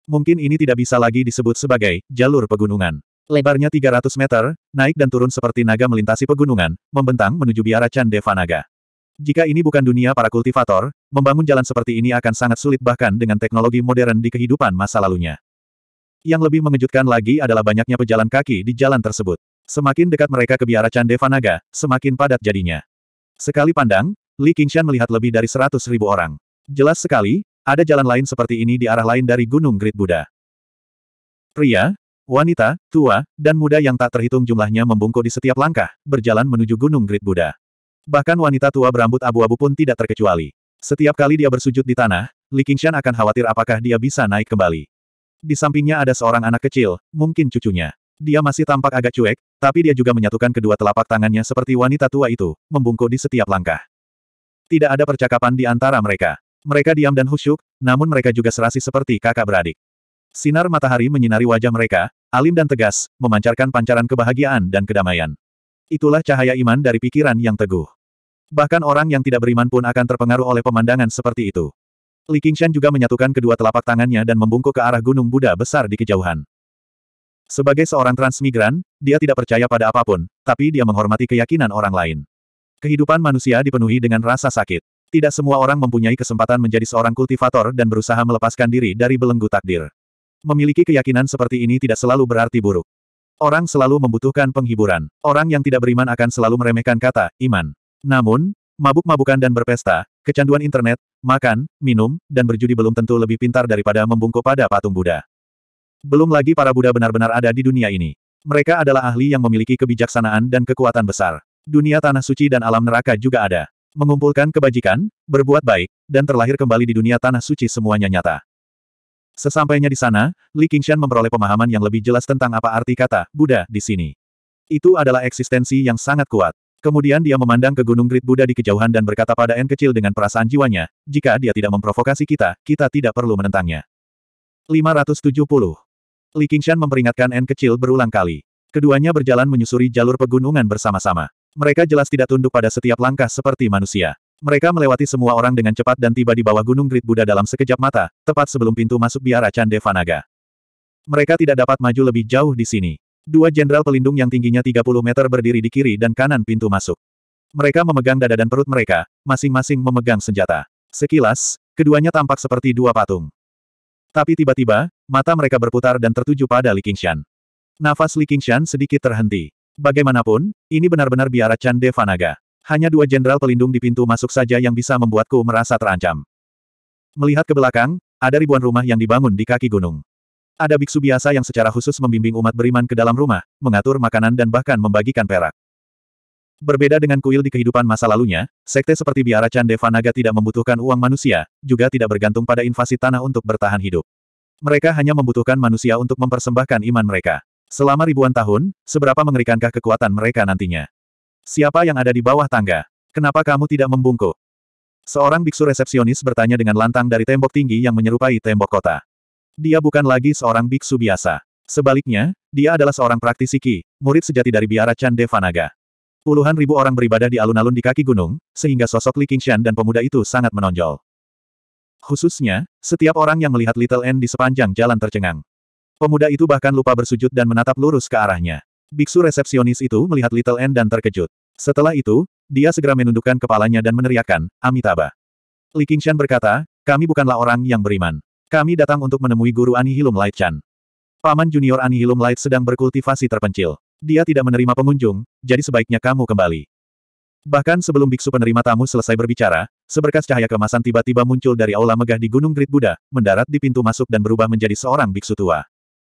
Mungkin ini tidak bisa lagi disebut sebagai jalur pegunungan. Lebarnya 300 meter, naik dan turun seperti naga melintasi pegunungan, membentang menuju biara Chandevanaga. Jika ini bukan dunia para kultivator, membangun jalan seperti ini akan sangat sulit bahkan dengan teknologi modern di kehidupan masa lalunya. Yang lebih mengejutkan lagi adalah banyaknya pejalan kaki di jalan tersebut. Semakin dekat mereka ke biara Chandevanaga, semakin padat jadinya. Sekali pandang, Li Qingshan melihat lebih dari 100 ribu orang. Jelas sekali, ada jalan lain seperti ini di arah lain dari Gunung Grid Buddha. Pria, wanita, tua, dan muda yang tak terhitung jumlahnya membungkuk di setiap langkah, berjalan menuju Gunung Grid Buddha. Bahkan wanita tua berambut abu-abu pun tidak terkecuali. Setiap kali dia bersujud di tanah, Li Qingshan akan khawatir apakah dia bisa naik kembali. Di sampingnya ada seorang anak kecil, mungkin cucunya. Dia masih tampak agak cuek, tapi dia juga menyatukan kedua telapak tangannya seperti wanita tua itu, membungkuk di setiap langkah. Tidak ada percakapan di antara mereka. Mereka diam dan husyuk, namun mereka juga serasi seperti kakak beradik. Sinar matahari menyinari wajah mereka, alim dan tegas, memancarkan pancaran kebahagiaan dan kedamaian. Itulah cahaya iman dari pikiran yang teguh. Bahkan orang yang tidak beriman pun akan terpengaruh oleh pemandangan seperti itu. Li Qingshan juga menyatukan kedua telapak tangannya dan membungkuk ke arah gunung Buddha besar di kejauhan. Sebagai seorang transmigran, dia tidak percaya pada apapun, tapi dia menghormati keyakinan orang lain. Kehidupan manusia dipenuhi dengan rasa sakit. Tidak semua orang mempunyai kesempatan menjadi seorang kultivator dan berusaha melepaskan diri dari belenggu takdir. Memiliki keyakinan seperti ini tidak selalu berarti buruk. Orang selalu membutuhkan penghiburan. Orang yang tidak beriman akan selalu meremehkan kata, iman. Namun, mabuk-mabukan dan berpesta, kecanduan internet, makan, minum, dan berjudi belum tentu lebih pintar daripada membungkuk pada patung Buddha. Belum lagi para Buddha benar-benar ada di dunia ini. Mereka adalah ahli yang memiliki kebijaksanaan dan kekuatan besar. Dunia tanah suci dan alam neraka juga ada. Mengumpulkan kebajikan, berbuat baik, dan terlahir kembali di dunia tanah suci semuanya nyata. Sesampainya di sana, Li Qingshan memperoleh pemahaman yang lebih jelas tentang apa arti kata Buddha di sini. Itu adalah eksistensi yang sangat kuat. Kemudian dia memandang ke Gunung Great Buddha di kejauhan dan berkata pada N kecil dengan perasaan jiwanya, jika dia tidak memprovokasi kita, kita tidak perlu menentangnya. 570. Li Qingshan memperingatkan N kecil berulang kali. Keduanya berjalan menyusuri jalur pegunungan bersama-sama. Mereka jelas tidak tunduk pada setiap langkah seperti manusia. Mereka melewati semua orang dengan cepat dan tiba di bawah Gunung Grid Buddha dalam sekejap mata, tepat sebelum pintu masuk biara Chandevanaga. Mereka tidak dapat maju lebih jauh di sini. Dua jenderal pelindung yang tingginya 30 meter berdiri di kiri dan kanan pintu masuk. Mereka memegang dada dan perut mereka, masing-masing memegang senjata. Sekilas, keduanya tampak seperti dua patung. Tapi tiba-tiba, mata mereka berputar dan tertuju pada Li Qingshan. Nafas Li Qingshan sedikit terhenti. Bagaimanapun, ini benar-benar biara Chan Devanaga. Hanya dua jenderal pelindung di pintu masuk saja yang bisa membuatku merasa terancam. Melihat ke belakang, ada ribuan rumah yang dibangun di kaki gunung. Ada biksu biasa yang secara khusus membimbing umat beriman ke dalam rumah, mengatur makanan dan bahkan membagikan perak. Berbeda dengan kuil di kehidupan masa lalunya, sekte seperti biara Chan Devanaga tidak membutuhkan uang manusia, juga tidak bergantung pada invasi tanah untuk bertahan hidup. Mereka hanya membutuhkan manusia untuk mempersembahkan iman mereka. Selama ribuan tahun, seberapa mengerikankah kekuatan mereka nantinya? Siapa yang ada di bawah tangga? Kenapa kamu tidak membungkuk? Seorang biksu resepsionis bertanya dengan lantang dari tembok tinggi yang menyerupai tembok kota. Dia bukan lagi seorang biksu biasa. Sebaliknya, dia adalah seorang praktisi Qi, murid sejati dari biara Chan Devanaga. Puluhan ribu orang beribadah di alun-alun di kaki gunung, sehingga sosok Li Qingshan dan pemuda itu sangat menonjol. Khususnya, setiap orang yang melihat Little N di sepanjang jalan tercengang. Pemuda itu bahkan lupa bersujud dan menatap lurus ke arahnya. Biksu resepsionis itu melihat Little N dan terkejut. Setelah itu, dia segera menundukkan kepalanya dan meneriakkan, Amitabha. Li Qingshan berkata, kami bukanlah orang yang beriman. Kami datang untuk menemui guru Anihilum Light Chan. Paman junior Anihilum Light sedang berkultivasi terpencil. Dia tidak menerima pengunjung, jadi sebaiknya kamu kembali. Bahkan sebelum biksu penerima tamu selesai berbicara, seberkas cahaya kemasan tiba-tiba muncul dari aula megah di Gunung Great Buddha, mendarat di pintu masuk dan berubah menjadi seorang biksu tua.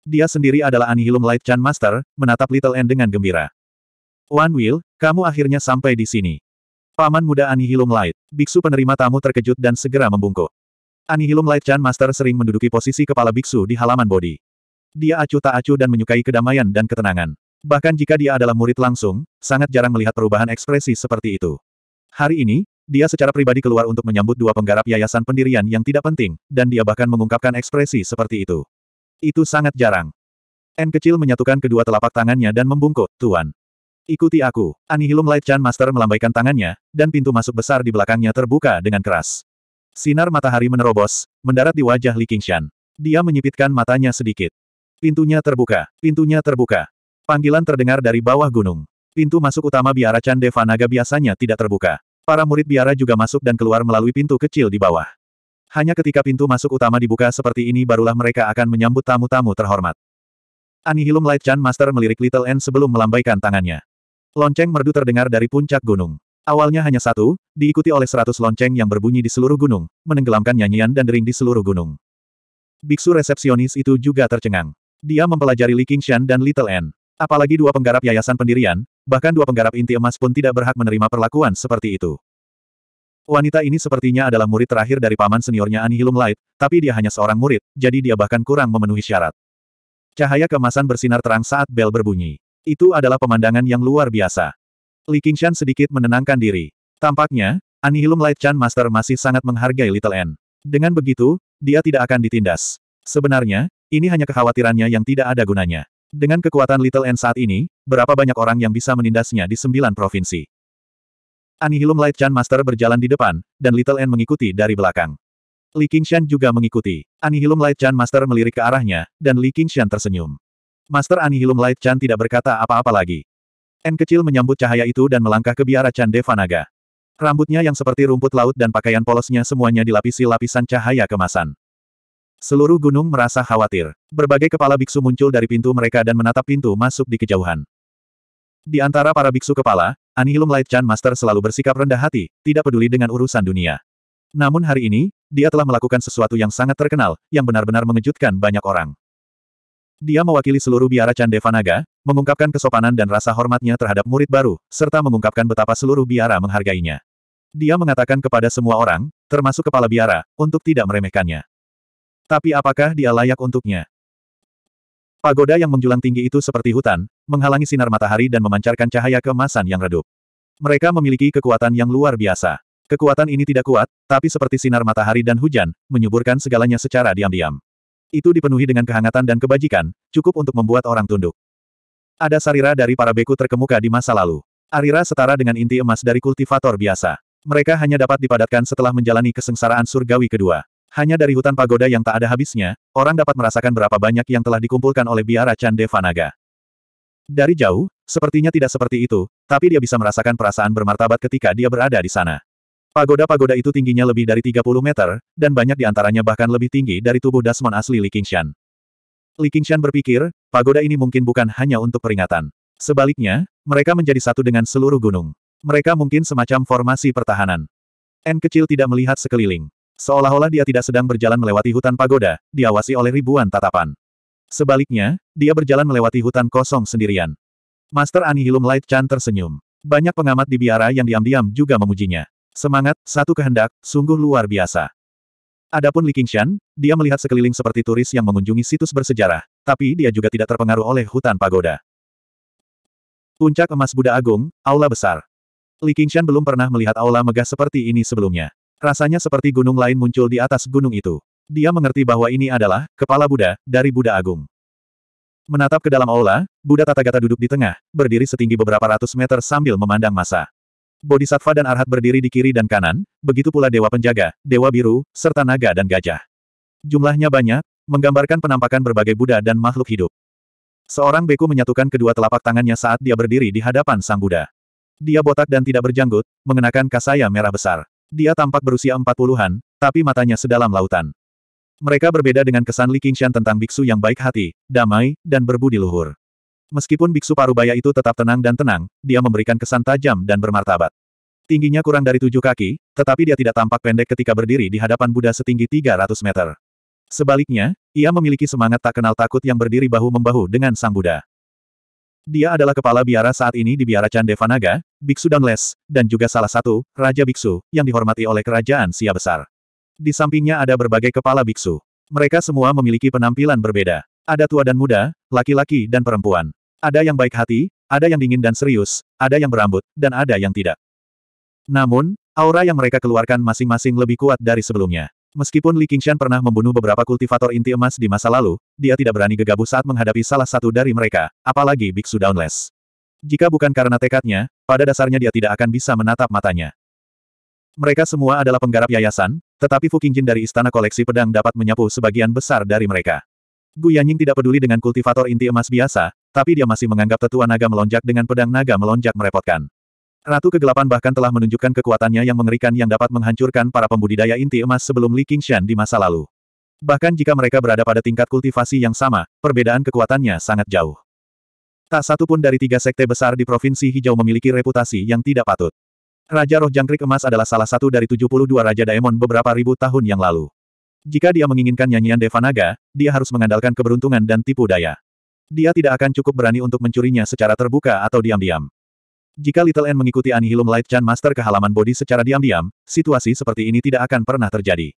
Dia sendiri adalah Anihilum Light Chan Master, menatap Little N dengan gembira. One Will, kamu akhirnya sampai di sini. Paman muda Anihilum Light, biksu penerima tamu terkejut dan segera membungkuk. Anihilum Light Chan Master sering menduduki posisi kepala biksu di halaman bodi. Dia acuh tak acuh dan menyukai kedamaian dan ketenangan. Bahkan jika dia adalah murid langsung, sangat jarang melihat perubahan ekspresi seperti itu. Hari ini, dia secara pribadi keluar untuk menyambut dua penggarap yayasan pendirian yang tidak penting, dan dia bahkan mengungkapkan ekspresi seperti itu. Itu sangat jarang. N kecil menyatukan kedua telapak tangannya dan membungkuk, Tuan. Ikuti aku. Anihilum Light Chan Master melambaikan tangannya, dan pintu masuk besar di belakangnya terbuka dengan keras. Sinar matahari menerobos, mendarat di wajah Li Qingshan. Dia menyipitkan matanya sedikit. Pintunya terbuka, pintunya terbuka. Panggilan terdengar dari bawah gunung. Pintu masuk utama biara Chan Devanaga biasanya tidak terbuka. Para murid biara juga masuk dan keluar melalui pintu kecil di bawah. Hanya ketika pintu masuk utama dibuka seperti ini barulah mereka akan menyambut tamu-tamu terhormat. Anihilum Light Chan Master melirik Little N sebelum melambaikan tangannya. Lonceng merdu terdengar dari puncak gunung. Awalnya hanya satu, diikuti oleh seratus lonceng yang berbunyi di seluruh gunung, menenggelamkan nyanyian dan dering di seluruh gunung. Biksu resepsionis itu juga tercengang. Dia mempelajari Li Qingshan dan Little N. Apalagi dua penggarap yayasan pendirian, bahkan dua penggarap inti emas pun tidak berhak menerima perlakuan seperti itu. Wanita ini sepertinya adalah murid terakhir dari paman seniornya Anihilum Light, tapi dia hanya seorang murid, jadi dia bahkan kurang memenuhi syarat. Cahaya kemasan bersinar terang saat bel berbunyi. Itu adalah pemandangan yang luar biasa. Li Qingshan sedikit menenangkan diri. Tampaknya, Anihilum Light Chan Master masih sangat menghargai Little N. Dengan begitu, dia tidak akan ditindas. Sebenarnya, ini hanya kekhawatirannya yang tidak ada gunanya. Dengan kekuatan Little N saat ini, berapa banyak orang yang bisa menindasnya di sembilan provinsi. Anihilum Light Chan Master berjalan di depan, dan Little N mengikuti dari belakang. Li Qingshan juga mengikuti. Anihilum Light Chan Master melirik ke arahnya, dan Li Qingshan tersenyum. Master Anihilum Light Chan tidak berkata apa-apa lagi. N kecil menyambut cahaya itu dan melangkah ke biara Chan Devanaga. Rambutnya yang seperti rumput laut dan pakaian polosnya semuanya dilapisi lapisan cahaya kemasan. Seluruh gunung merasa khawatir. Berbagai kepala biksu muncul dari pintu mereka dan menatap pintu masuk di kejauhan. Di antara para biksu kepala, Anihilum Light Chan Master selalu bersikap rendah hati, tidak peduli dengan urusan dunia. Namun hari ini, dia telah melakukan sesuatu yang sangat terkenal, yang benar-benar mengejutkan banyak orang. Dia mewakili seluruh biara Chan Devanaga, mengungkapkan kesopanan dan rasa hormatnya terhadap murid baru, serta mengungkapkan betapa seluruh biara menghargainya. Dia mengatakan kepada semua orang, termasuk kepala biara, untuk tidak meremehkannya. Tapi apakah dia layak untuknya? Pagoda yang menjulang tinggi itu seperti hutan, menghalangi sinar matahari dan memancarkan cahaya kemasan yang redup. Mereka memiliki kekuatan yang luar biasa. Kekuatan ini tidak kuat, tapi seperti sinar matahari dan hujan, menyuburkan segalanya secara diam-diam. Itu dipenuhi dengan kehangatan dan kebajikan, cukup untuk membuat orang tunduk. Ada sarira dari para beku terkemuka di masa lalu. Arira setara dengan inti emas dari kultivator biasa. Mereka hanya dapat dipadatkan setelah menjalani kesengsaraan surgawi kedua. Hanya dari hutan pagoda yang tak ada habisnya, orang dapat merasakan berapa banyak yang telah dikumpulkan oleh biara Cande Vanaga. Dari jauh, sepertinya tidak seperti itu, tapi dia bisa merasakan perasaan bermartabat ketika dia berada di sana. Pagoda-pagoda itu tingginya lebih dari 30 meter, dan banyak di antaranya bahkan lebih tinggi dari tubuh Dasmon asli Li Qingshan. Li Qingshan berpikir, pagoda ini mungkin bukan hanya untuk peringatan. Sebaliknya, mereka menjadi satu dengan seluruh gunung. Mereka mungkin semacam formasi pertahanan. N kecil tidak melihat sekeliling. Seolah-olah dia tidak sedang berjalan melewati hutan pagoda, diawasi oleh ribuan tatapan. Sebaliknya, dia berjalan melewati hutan kosong sendirian. Master Anihilum Light Chan tersenyum. Banyak pengamat di biara yang diam-diam juga memujinya. Semangat, satu kehendak, sungguh luar biasa. Adapun Li Qingshan, dia melihat sekeliling seperti turis yang mengunjungi situs bersejarah, tapi dia juga tidak terpengaruh oleh hutan pagoda. Puncak emas Buddha Agung, Aula Besar. Li Qingshan belum pernah melihat aula megah seperti ini sebelumnya. Rasanya seperti gunung lain muncul di atas gunung itu. Dia mengerti bahwa ini adalah kepala Buddha dari Buddha Agung. Menatap ke dalam aula, Buddha Tathagata duduk di tengah, berdiri setinggi beberapa ratus meter sambil memandang masa. Bodhisattva dan Arhat berdiri di kiri dan kanan, begitu pula Dewa Penjaga, Dewa Biru, serta Naga dan Gajah. Jumlahnya banyak, menggambarkan penampakan berbagai Buddha dan makhluk hidup. Seorang beku menyatukan kedua telapak tangannya saat dia berdiri di hadapan Sang Buddha. Dia botak dan tidak berjanggut, mengenakan kasaya merah besar. Dia tampak berusia empat puluhan, tapi matanya sedalam lautan. Mereka berbeda dengan kesan Li Qingshan tentang biksu yang baik hati, damai, dan berbudi luhur. Meskipun biksu parubaya itu tetap tenang dan tenang, dia memberikan kesan tajam dan bermartabat. Tingginya kurang dari tujuh kaki, tetapi dia tidak tampak pendek ketika berdiri di hadapan Buddha setinggi 300 meter. Sebaliknya, ia memiliki semangat tak kenal takut yang berdiri bahu-membahu dengan sang Buddha. Dia adalah kepala biara saat ini di biara Candevanaga, Biksu Danles, dan juga salah satu, Raja Biksu, yang dihormati oleh kerajaan Sia Besar. Di sampingnya ada berbagai kepala biksu. Mereka semua memiliki penampilan berbeda. Ada tua dan muda, laki-laki dan perempuan. Ada yang baik hati, ada yang dingin dan serius, ada yang berambut, dan ada yang tidak. Namun, aura yang mereka keluarkan masing-masing lebih kuat dari sebelumnya. Meskipun Li Qingshan pernah membunuh beberapa kultivator inti emas di masa lalu, dia tidak berani gegabah saat menghadapi salah satu dari mereka, apalagi Biksu Downless. Jika bukan karena tekadnya, pada dasarnya dia tidak akan bisa menatap matanya. Mereka semua adalah penggarap yayasan, tetapi Fu Qingjin dari Istana Koleksi Pedang dapat menyapu sebagian besar dari mereka. Gu Yanying tidak peduli dengan kultivator inti emas biasa, tapi dia masih menganggap tetua naga melonjak dengan pedang naga melonjak merepotkan. Ratu Kegelapan bahkan telah menunjukkan kekuatannya yang mengerikan yang dapat menghancurkan para pembudidaya inti emas sebelum Li Qingshan di masa lalu. Bahkan jika mereka berada pada tingkat kultivasi yang sama, perbedaan kekuatannya sangat jauh. Tak satu pun dari tiga sekte besar di Provinsi Hijau memiliki reputasi yang tidak patut. Raja Roh Jangkrik Emas adalah salah satu dari 72 Raja Daemon beberapa ribu tahun yang lalu. Jika dia menginginkan nyanyian Devanaga, dia harus mengandalkan keberuntungan dan tipu daya. Dia tidak akan cukup berani untuk mencurinya secara terbuka atau diam-diam. Jika Little N mengikuti Anihilum Light Chan Master ke halaman bodi secara diam-diam, situasi seperti ini tidak akan pernah terjadi.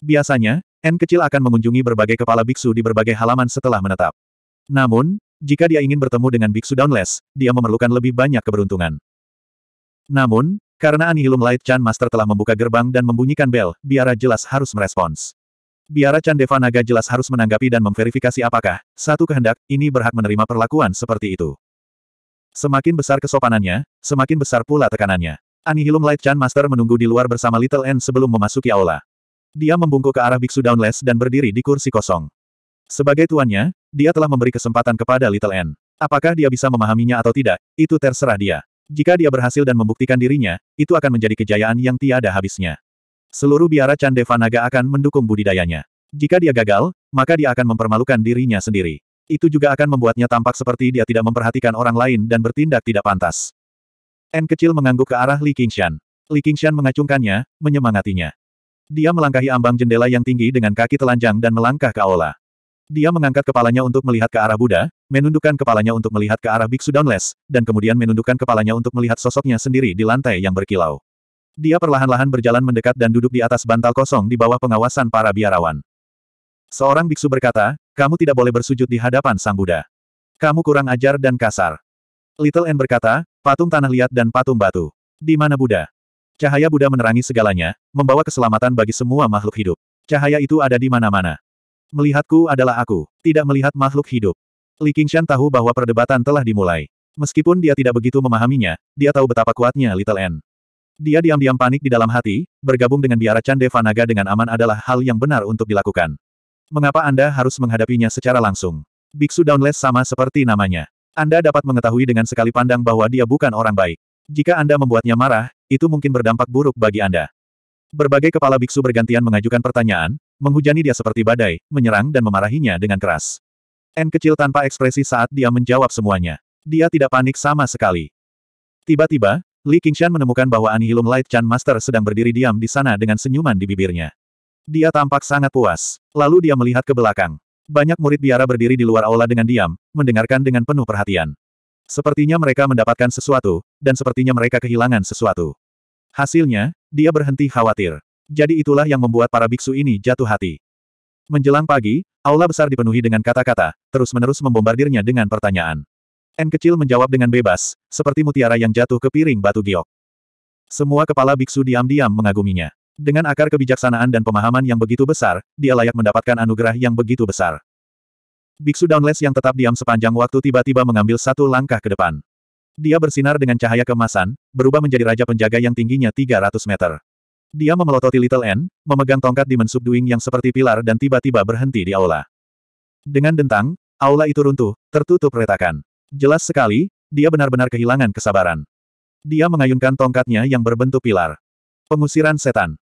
Biasanya, N kecil akan mengunjungi berbagai kepala biksu di berbagai halaman setelah menetap. Namun, jika dia ingin bertemu dengan biksu downless, dia memerlukan lebih banyak keberuntungan. Namun, karena Anihilum Light Chan Master telah membuka gerbang dan membunyikan bel, biara jelas harus merespons. Biara Chan Deva Naga jelas harus menanggapi dan memverifikasi apakah, satu kehendak, ini berhak menerima perlakuan seperti itu. Semakin besar kesopanannya, semakin besar pula tekanannya. Anihilum Light Chan Master menunggu di luar bersama Little N sebelum memasuki aula. Dia membungkuk ke arah biksu downless dan berdiri di kursi kosong. Sebagai tuannya, dia telah memberi kesempatan kepada Little N. Apakah dia bisa memahaminya atau tidak, itu terserah dia. Jika dia berhasil dan membuktikan dirinya, itu akan menjadi kejayaan yang tiada habisnya. Seluruh biara Chan akan mendukung budidayanya. Jika dia gagal, maka dia akan mempermalukan dirinya sendiri. Itu juga akan membuatnya tampak seperti dia tidak memperhatikan orang lain dan bertindak tidak pantas. N kecil mengangguk ke arah Li Qingshan. Li Qingshan mengacungkannya, menyemangatinya. Dia melangkahi ambang jendela yang tinggi dengan kaki telanjang dan melangkah ke aula. Dia mengangkat kepalanya untuk melihat ke arah Buddha, menundukkan kepalanya untuk melihat ke arah Biksu Downless, dan kemudian menundukkan kepalanya untuk melihat sosoknya sendiri di lantai yang berkilau. Dia perlahan-lahan berjalan mendekat dan duduk di atas bantal kosong di bawah pengawasan para biarawan. Seorang biksu berkata, kamu tidak boleh bersujud di hadapan Sang Buddha. Kamu kurang ajar dan kasar. Little N berkata, patung tanah liat dan patung batu. Di mana Buddha? Cahaya Buddha menerangi segalanya, membawa keselamatan bagi semua makhluk hidup. Cahaya itu ada di mana-mana. Melihatku adalah aku, tidak melihat makhluk hidup. Li Qingshan tahu bahwa perdebatan telah dimulai. Meskipun dia tidak begitu memahaminya, dia tahu betapa kuatnya Little N. Dia diam-diam panik di dalam hati, bergabung dengan biara Chan Devanaga dengan aman adalah hal yang benar untuk dilakukan. Mengapa Anda harus menghadapinya secara langsung? Biksu Downless sama seperti namanya. Anda dapat mengetahui dengan sekali pandang bahwa dia bukan orang baik. Jika Anda membuatnya marah, itu mungkin berdampak buruk bagi Anda. Berbagai kepala biksu bergantian mengajukan pertanyaan, menghujani dia seperti badai, menyerang dan memarahinya dengan keras. N kecil tanpa ekspresi saat dia menjawab semuanya. Dia tidak panik sama sekali. Tiba-tiba, Li Qingshan menemukan bahwa Anihilum Light Chan Master sedang berdiri diam di sana dengan senyuman di bibirnya. Dia tampak sangat puas. Lalu dia melihat ke belakang. Banyak murid biara berdiri di luar aula dengan diam, mendengarkan dengan penuh perhatian. Sepertinya mereka mendapatkan sesuatu, dan sepertinya mereka kehilangan sesuatu. Hasilnya, dia berhenti khawatir. Jadi itulah yang membuat para biksu ini jatuh hati. Menjelang pagi, aula besar dipenuhi dengan kata-kata, terus-menerus membombardirnya dengan pertanyaan. N kecil menjawab dengan bebas, seperti mutiara yang jatuh ke piring batu giok. Semua kepala biksu diam-diam mengaguminya. Dengan akar kebijaksanaan dan pemahaman yang begitu besar, dia layak mendapatkan anugerah yang begitu besar. Biksu Downless yang tetap diam sepanjang waktu tiba-tiba mengambil satu langkah ke depan. Dia bersinar dengan cahaya kemasan, berubah menjadi raja penjaga yang tingginya 300 meter. Dia memelototi Little N, memegang tongkat di Subduing yang seperti pilar dan tiba-tiba berhenti di aula. Dengan dentang, aula itu runtuh, tertutup retakan. Jelas sekali, dia benar-benar kehilangan kesabaran. Dia mengayunkan tongkatnya yang berbentuk pilar. Pengusiran setan.